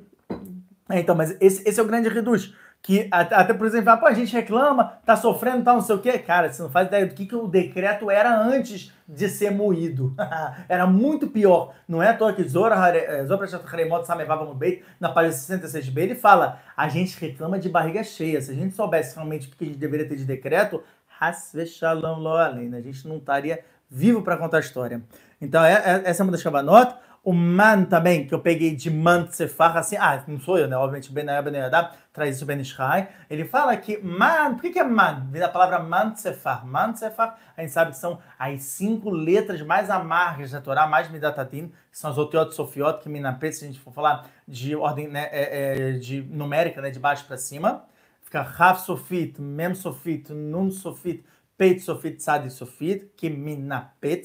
[LAUGHS] é, então, mas esse, esse é o grande reduz que até, por exemplo, ah, a gente reclama, tá sofrendo, tá não sei o quê. Cara, você não faz ideia do que, que o decreto era antes de ser moído. [LAUGHS] era muito pior. Não é à toa que Zora eh, Haremoto Samevava no Beit, na página 66b, ele fala: a gente reclama de barriga cheia. Se a gente soubesse realmente o que a gente deveria ter de decreto, a gente não estaria vivo para contar a história. Então, é, é, essa é uma das Shabanot. O man também, que eu peguei de man sefar, assim, ah, não sou eu, né? Obviamente, Ben Yadá traz isso Ben Ishai. Ele fala que man, por que, que é man? Vem da palavra man sefar. Man sefar, a gente sabe que são as cinco letras mais amargas da Torá, mais midatatim, que são as otiot sofiot, que minapet, se a gente for falar de ordem né, é, é, de numérica, né, de baixo para cima. Fica raf sofit, mem sofit, nun sofit, peit sofit, sad sofit, que minapet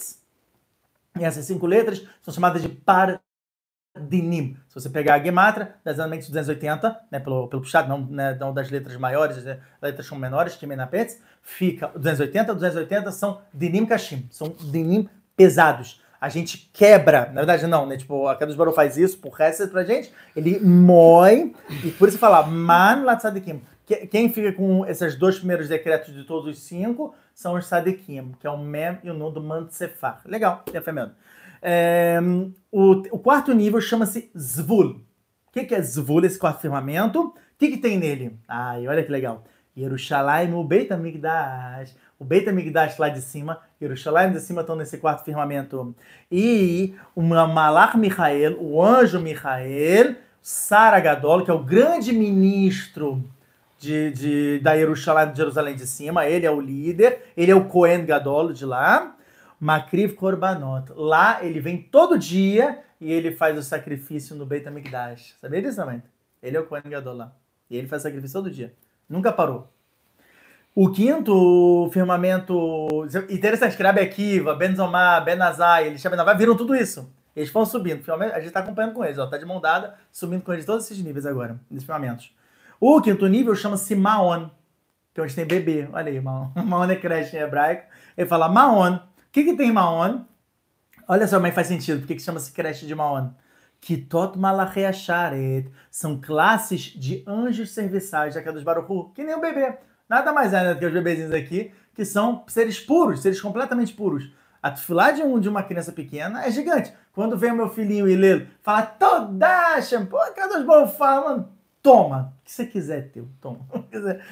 e essas cinco letras são chamadas de pardinim. Se você pegar a gematra, exatamente 280, né, pelo, pelo puxado, não, né, não das letras maiores, né, letras são menores, que menapets, fica 280, 280 são dinim kashim, são dinim pesados. A gente quebra, na verdade não, né? Tipo, a Kadosh Baruch faz isso por resto pra gente, ele moe, e por isso fala man latzadikim. Quem fica com esses dois primeiros decretos de todos os cinco são os Sadekim, que é o Mem e o Nun do Mantsefar. Legal, defendendo. É, o, o quarto nível chama-se Zvul. O que, que é Zvul, esse quarto firmamento? O que, que tem nele? Ai, olha que legal. Yerushalayim, o Beit Amigdash. O Beit Amigdash lá de cima, Yerushalayim de cima estão nesse quarto firmamento. E o Malach Michael, o anjo Michael, Gadol, que é o grande ministro de, de, da Jerusalém de Jerusalém de cima. Ele é o líder, ele é o Cohen Gadol de lá. Makriv Korbanot. Lá ele vem todo dia e ele faz o sacrifício no Beit HaMikdash. Sabia disso também? Ele é o Cohen Gadol lá. E ele faz sacrifício todo dia. Nunca parou. O quinto firmamento... Interessante, que Rabbi Akiva, Benzomar, Benazai, eles viram tudo isso. Eles foram subindo. a gente está acompanhando com eles. Ó, tá de mão dada, subindo com eles todos esses níveis agora, nesses firmamentos. O quinto nível chama-se Maon, que é onde tem bebê. Olha aí, Maon. [LAUGHS] Maon é creche em hebraico. Ele fala Maon. O que, que tem Maon? Olha só, mas faz sentido. Por que, que chama-se creche de Maon? Kitot Malacheacharet. São classes de anjos serviçais da casa dos que nem o bebê. Nada mais é né, do que os bebezinhos aqui, que são seres puros, seres completamente puros. A tufilá de, um, de uma criança pequena é gigante. Quando vem o meu filhinho e lê, fala toda, shampoo, cada dos fala, mano, toma, o que você quiser, teu, toma.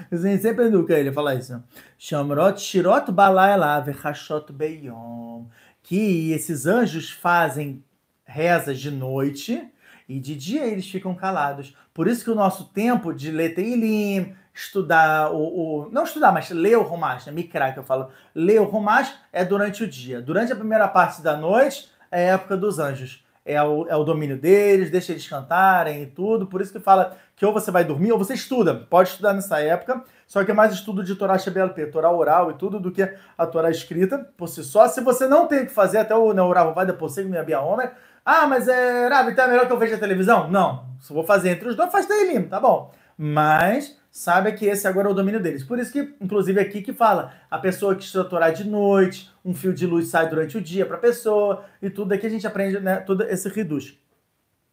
Você [LAUGHS] sempre educa ele a falar isso. Né? Shamrot shirot balaelav rachoto beyom. Que esses anjos fazem rezas de noite e de dia eles ficam calados. Por isso que o nosso tempo de ler Teilim, estudar o, o, Não estudar, mas ler o Romash, né? Mikra, que eu falo. Ler o Romash é durante o dia. Durante a primeira parte da noite é a época dos anjos. É o, é o domínio deles, deixa eles cantarem e tudo. Por isso que fala que ou você vai dormir ou você estuda. Pode estudar nessa época, só que é mais estudo de Torá XBLP, Torá oral e tudo, do que a Torá escrita por si só. Se você não tem o que fazer, até o Neuravo vai depois seguir minha Bia Homer. Ah, mas é, Rabi, então é melhor que eu veja a televisão? Não. Se eu vou fazer entre os dois, faz Teilim, tá bom. Mas saiba que esse agora é o domínio deles. Por isso que, inclusive, é aqui que fala, a pessoa que estuda Torá de noite, um fio de luz sai durante o dia para a pessoa, e tudo aqui a gente aprende, né, todo esse reduz.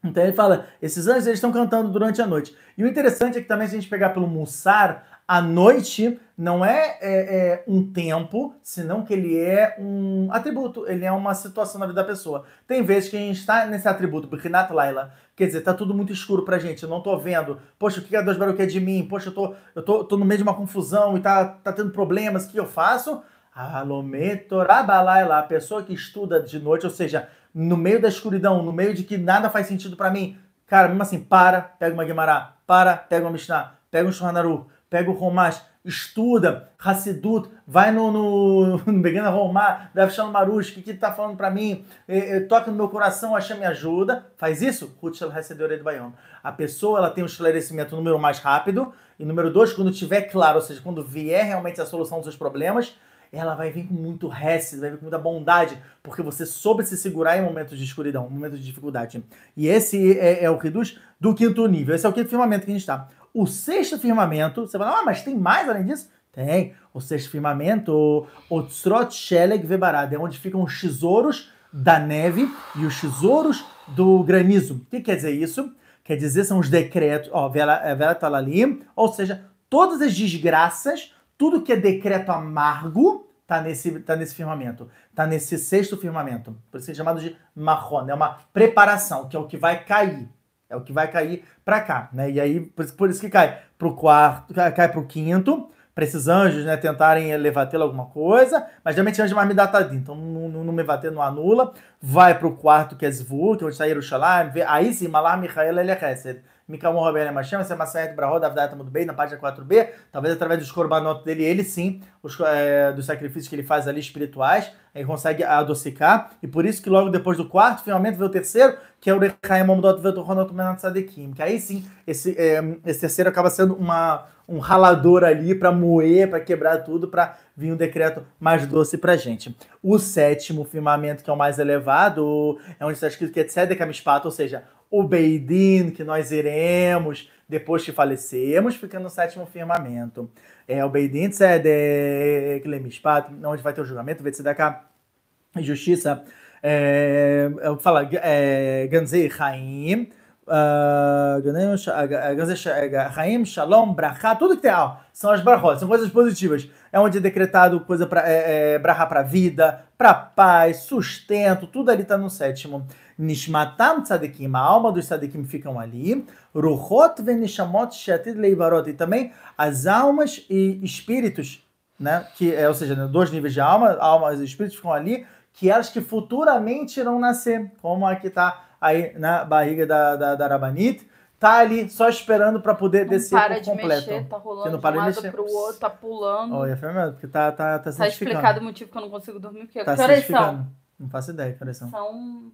Então ele fala, esses anjos eles estão cantando durante a noite. E o interessante é que também se a gente pegar pelo Mussar, a noite não é, é, é, um tempo, senão que ele é um atributo, ele é uma situação na vida da pessoa. Tem vezes que a gente está nesse atributo, porque Renato Laila, quer dizer, tá tudo muito escuro pra gente, eu não tô vendo, poxa, o que a Deus Baruch de mim? Poxa, eu tô, eu tô, tô no meio de uma confusão e tá, tá tendo problemas, o que eu faço? Alometorabalaila, a pessoa que estuda de noite, ou seja, no meio da escuridão, no meio de que nada faz sentido para mim, cara, mesmo assim, para, pega uma Guimará, para, pega uma Mishnah, pega um Shuhanaru, pega o Romash, estuda, Hassidut, vai no, no, [LAUGHS] no Begana Romar, deve chamar Marush, o que, que tá falando para mim? toca no meu coração, acha me ajuda. Faz isso? A pessoa ela tem um esclarecimento número mais rápido, e número dois, quando tiver claro, ou seja, quando vier realmente a solução dos seus problemas, ela vai vir com muito resto, vai vir com muita bondade, porque você soube se segurar em momentos de escuridão, momentos de dificuldade. E esse é, é o reduz do quinto nível. Esse é o quinto firmamento que a gente está. O sexto firmamento, você fala, ah, mas tem mais além disso? Tem. O sexto firmamento, o Tsrot Sheleg Vebarad, é onde ficam os tesouros da neve e os tesouros do granizo. O que quer dizer isso? Quer dizer, são os decretos, ó, Vela, é, vela Talalim, ou seja, todas as desgraças tudo que é decreto amargo está nesse, tá nesse firmamento, está nesse sexto firmamento. Por isso é chamado de marrom, é uma preparação, que é o que vai cair. É o que vai cair para cá, né? E aí, por isso, por isso que cai para o quarto, cai para o quinto, para esses anjos, né, tentarem levatê-lo alguma coisa, mas geralmente é anjo mais me tadinho, então não, não, não me bater, não anula, vai para o quarto que é Zvu, que é onde está Yerushalayim, aí sim, Malar Michael Elechesed, Mikamu Robert Machama, se é Maseret Brahó, da Avdata bem na página 4b, talvez através dos corbanotos dele, ele sim, os, é, dos sacrifícios que ele faz ali espirituais, ele consegue adocicar, e por isso que logo depois do quarto, finalmente veio o terceiro, que é o Rechaim Omdot Vetorronot Menat Sadekim, que aí sim, esse, é, esse terceiro acaba sendo uma, um ralador ali para moer, para quebrar tudo, para vir um decreto mais doce para gente. O sétimo firmamento, que é o mais elevado, é onde está escrito que é Tzedek Amishpat, ou seja, o Beidin, que nós iremos depois que falecemos, fica no sétimo firmamento. É, o Beidin Tzedek, Lemispat, onde vai ter o julgamento, vai Vetzedaká, Justiça, é, é eu falo, é, Ganzei Haim, Raim, ah, ah, ah, Shalom, Brachá, tudo que tem são as brachot, são coisas positivas. É onde é decretado coisa para é, é, para vida, para paz, sustento, tudo ali está no sétimo. Nishmatam Tzadikim, a alma dos Tzadikim ficam ali. Ruchot venishamot shatid leivarot. E também as almas e espíritos, né? Que, é, ou seja, dois níveis de alma, almas e espíritos ficam ali, que elas que futuramente irão nascer, como a que está aí na barriga da, da, da Rabanit, tá ali só esperando para poder não descer para por de Mexer, tá rolando para de um lado mexer. pro outro, tá pulando. Olha, foi mesmo, porque tá, tá, tá, tá explicado o motivo que eu não consigo dormir, porque tá que horas são? Não faço ideia, que horas são. São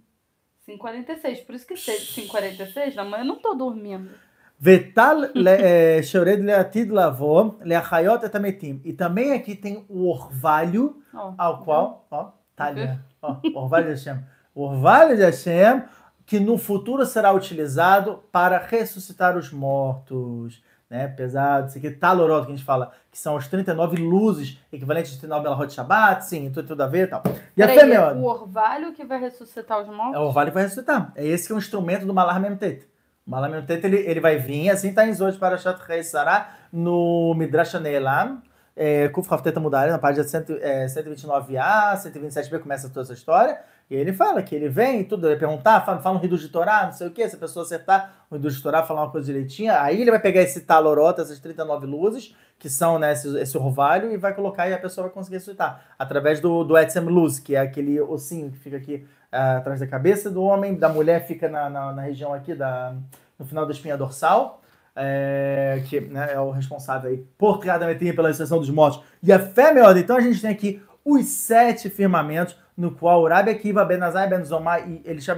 546, por isso que sei h 46 da manhã eu não tô dormindo. Vetal [LAUGHS] eh, Shored Leatid Lavó, Leachayot Etametim. E também aqui tem o orvalho, oh, ao tá qual, ó, talha, uhum. ó, orvalho de Hashem. Orvalho de Hashem, que no futuro será utilizado para ressuscitar os mortos né, pesado, isso aqui, talorot, que a gente fala, que são as 39 luzes equivalentes a 39 Belahot Shabbat, sim, tudo, tudo a ver e tal. E Peraí, a É o orvalho que vai ressuscitar os mortos? É o orvalho que vai ressuscitar. É esse que é um instrumento do Malar Memtet. O Malar Memtet, ele, ele vai vir, assim tá em Zod para Shat Rei Sará, no Midrash Neelam, é, Kuf Hafteta Mudare, na página 100, é, 129a, 127b, começa toda essa história. E ele fala que ele vem e tudo, ele perguntar, fala, fala um rido de Torá, não sei o quê, se a pessoa acertar um rido de Torá, falar uma coisa direitinha, aí ele vai pegar esse talorota, essas 39 luzes, que são né, esse, esse orvalho, e vai colocar e a pessoa vai conseguir acertar. Através do, do Etzem Luz, que é aquele ossinho que fica aqui uh, atrás da cabeça do homem, da mulher fica na, na, na região aqui, da, no final da espinha dorsal. É, que né, é o responsável aí por cada a pela exceção dos mortos. E a fé, é melhor então a gente tem aqui os sete firmamentos, no qual Rabi Akiva, Benazai, Benuzomá e Elisha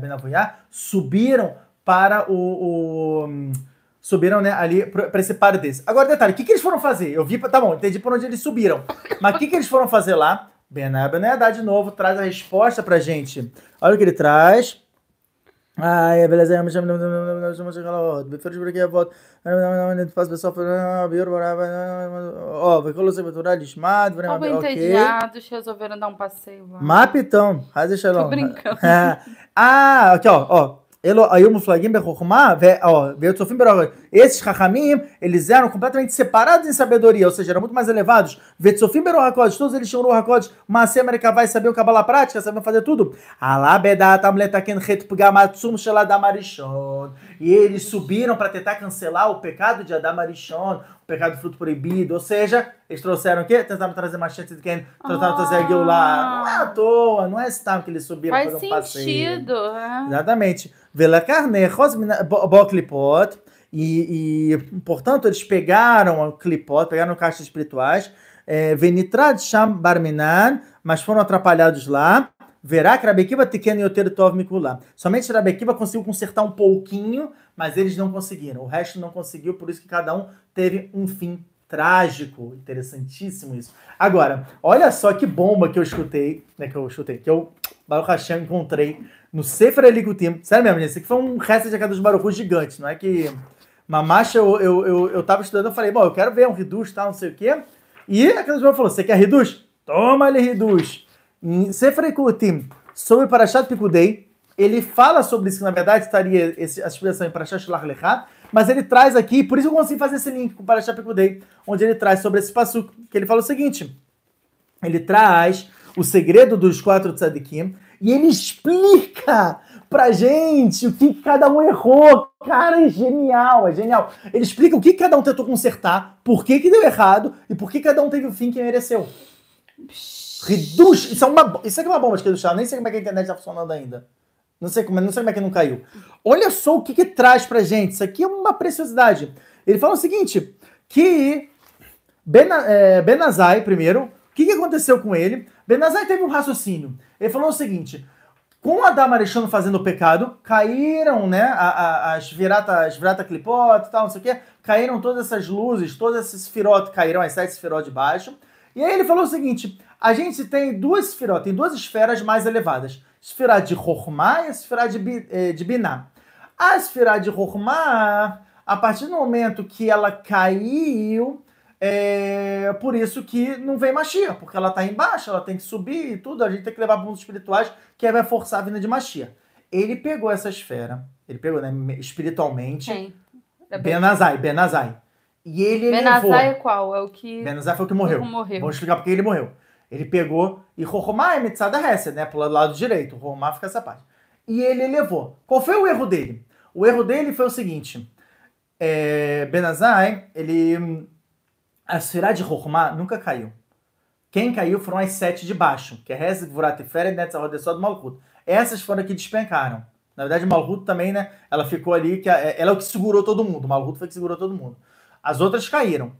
Benavuyá eh, subiram para o, o subiram né, ali para esse par desse. Agora, detalhe, o que, que eles foram fazer? Eu vi, tá bom, entendi por onde eles subiram. Mas o que, que eles foram fazer lá? Benaiah Benaiah dá de novo, traz a resposta pra gente. Olha o que ele traz. איי, ולזה יום השם, שום השם חלאות, בפירוש ברקי אבות, נתפס בסוף, ביור ברב, או, וכל עוסק בתורה נשמעת, דברים רבים, אוקיי. מה פתאום? חס ושלום. אה, אוקיי, Elo Esses Chachamim, eles eram completamente separados em sabedoria, ou seja, eram muito mais elevados. Veotzofim Berachot, todos eles tinham Ruhakot, Masem vai saber o Kabbalah prática, sabiam fazer tudo. E eles subiram para tentar cancelar o pecado de Adam Arishon, pecado do fruto proibido. Ou seja, eles trouxeram o quê? Tentaram trazer Machete de quem tentaram ah. trazer lá. Não é à toa, não é estava que eles subiram para um sentido, passeio. É. sentido. Exatamente. Vela carne, Boclipot. E, e, portanto, eles pegaram o clipot, pegaram caixas espirituais, é, Venitrad Sham Barminan, mas foram atrapalhados lá. Verá que Rabekiba Tikeni Yoter Tov Mikulá. Somente Rabekiba conseguiu consertar um pouquinho mas eles não conseguiram. O resto não conseguiu, por isso que cada um teve um fim trágico. Interessantíssimo isso. Agora, olha só que bomba que eu escutei, né? Que eu escutei, que eu, Baruch Hashem, encontrei no Sefer Elikutim. Sério mesmo, esse aqui foi um resto de dos barulhos gigantes, não é que... Mamacha, eu, eu, eu, eu tava estudando, eu falei, bom, eu quero ver um Reduz, tal, tá, não sei o quê. E aquele Baruch falou, você quer Reduz? Toma ele Reduz. Sefer para sobre Parashat Pikudei, ele fala sobre isso, que na verdade estaria esse, a explicação em Parashat mas ele traz aqui, por isso eu consegui fazer esse link com o Parashat Pekudei, onde ele traz sobre esse passo que ele fala o seguinte, ele traz o segredo dos quatro tzadikim, e ele explica pra gente o que cada um errou. Cara, é genial, é genial. Ele explica o que cada um tentou consertar, por que, que deu errado e por que cada um teve o fim que mereceu. Reduz. Isso é uma, isso é uma bomba de Kedushá, nem sei como é que a internet tá funcionando ainda. Não sei como, é, não sei como é que não caiu. Olha só o que, que traz pra gente. Isso aqui é uma preciosidade. Ele fala o seguinte: que Bena, é, Benazai, primeiro, o que, que aconteceu com ele? Benazai teve um raciocínio. Ele falou o seguinte: com Adão Marechano fazendo o pecado, caíram, né, as virata, as virata clipote e tal, não sei o quê, caíram todas essas luzes, todos esses firotes, caíram as sete firotes de baixo. E aí ele falou o seguinte, a gente tem duas firotes, tem duas esferas mais elevadas. Esfirá de Rohma e a de, eh, de Biná. A esfirá de Rohma, a partir do momento que ela caiu, é por isso que não vem Machia, porque ela está embaixo, ela tem que subir e tudo, a gente tem que levar para mundos espirituais, que aí vai forçar a vinda de Machia. Ele pegou essa esfera, ele pegou, né, espiritualmente, Quem? É Benazai, Benazai. E ele Benazai levou. é qual? É o que. Benazai foi o que morreu. morreu. Vou explicar porque ele morreu. Ele pegou e Rohomá é da Hesse, né? Pro lado direito. Rohomá fica essa parte. E ele levou. Qual foi o erro dele? O erro dele foi o seguinte. É, Benazai, ele... A cidade de Rohomá nunca caiu. Quem caiu foram as sete de baixo, que é Hesed, Vurat e Fere, Netzahod e do Malhut. Essas foram que despencaram. Na verdade, Malhut também, né? Ela ficou ali, que ela é o que segurou todo mundo. Malhut foi que segurou todo mundo. As outras caíram.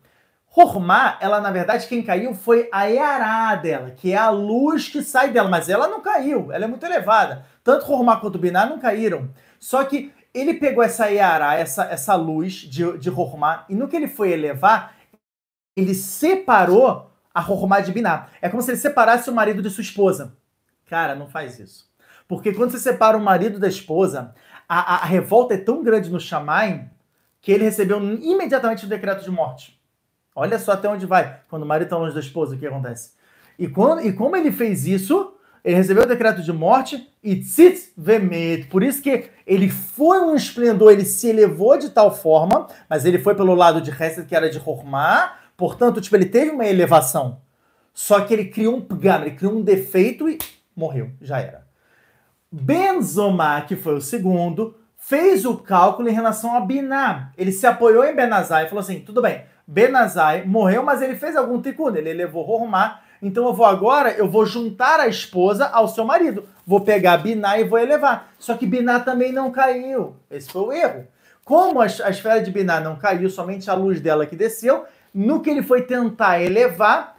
Hormá, ela na verdade quem caiu foi a Eará dela, que é a luz que sai dela, mas ela não caiu, ela é muito elevada. Tanto Hormá quanto Biná não caíram. Só que ele pegou essa Eará, essa, essa luz de, de Hormá, e no que ele foi elevar, ele separou a Hormá de Biná. É como se ele separasse o marido de sua esposa. Cara, não faz isso. Porque quando você separa o marido da esposa, a, a, a revolta é tão grande no Xamã que ele recebeu imediatamente o decreto de morte. Olha só até onde vai. Quando o marido está longe da esposa, o que acontece? E, quando, e como ele fez isso, ele recebeu o decreto de morte e tzitz vemet. Por isso que ele foi um esplendor, ele se elevou de tal forma, mas ele foi pelo lado de Hesed, que era de Hormá, portanto, tipo, ele teve uma elevação. Só que ele criou um pgama, ele criou um defeito e morreu, já era. Benzoma, que foi o segundo, fez o cálculo em relação a Biná. Ele se apoiou em Benazar e falou assim: tudo bem, Benazai morreu, mas ele fez algum tikkun, tipo ele levou Hormá. Então eu vou agora, eu vou juntar a esposa ao seu marido. Vou pegar Biná e vou elevar. Só que Biná também não caiu. Esse foi o erro. Como a, a esfera de Biná não caiu, somente a luz dela que desceu, no que ele foi tentar elevar,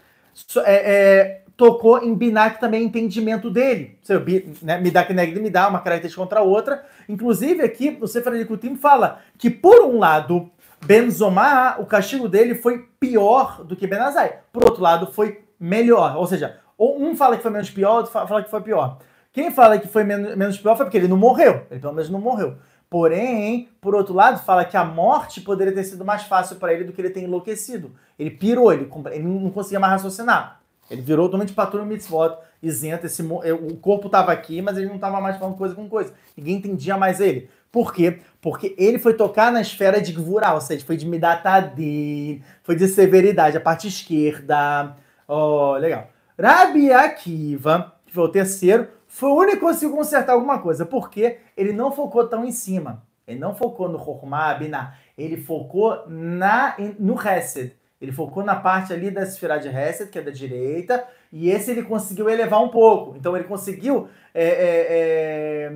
é, é, tocou em Biná, que também é entendimento dele. Seu, né, me dá que negue, me dá, uma característica contra a outra. Inclusive aqui, o Sefer Coutinho fala que, por um lado, Benzoma, o castigo dele foi pior do que Benazai. Por outro lado, foi melhor. Ou seja, um fala que foi menos pior, outro fala que foi pior. Quem fala que foi menos, pior foi porque ele não morreu. Ele pelo menos não morreu. Porém, por outro lado, fala que a morte poderia ter sido mais fácil para ele do que ele ter enlouquecido. Ele pirou, ele, ele não conseguia mais raciocinar. Ele virou totalmente patrulha mitzvot, isento. Esse, o corpo estava aqui, mas ele não estava mais falando coisa com coisa. Ninguém entendia mais ele. Por quê? Porque ele foi tocar na esfera de Gvural, ou seja, foi de Midatadin, foi de severidade, a parte esquerda. Ó, oh, legal. Rabi Akiva, que foi o terceiro, foi o único que conseguiu consertar alguma coisa, porque ele não focou tão em cima. Ele não focou no Hormá, na, Ele focou na, no Hesed. Ele focou na parte ali da esfera de Hesed, que é da direita, e esse ele conseguiu elevar um pouco. Então ele conseguiu. É, é, é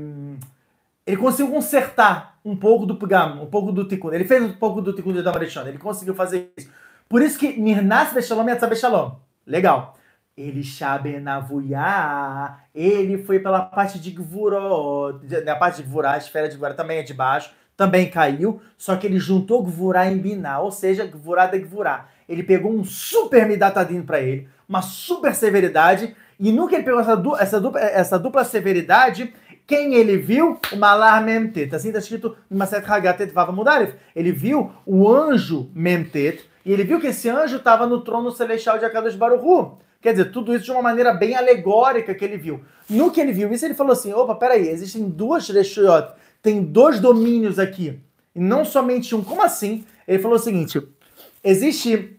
ele conseguiu consertar um pouco do Pugam, um pouco do Tikkun. Ele fez um pouco do Tikkun de Damarechon, ele conseguiu fazer isso. Por isso que Nirnas Bechalom e Bechalom. Legal. Ele Shabenavuyá, ele foi pela parte de Gvuró, na parte de Gvurá, a esfera de Gvurá também é de baixo, também caiu, só que ele juntou Gvurá em Biná, ou seja, Gvurá da Gvurá. Ele pegou um super Midatadin para ele, uma super severidade, e nunca ele pegou essa essa dupla, essa dupla severidade, quem ele viu? O Malar Memtet. Assim está escrito em Maset Hagatet Vava Mudarif. Ele viu o anjo Memtet e ele viu que esse anjo estava no trono celestial de Akadosh Baruhu. Quer dizer, tudo isso de uma maneira bem alegórica que ele viu. No que ele viu isso, ele falou assim, opa, peraí, existem duas Reshiot, tem dois domínios aqui, e não somente um. Como assim? Ele falou o seguinte, existe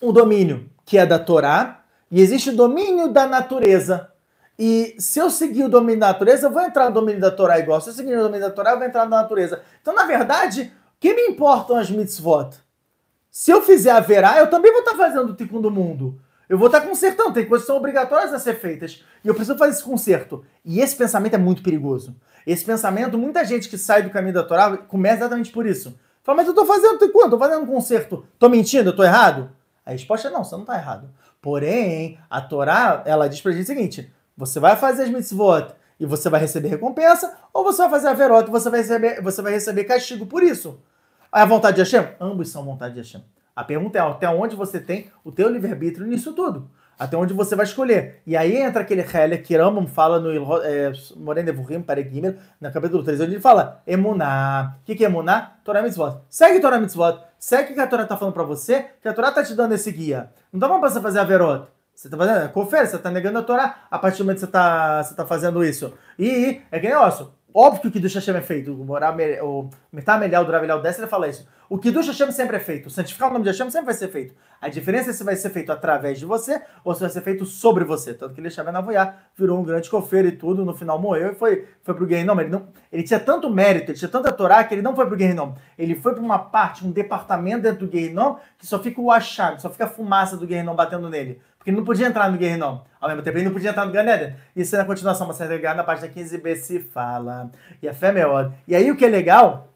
o um domínio que é da Torá, e existe o domínio da natureza. E se eu seguir o domínio da natureza, eu vou entrar no domínio da Torá igual. Se eu seguir o domínio da Torá, eu vou entrar na natureza. Então, na verdade, o que me importam as mitzvot? Se eu fizer a verá, eu também vou estar fazendo o tikkun do mundo. Eu vou estar consertando, tem coisas que são obrigatórias a ser feitas. E eu preciso fazer esse conserto. E esse pensamento é muito perigoso. Esse pensamento, muita gente que sai do caminho da Torá começa exatamente por isso. Fala, mas eu estou fazendo tikkun, estou fazendo um conserto. Estou mentindo, estou errado? A resposta é não, você não está errado. Porém, a Torá, ela diz para gente o seguinte, você vai fazer as mitzvot e você vai receber recompensa, ou você vai fazer a Verot e você vai receber, você vai receber castigo por isso. É a vontade de Hashem? Ambos são vontade de Hashem. A pergunta é até onde você tem o teu livre-arbítrio nisso tudo. Até onde você vai escolher. E aí entra aquele Helle que Rambam fala no é, eh, Moren Devurim, Paregimel, na capítulo 3, onde ele fala Emuná. O que, que é Emuná? Torah Mitzvot. Segue Torah Mitzvot. Segue o que a Torá está falando para você, que a Torá está te dando esse guia. Não dá tá para você fazer a verota. Você tá fazendo? Confere, você tá negando a Torá a partir do momento que você tá, você tá fazendo isso. E é que negócio. Óbvio que o Kidush Hashem é feito. O Metamelhau, o Dravelhau dessa, ele fala isso. O Kidush Hashem sempre é feito. Santificar o nome de Hashem sempre vai ser feito. A diferença é se vai ser feito através de você ou se vai ser feito sobre você. Tanto que ele Hashem Navoiá virou um grande cofeiro e tudo, no final morreu e foi, foi pro Gehenom. Ele, não, ele tinha tanto mérito, ele tinha tanta Torá que ele não foi pro Gehenom. Ele foi para uma parte, um departamento dentro do Gehenom que só fica o achado, só fica a fumaça do Gehenom batendo nele. Porque não podia entrar no Guerreiro, Ao mesmo tempo, ele não podia entrar no Ganeden. Isso é na continuação, mas legal, na página 15b se fala. E a fé é melhor. E aí o que é legal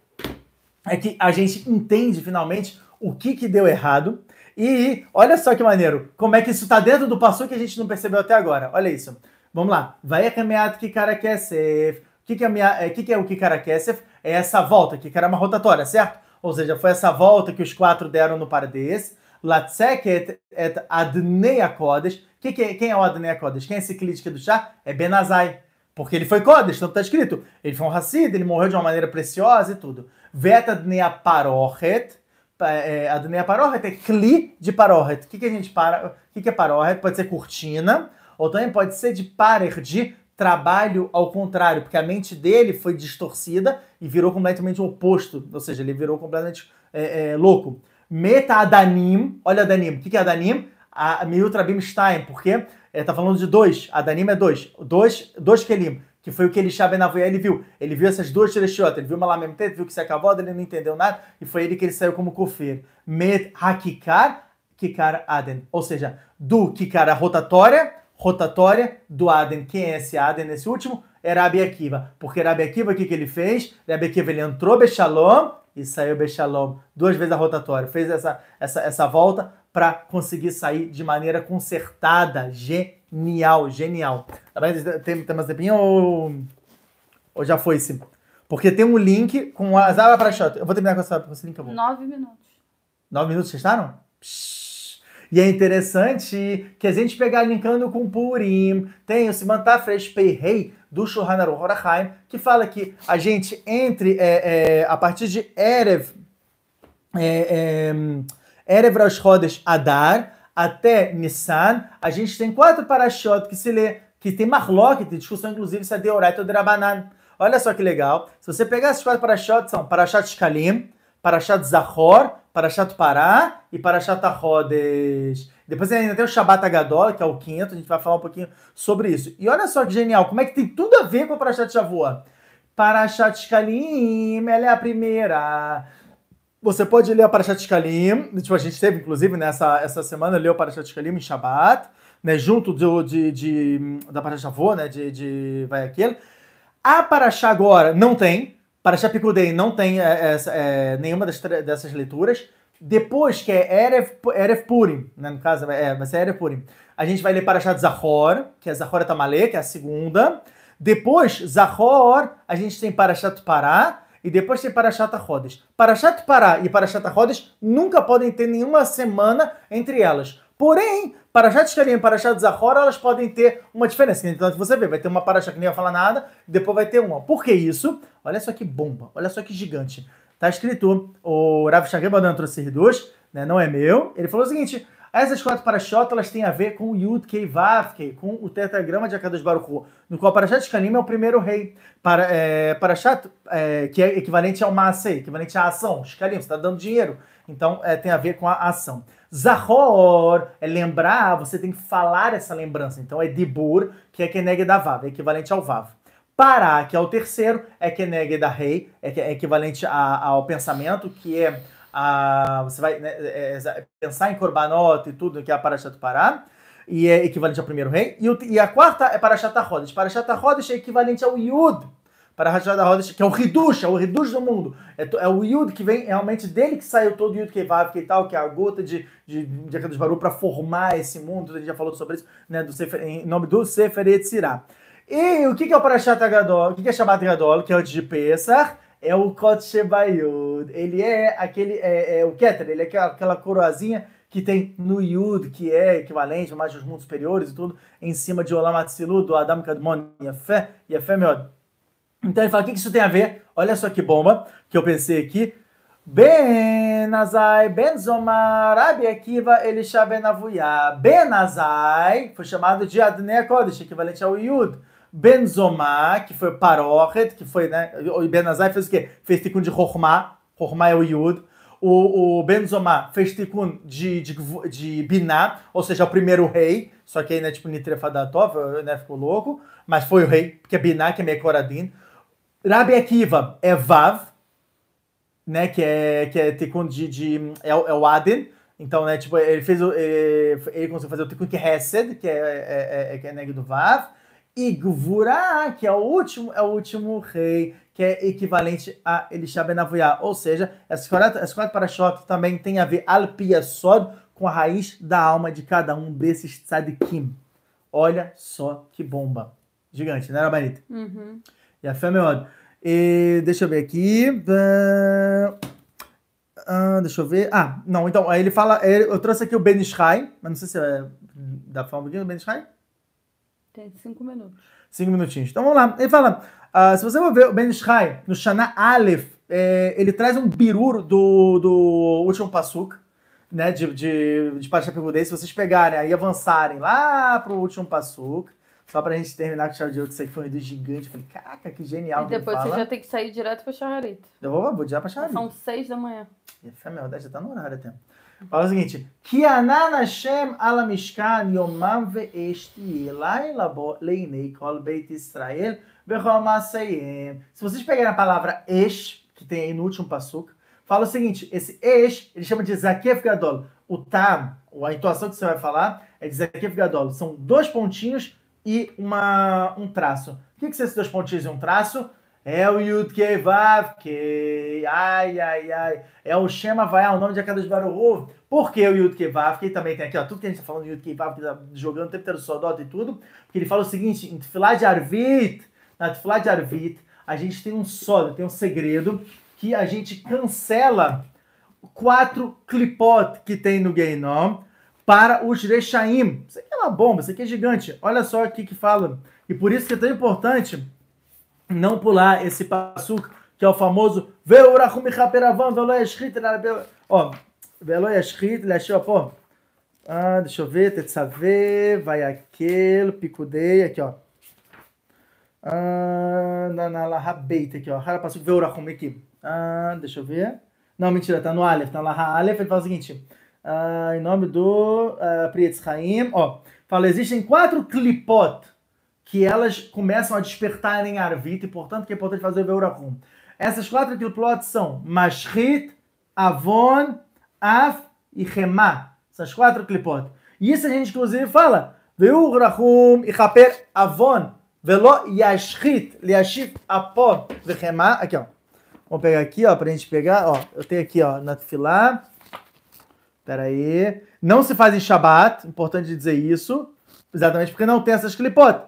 é que a gente entende finalmente o que, que deu errado. E olha só que maneiro, como é que isso está dentro do passo que a gente não percebeu até agora. Olha isso. Vamos lá. Vai a caminhada que cara quer ser. O que, que, é, minha, é, que, que é o que cara quer ser? É essa volta, que era é uma rotatória, certo? Ou seja, foi essa volta que os quatro deram no par desse Latseket et Adnei Akodes. Que, que, é, quem é o Adnei Akodes? Quem é esse crítico do chá? É Benazai. Porque ele foi Kodesh, então está escrito. Ele foi um racista, ele morreu de uma maneira preciosa e tudo. Veta Adnei Aparochet. É, Adnei Aparochet é Kli de parohet. O que, que a gente para. O que, que é parohet? Pode ser cortina, ou também pode ser de Parer, de trabalho ao contrário, porque a mente dele foi distorcida e virou completamente o oposto, ou seja, ele virou completamente é, é, louco. Meta Adanim, olha Adanim, o que é Adanim? A Miutra Bimstein, porque ele está falando de dois, Adanim é dois, dois, dois Kelim, que foi o que ele Benavuia, ele viu. Ele viu essas duas Shereshot, ele viu uma lá mesmo tempo, viu que se acabou, ele não entendeu nada, e foi ele que ele saiu como cofeiro. Met Hakikar, Kikar Aden, ou seja, do Kikar a rotatória, rotatória do Aden. Quem é esse Aden, esse último? É Rabi Akiva, porque Rabi Akiva, o que, que ele fez? Rabi Akiva, ele entrou Bechalom, e saiu Bechalom, duas vezes a rotatória. Fez essa, essa, essa volta para conseguir sair de maneira consertada. Genial, genial. Tá Tem, tem mais tempinho ou, ou já foi sim? Porque tem um link com a para para shot. Eu vou terminar com, essa, com esse link. Eu vou. Nove minutos. Nove minutos, vocês estaram? Psh. E é interessante que a gente pegar linkando com Purim, tem o Simantar Freshpei Rei do Shohan Horaheim, que fala que a gente entre é, é, a partir de Erev, é, é, Erev Rosh Chodesh Adar até Nissan, a gente tem quatro parashot que se lê, que tem marlock, que tem discussão inclusive se é Deorat ou Rabanan. Olha só que legal. Se você pegar esses quatro parashot, são Parashat Shkalim, Parashat Zahor, Parashat Pará e Parashat Rodes. Depois ainda tem o Shabat Agadol, que é o quinto, a gente vai falar um pouquinho sobre isso. E olha só que genial, como é que tem tudo a ver com a Parashat Shavuot. Parashat Shkalim, ela é a primeira. Você pode ler a Parashat Shkalim, tipo, a gente teve, inclusive, nessa essa semana, leu o Parashat Shkalim em Shabat, né, junto do, de, de da Parashat Shavuot, né, de, de Vai Aquele. A Parashat agora não tem, para Chapicudem não tem é, é, é nenhuma das, dessas leituras. Depois, que é Erev, Erev Purim, né? no caso, é, vai ser Erev Purim. A gente vai ler para Zahor, que é Zahor Tamale, que é a segunda. Depois, Zahor, a gente tem Parashat Pará. E depois tem Parashat Rodes. Parashat Pará e Parashat Rodes nunca podem ter nenhuma semana entre elas. Porém, Parashat Shkalim e Parashat Zahor, elas podem ter uma diferença. Então, você vê, vai ter uma Parashat que nem vai falar nada, depois vai ter uma. Por que isso? Olha só que bomba, olha só que gigante. Tá escrito, o Rav Shagabadan trouxe R2, né, não é meu. Ele falou o seguinte, essas quatro parashot, elas têm a ver com o Yud Kei Vav Kei, é com o tetragrama de Akadosh Baruch Hu, no qual Parashat Shkanim é o primeiro rei. Para, é, parashat, é, que é equivalente ao Maasei, equivalente à ação. Shkalim, você está dando dinheiro. Então, é, tem a ver com a ação. Zahor é lembrar, você tem que falar essa lembrança. Então é dibur, que é keneg da vav, é equivalente ao vav. Pará, que é o terceiro, é keneg da rei, é, é equivalente a, ao pensamento, que é a, você vai né, é, é pensar em korbanot e tudo, que é a parashat pará, e é equivalente ao primeiro rei. E, o, e a quarta é parashat rodas. Parashat rodas é equivalente ao yud, para a Rajada Roda, que é o Ridush, é o Ridush do mundo. É, é o Yud que vem, é realmente dele que saiu todo o Yud Kevav, que e tal, que é a gota de, de, de Akadosh Baru para formar esse mundo. A gente já falou sobre isso, né? Do Sefer, em nome do Sefer Yetzirah. E o que, que é o Parashat Agadol? O que, que é Shabbat Agadol, que é o de Pesach? É o Kotshebayud Ele é aquele, é, é o Keter, ele é aquela, aquela coroazinha que tem no Yud, que é equivalente, mais dos mundos superiores e tudo, em cima de Olam Atzilu, do Adam Kadmon, Yafé, Yafé Meod. Então ele fala: o que, isso tem a ver? Olha só que bomba que eu pensei aqui. Benazai, Benzomar, Rabi Akiva, Elisha Benazai foi chamado de Adnei Kodesh, equivalente ao Yud. Benzomar, que foi Parochet, que foi, né? O Benazai fez o quê? Fez Tikkun de Rochma. Rochma é o Yud. O, o Benzomar fez Tikkun de, de, de Biná, ou seja, o primeiro rei. Só que aí, né, tipo, Nitrefadatov, né, ficou louco. Mas foi o rei, porque é Biná, que é meio Coradin. Rabi Akiva é Vav, né? Que é, que é Tikkun de, de é, é, o Aden. Então, né, tipo, ele fez o, ele, ele conseguiu fazer o Tikkun que Hesed, que é é, é, é, que é Neg do Vav, e Gvura, que é o último, é o último rei, que é equivalente a Elisha Benavuyá. Ou seja, as quatro, quatro para-choques também tem a ver Alpia Sod com a raiz da alma de cada um desses tzadikim. Olha só que bomba. Gigante, né, Rabanita? Uhum. יפה מאוד. É deixa eu ver aqui. Ah, deixa eu ver. Ah, não, então, aí ele fala. eu trouxe aqui o Benishai, mas não sei se é. Dá para falar um pouquinho é o Benishai? Tem cinco minutos. Cinco minutinhos. Então vamos lá. Ele fala: uh, se você for ver o Benishai no Shana Aleph, é, ele traz um birur do, do último Passuk, né? De, de, de Pachá Se vocês pegarem aí e avançarem lá pro último Passuk, só pra gente terminar com o chá de ouro, que foi um gigante. falei, caraca, que genial. E depois você fala. já tem que sair direto pra charrarita. Eu vou, vou direto pra charrarita. São seis da manhã. E a já tá no horário até. Fala o seguinte: Kianan Hashem alamishkan yomam ve'eshti laila leinei kol beit Israel ve'chomaseyem. Se vocês pegarem a palavra esh, que tem aí no último passuca, fala o seguinte: esse esh, ele chama de Zakef Gadol. O tam, a intuação que você vai falar, é de Zakef Gadol. São dois pontinhos e uma, um traço. O que, que são esses dois pontinhos e um traço? É o Yud Kevav Kei. Ai, ai, ai. É o Shema vai o nome de Akadosh Baruch Por que o Yud Kevav Kei? Também tem aqui, ó, tudo que a gente tá falando de Yud Kevav, que tá jogando o tempo inteiro só e tudo. Porque ele fala o seguinte, em Tfilah de Arvit, na Tfilah de Arvit, a gente tem um sólido, tem um segredo, que a gente cancela quatro clipot que tem no Gainom, para os Rechaim. Isso aqui é uma bomba, isso aqui é gigante. Olha só o que fala. E por isso que é tão importante não pular esse passuco, que é o famoso Veurachum Raperavan, Veloyashrit, ó, Veloyashrit, pô. Ah, deixa eu ver, Tetzavê, vai aquele, picudei, aqui, ó. Ah, na aqui, ó. Harapassuco, Veurachum aqui. Ah, deixa eu ver. Não, mentira, tá no Aleph, tá na Aleph, ele fala o seguinte ah, em nome do ah, Prietz Haim, ó, fala, existem quatro clipot que elas começam a despertar em Arvita e portanto que é importante fazer é o Veurahum. Essas quatro clipot são Mashrit, Avon, Af e Remá. Essas quatro clipot. E isso a gente inclusive fala, Veurahum e Haper Avon, Velo Yashrit, Liashit Apor, Vechemá, aqui ó. Vamos pegar aqui, ó, pra gente pegar, ó, eu tenho aqui, ó, na fila. Peraí. Não se faz em Shabat, importante dizer isso, exatamente porque não tem essas clipotas.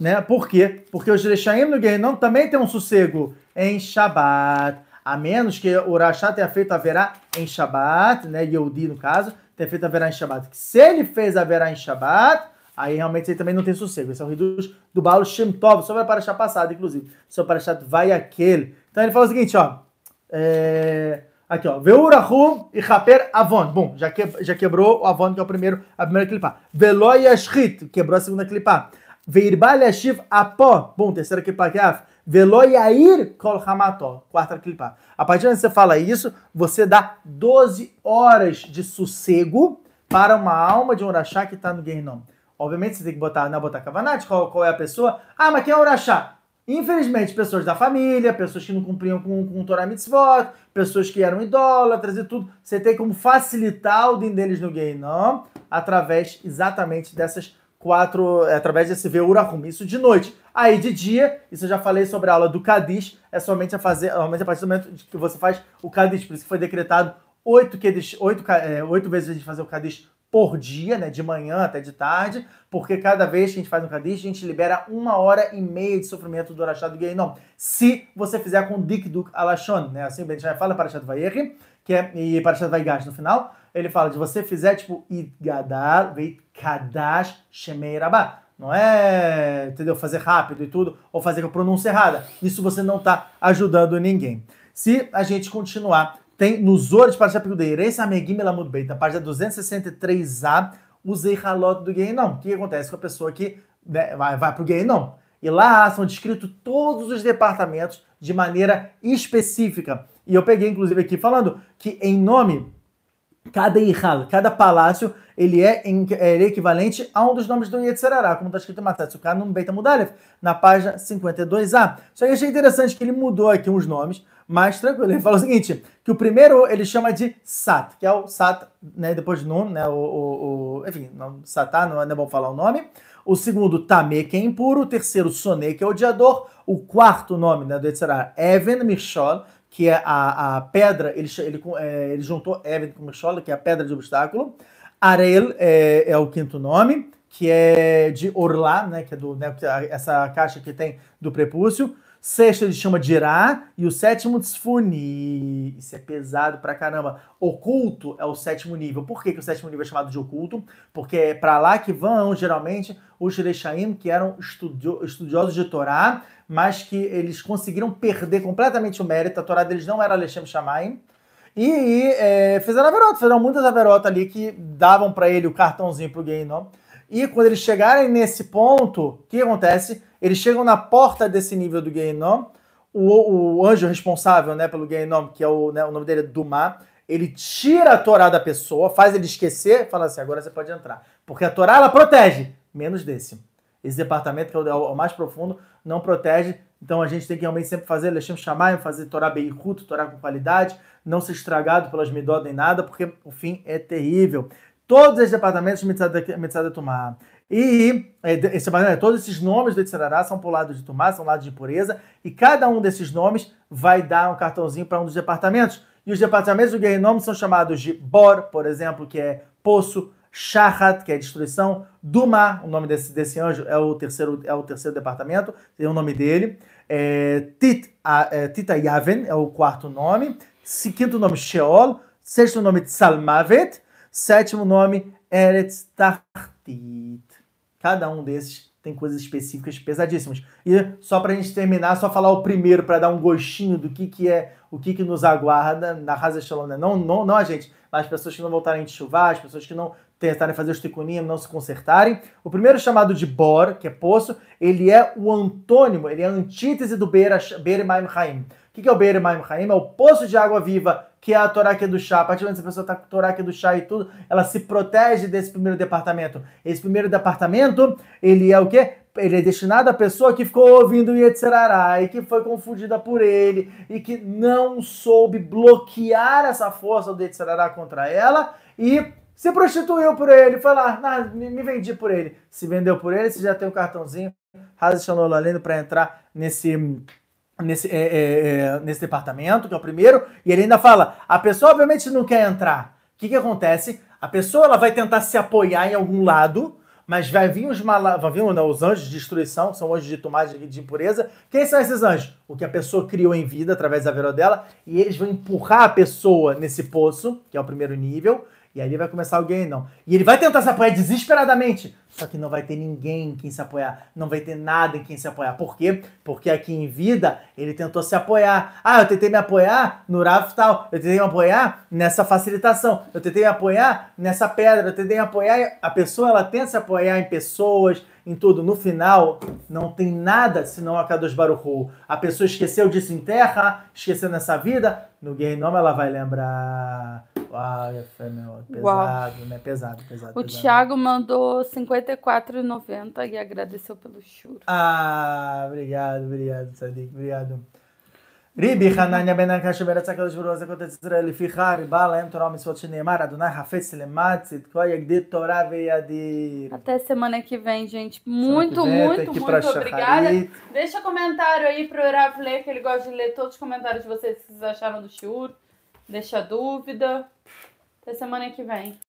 Né? Por quê? Porque os Rechaim no não também tem um sossego em Shabat. A menos que o Urachá tenha feito a verá em Shabat, né? Yehudi, no caso, tenha feito a verá em Shabat. Se ele fez a verá em Shabat, aí realmente ele também não tem sossego. Esse é o Riduz do Baal Shem Tov, só a Parashá passada, inclusive. Sobre a Parashá vai aquele. Então ele fala o seguinte, ó. É... Aqui, ó. Veurahu e Haper Avon. Bom, já, que, já quebrou o Avon, que é o primeiro, a primeira clipá. Velo Ashrit quebrou a segunda clipá. Veirbal Yashiv Apó. Bom, terceira clipá que é Af. Kol Hamató. Quarta clipá. A partir de onde você fala isso, você dá 12 horas de sossego para uma alma de um orachá que está no Guerrinom. Obviamente você tem que botar na botar Kavanat, qual, qual é a pessoa. Ah, mas quem é o orachá? Infelizmente, pessoas da família, pessoas que não cumpriam com, com o Torah Mitzvot, pessoas que eram idólatras e tudo. Você tem como facilitar o din deles no não através exatamente dessas quatro, é, através desse Veurahum, isso de noite. Aí de dia, isso eu já falei sobre a aula do Cadiz é somente a fazer, somente a partir do momento que você faz o Cadiz por isso que foi decretado oito, Kedish, oito, é, oito vezes a gente fazer o Cadiz por dia, né, de manhã até de tarde, porque cada vez que a gente faz um Kaddish, a gente libera uma hora e meia de sofrimento do Arashad gay não. Se você fizer com Dikduk Alashon, né, assim o já fala para Arashad Vayerri, que é, e para Parashat Vaigash no final, ele fala, de você fizer tipo Idgadal Veit Kadash Shemeirabá, não é, entendeu, fazer rápido e tudo, ou fazer com a pronúncia errada. Isso você não está ajudando ninguém. Se a gente continuar tem nos olhos para ela Deirense, bem Elamudbeita, página 263A, usei ralote do gay não. O que acontece com a pessoa que né, vai, vai para o gay não? E lá são descritos todos os departamentos de maneira específica. E eu peguei, inclusive, aqui falando que em nome, cada Ihal, cada palácio, ele é, em, é, equivalente a um dos nomes do Yetzerará, como está escrito em Matatsuka no Beita Mudalev, na página 52A. Só que achei interessante que ele mudou aqui uns nomes mais tranquilo. Ele fala o seguinte: que o primeiro ele chama de Sat, que é o Sat, né? Depois de Nun, né? O, o, o enfim, Satá, não é bom falar o nome. O segundo, Tame, que é impuro. O terceiro, Sone, que é odiador. O quarto nome, né? Do Etzerá, Even Mishol, que é a, a pedra. Ele, ele, é, ele juntou Even com Mishol, que é a pedra de obstáculo. Arel é, é o quinto nome, que é de Orlá, né? Que é do, né, é essa caixa que tem do prepúcio. Sexto ele chama de Irá e o sétimo Tsfuni. Isso é pesado pra caramba. Oculto é o sétimo nível. Por que, que o sétimo nível é chamado de oculto? Porque é para lá que vão, geralmente, os Jerechaim, que eram estudio estudiosos de Torá, mas que eles conseguiram perder completamente o mérito. A Torá deles não era Lechem Shamaim. E, e é, fizeram averota, fizeram muitas averotas ali que davam para ele o cartãozinho pro Gainó. E quando eles chegarem nesse ponto, o que acontece? Eles chegam na porta desse nível do Gainom, o, o anjo responsável né, pelo Gainom, que é o, né, o nome dele é Dumá, ele tira a Torá da pessoa, faz ele esquecer, fala assim, agora você pode entrar. Porque a Torá, ela protege, menos desse. Esse departamento, que é o, é mais profundo, não protege. Então a gente tem que realmente sempre fazer Lechem chamar, fazer Torá culto, Torá com qualidade, não ser estragado pelas midot nem nada, porque o fim é terrível. Todos esses departamentos Mitzada tomar. E, é, dessa maneira, todos esses nomes do Etzerará são para o lado de Tomás, são lado de pureza e cada um desses nomes vai dar um cartãozinho para um dos departamentos. E os departamentos do Nome são chamados de Bor, por exemplo, que é poço, Shahat, que é destruição, Duma, o nome desse, desse anjo é o terceiro é o terceiro departamento, tem é o nome dele, é, Tit, a, é, Tita Yaven é o quarto nome, quinto nome Sheol, sexto nome Tsalmavet, sétimo nome Eretz Tartit. Cada um desses tem coisas específicas pesadíssimas. E só para a gente terminar, só falar o primeiro para dar um gostinho do que, que é, o que, que nos aguarda na Raza Shalom. Não, não, não a gente, mas as pessoas que não voltarem de chuvar, as pessoas que não tentarem fazer os ticunim, não se consertarem. O primeiro chamado de Bor, que é poço, ele é o antônimo, ele é a antítese do Beira, Beira Maim Haim que, que é o beira Maim Haim? É o poço de água viva, que é a toráquia do chá. A partir do momento que a pessoa está com a do chá e tudo, ela se protege desse primeiro departamento. Esse primeiro departamento, ele é o quê? Ele é destinado à pessoa que ficou ouvindo Yetzirará e que foi confundida por ele e que não soube bloquear essa força do Yetzirará contra ela e se prostituiu por ele, foi lá, nah, me vendi por ele. Se vendeu por ele, você já tem um cartãozinho, Raza Shalom para entrar nesse nesse, é, é, é, nesse departamento, que é o primeiro, e ele ainda fala: a pessoa obviamente não quer entrar. O que, que acontece? A pessoa ela vai tentar se apoiar em algum lado, mas vai vir os mala... vai vir, não, os anjos de destruição, são anjos de tomagem de impureza. Quem são esses anjos? O que a pessoa criou em vida através da vero dela, e eles vão empurrar a pessoa nesse poço, que é o primeiro nível, e ali vai começar alguém, não. E ele vai tentar se apoiar desesperadamente. Só que não vai ter ninguém em quem se apoiar. Não vai ter nada em quem se apoiar. Por quê? Porque aqui em vida ele tentou se apoiar. Ah, eu tentei me apoiar no rafo tal. Eu tentei me apoiar nessa facilitação. Eu tentei me apoiar nessa pedra. Eu tentei me apoiar. A pessoa ela tenta se apoiar em pessoas, em tudo. No final, não tem nada senão a Kadosh Baruchu. A pessoa esqueceu disso em terra, esqueceu nessa vida, no Game Nome ela vai lembrar. É é Uau, foi meu, pesado, Uau. né? Pesado, pesado. O pesado. Thiago mandou 54,90 e agradeceu pelo churro. Ah, obrigado, obrigado, Sadiq, obrigado. Até semana que vem, gente. Muito, muito, muito obrigada. Deixa comentário aí pro Rav ler, que ele gosta de ler todos os comentários de vocês que vocês acharam do Shur. Deixa dúvida. Até semana que vem.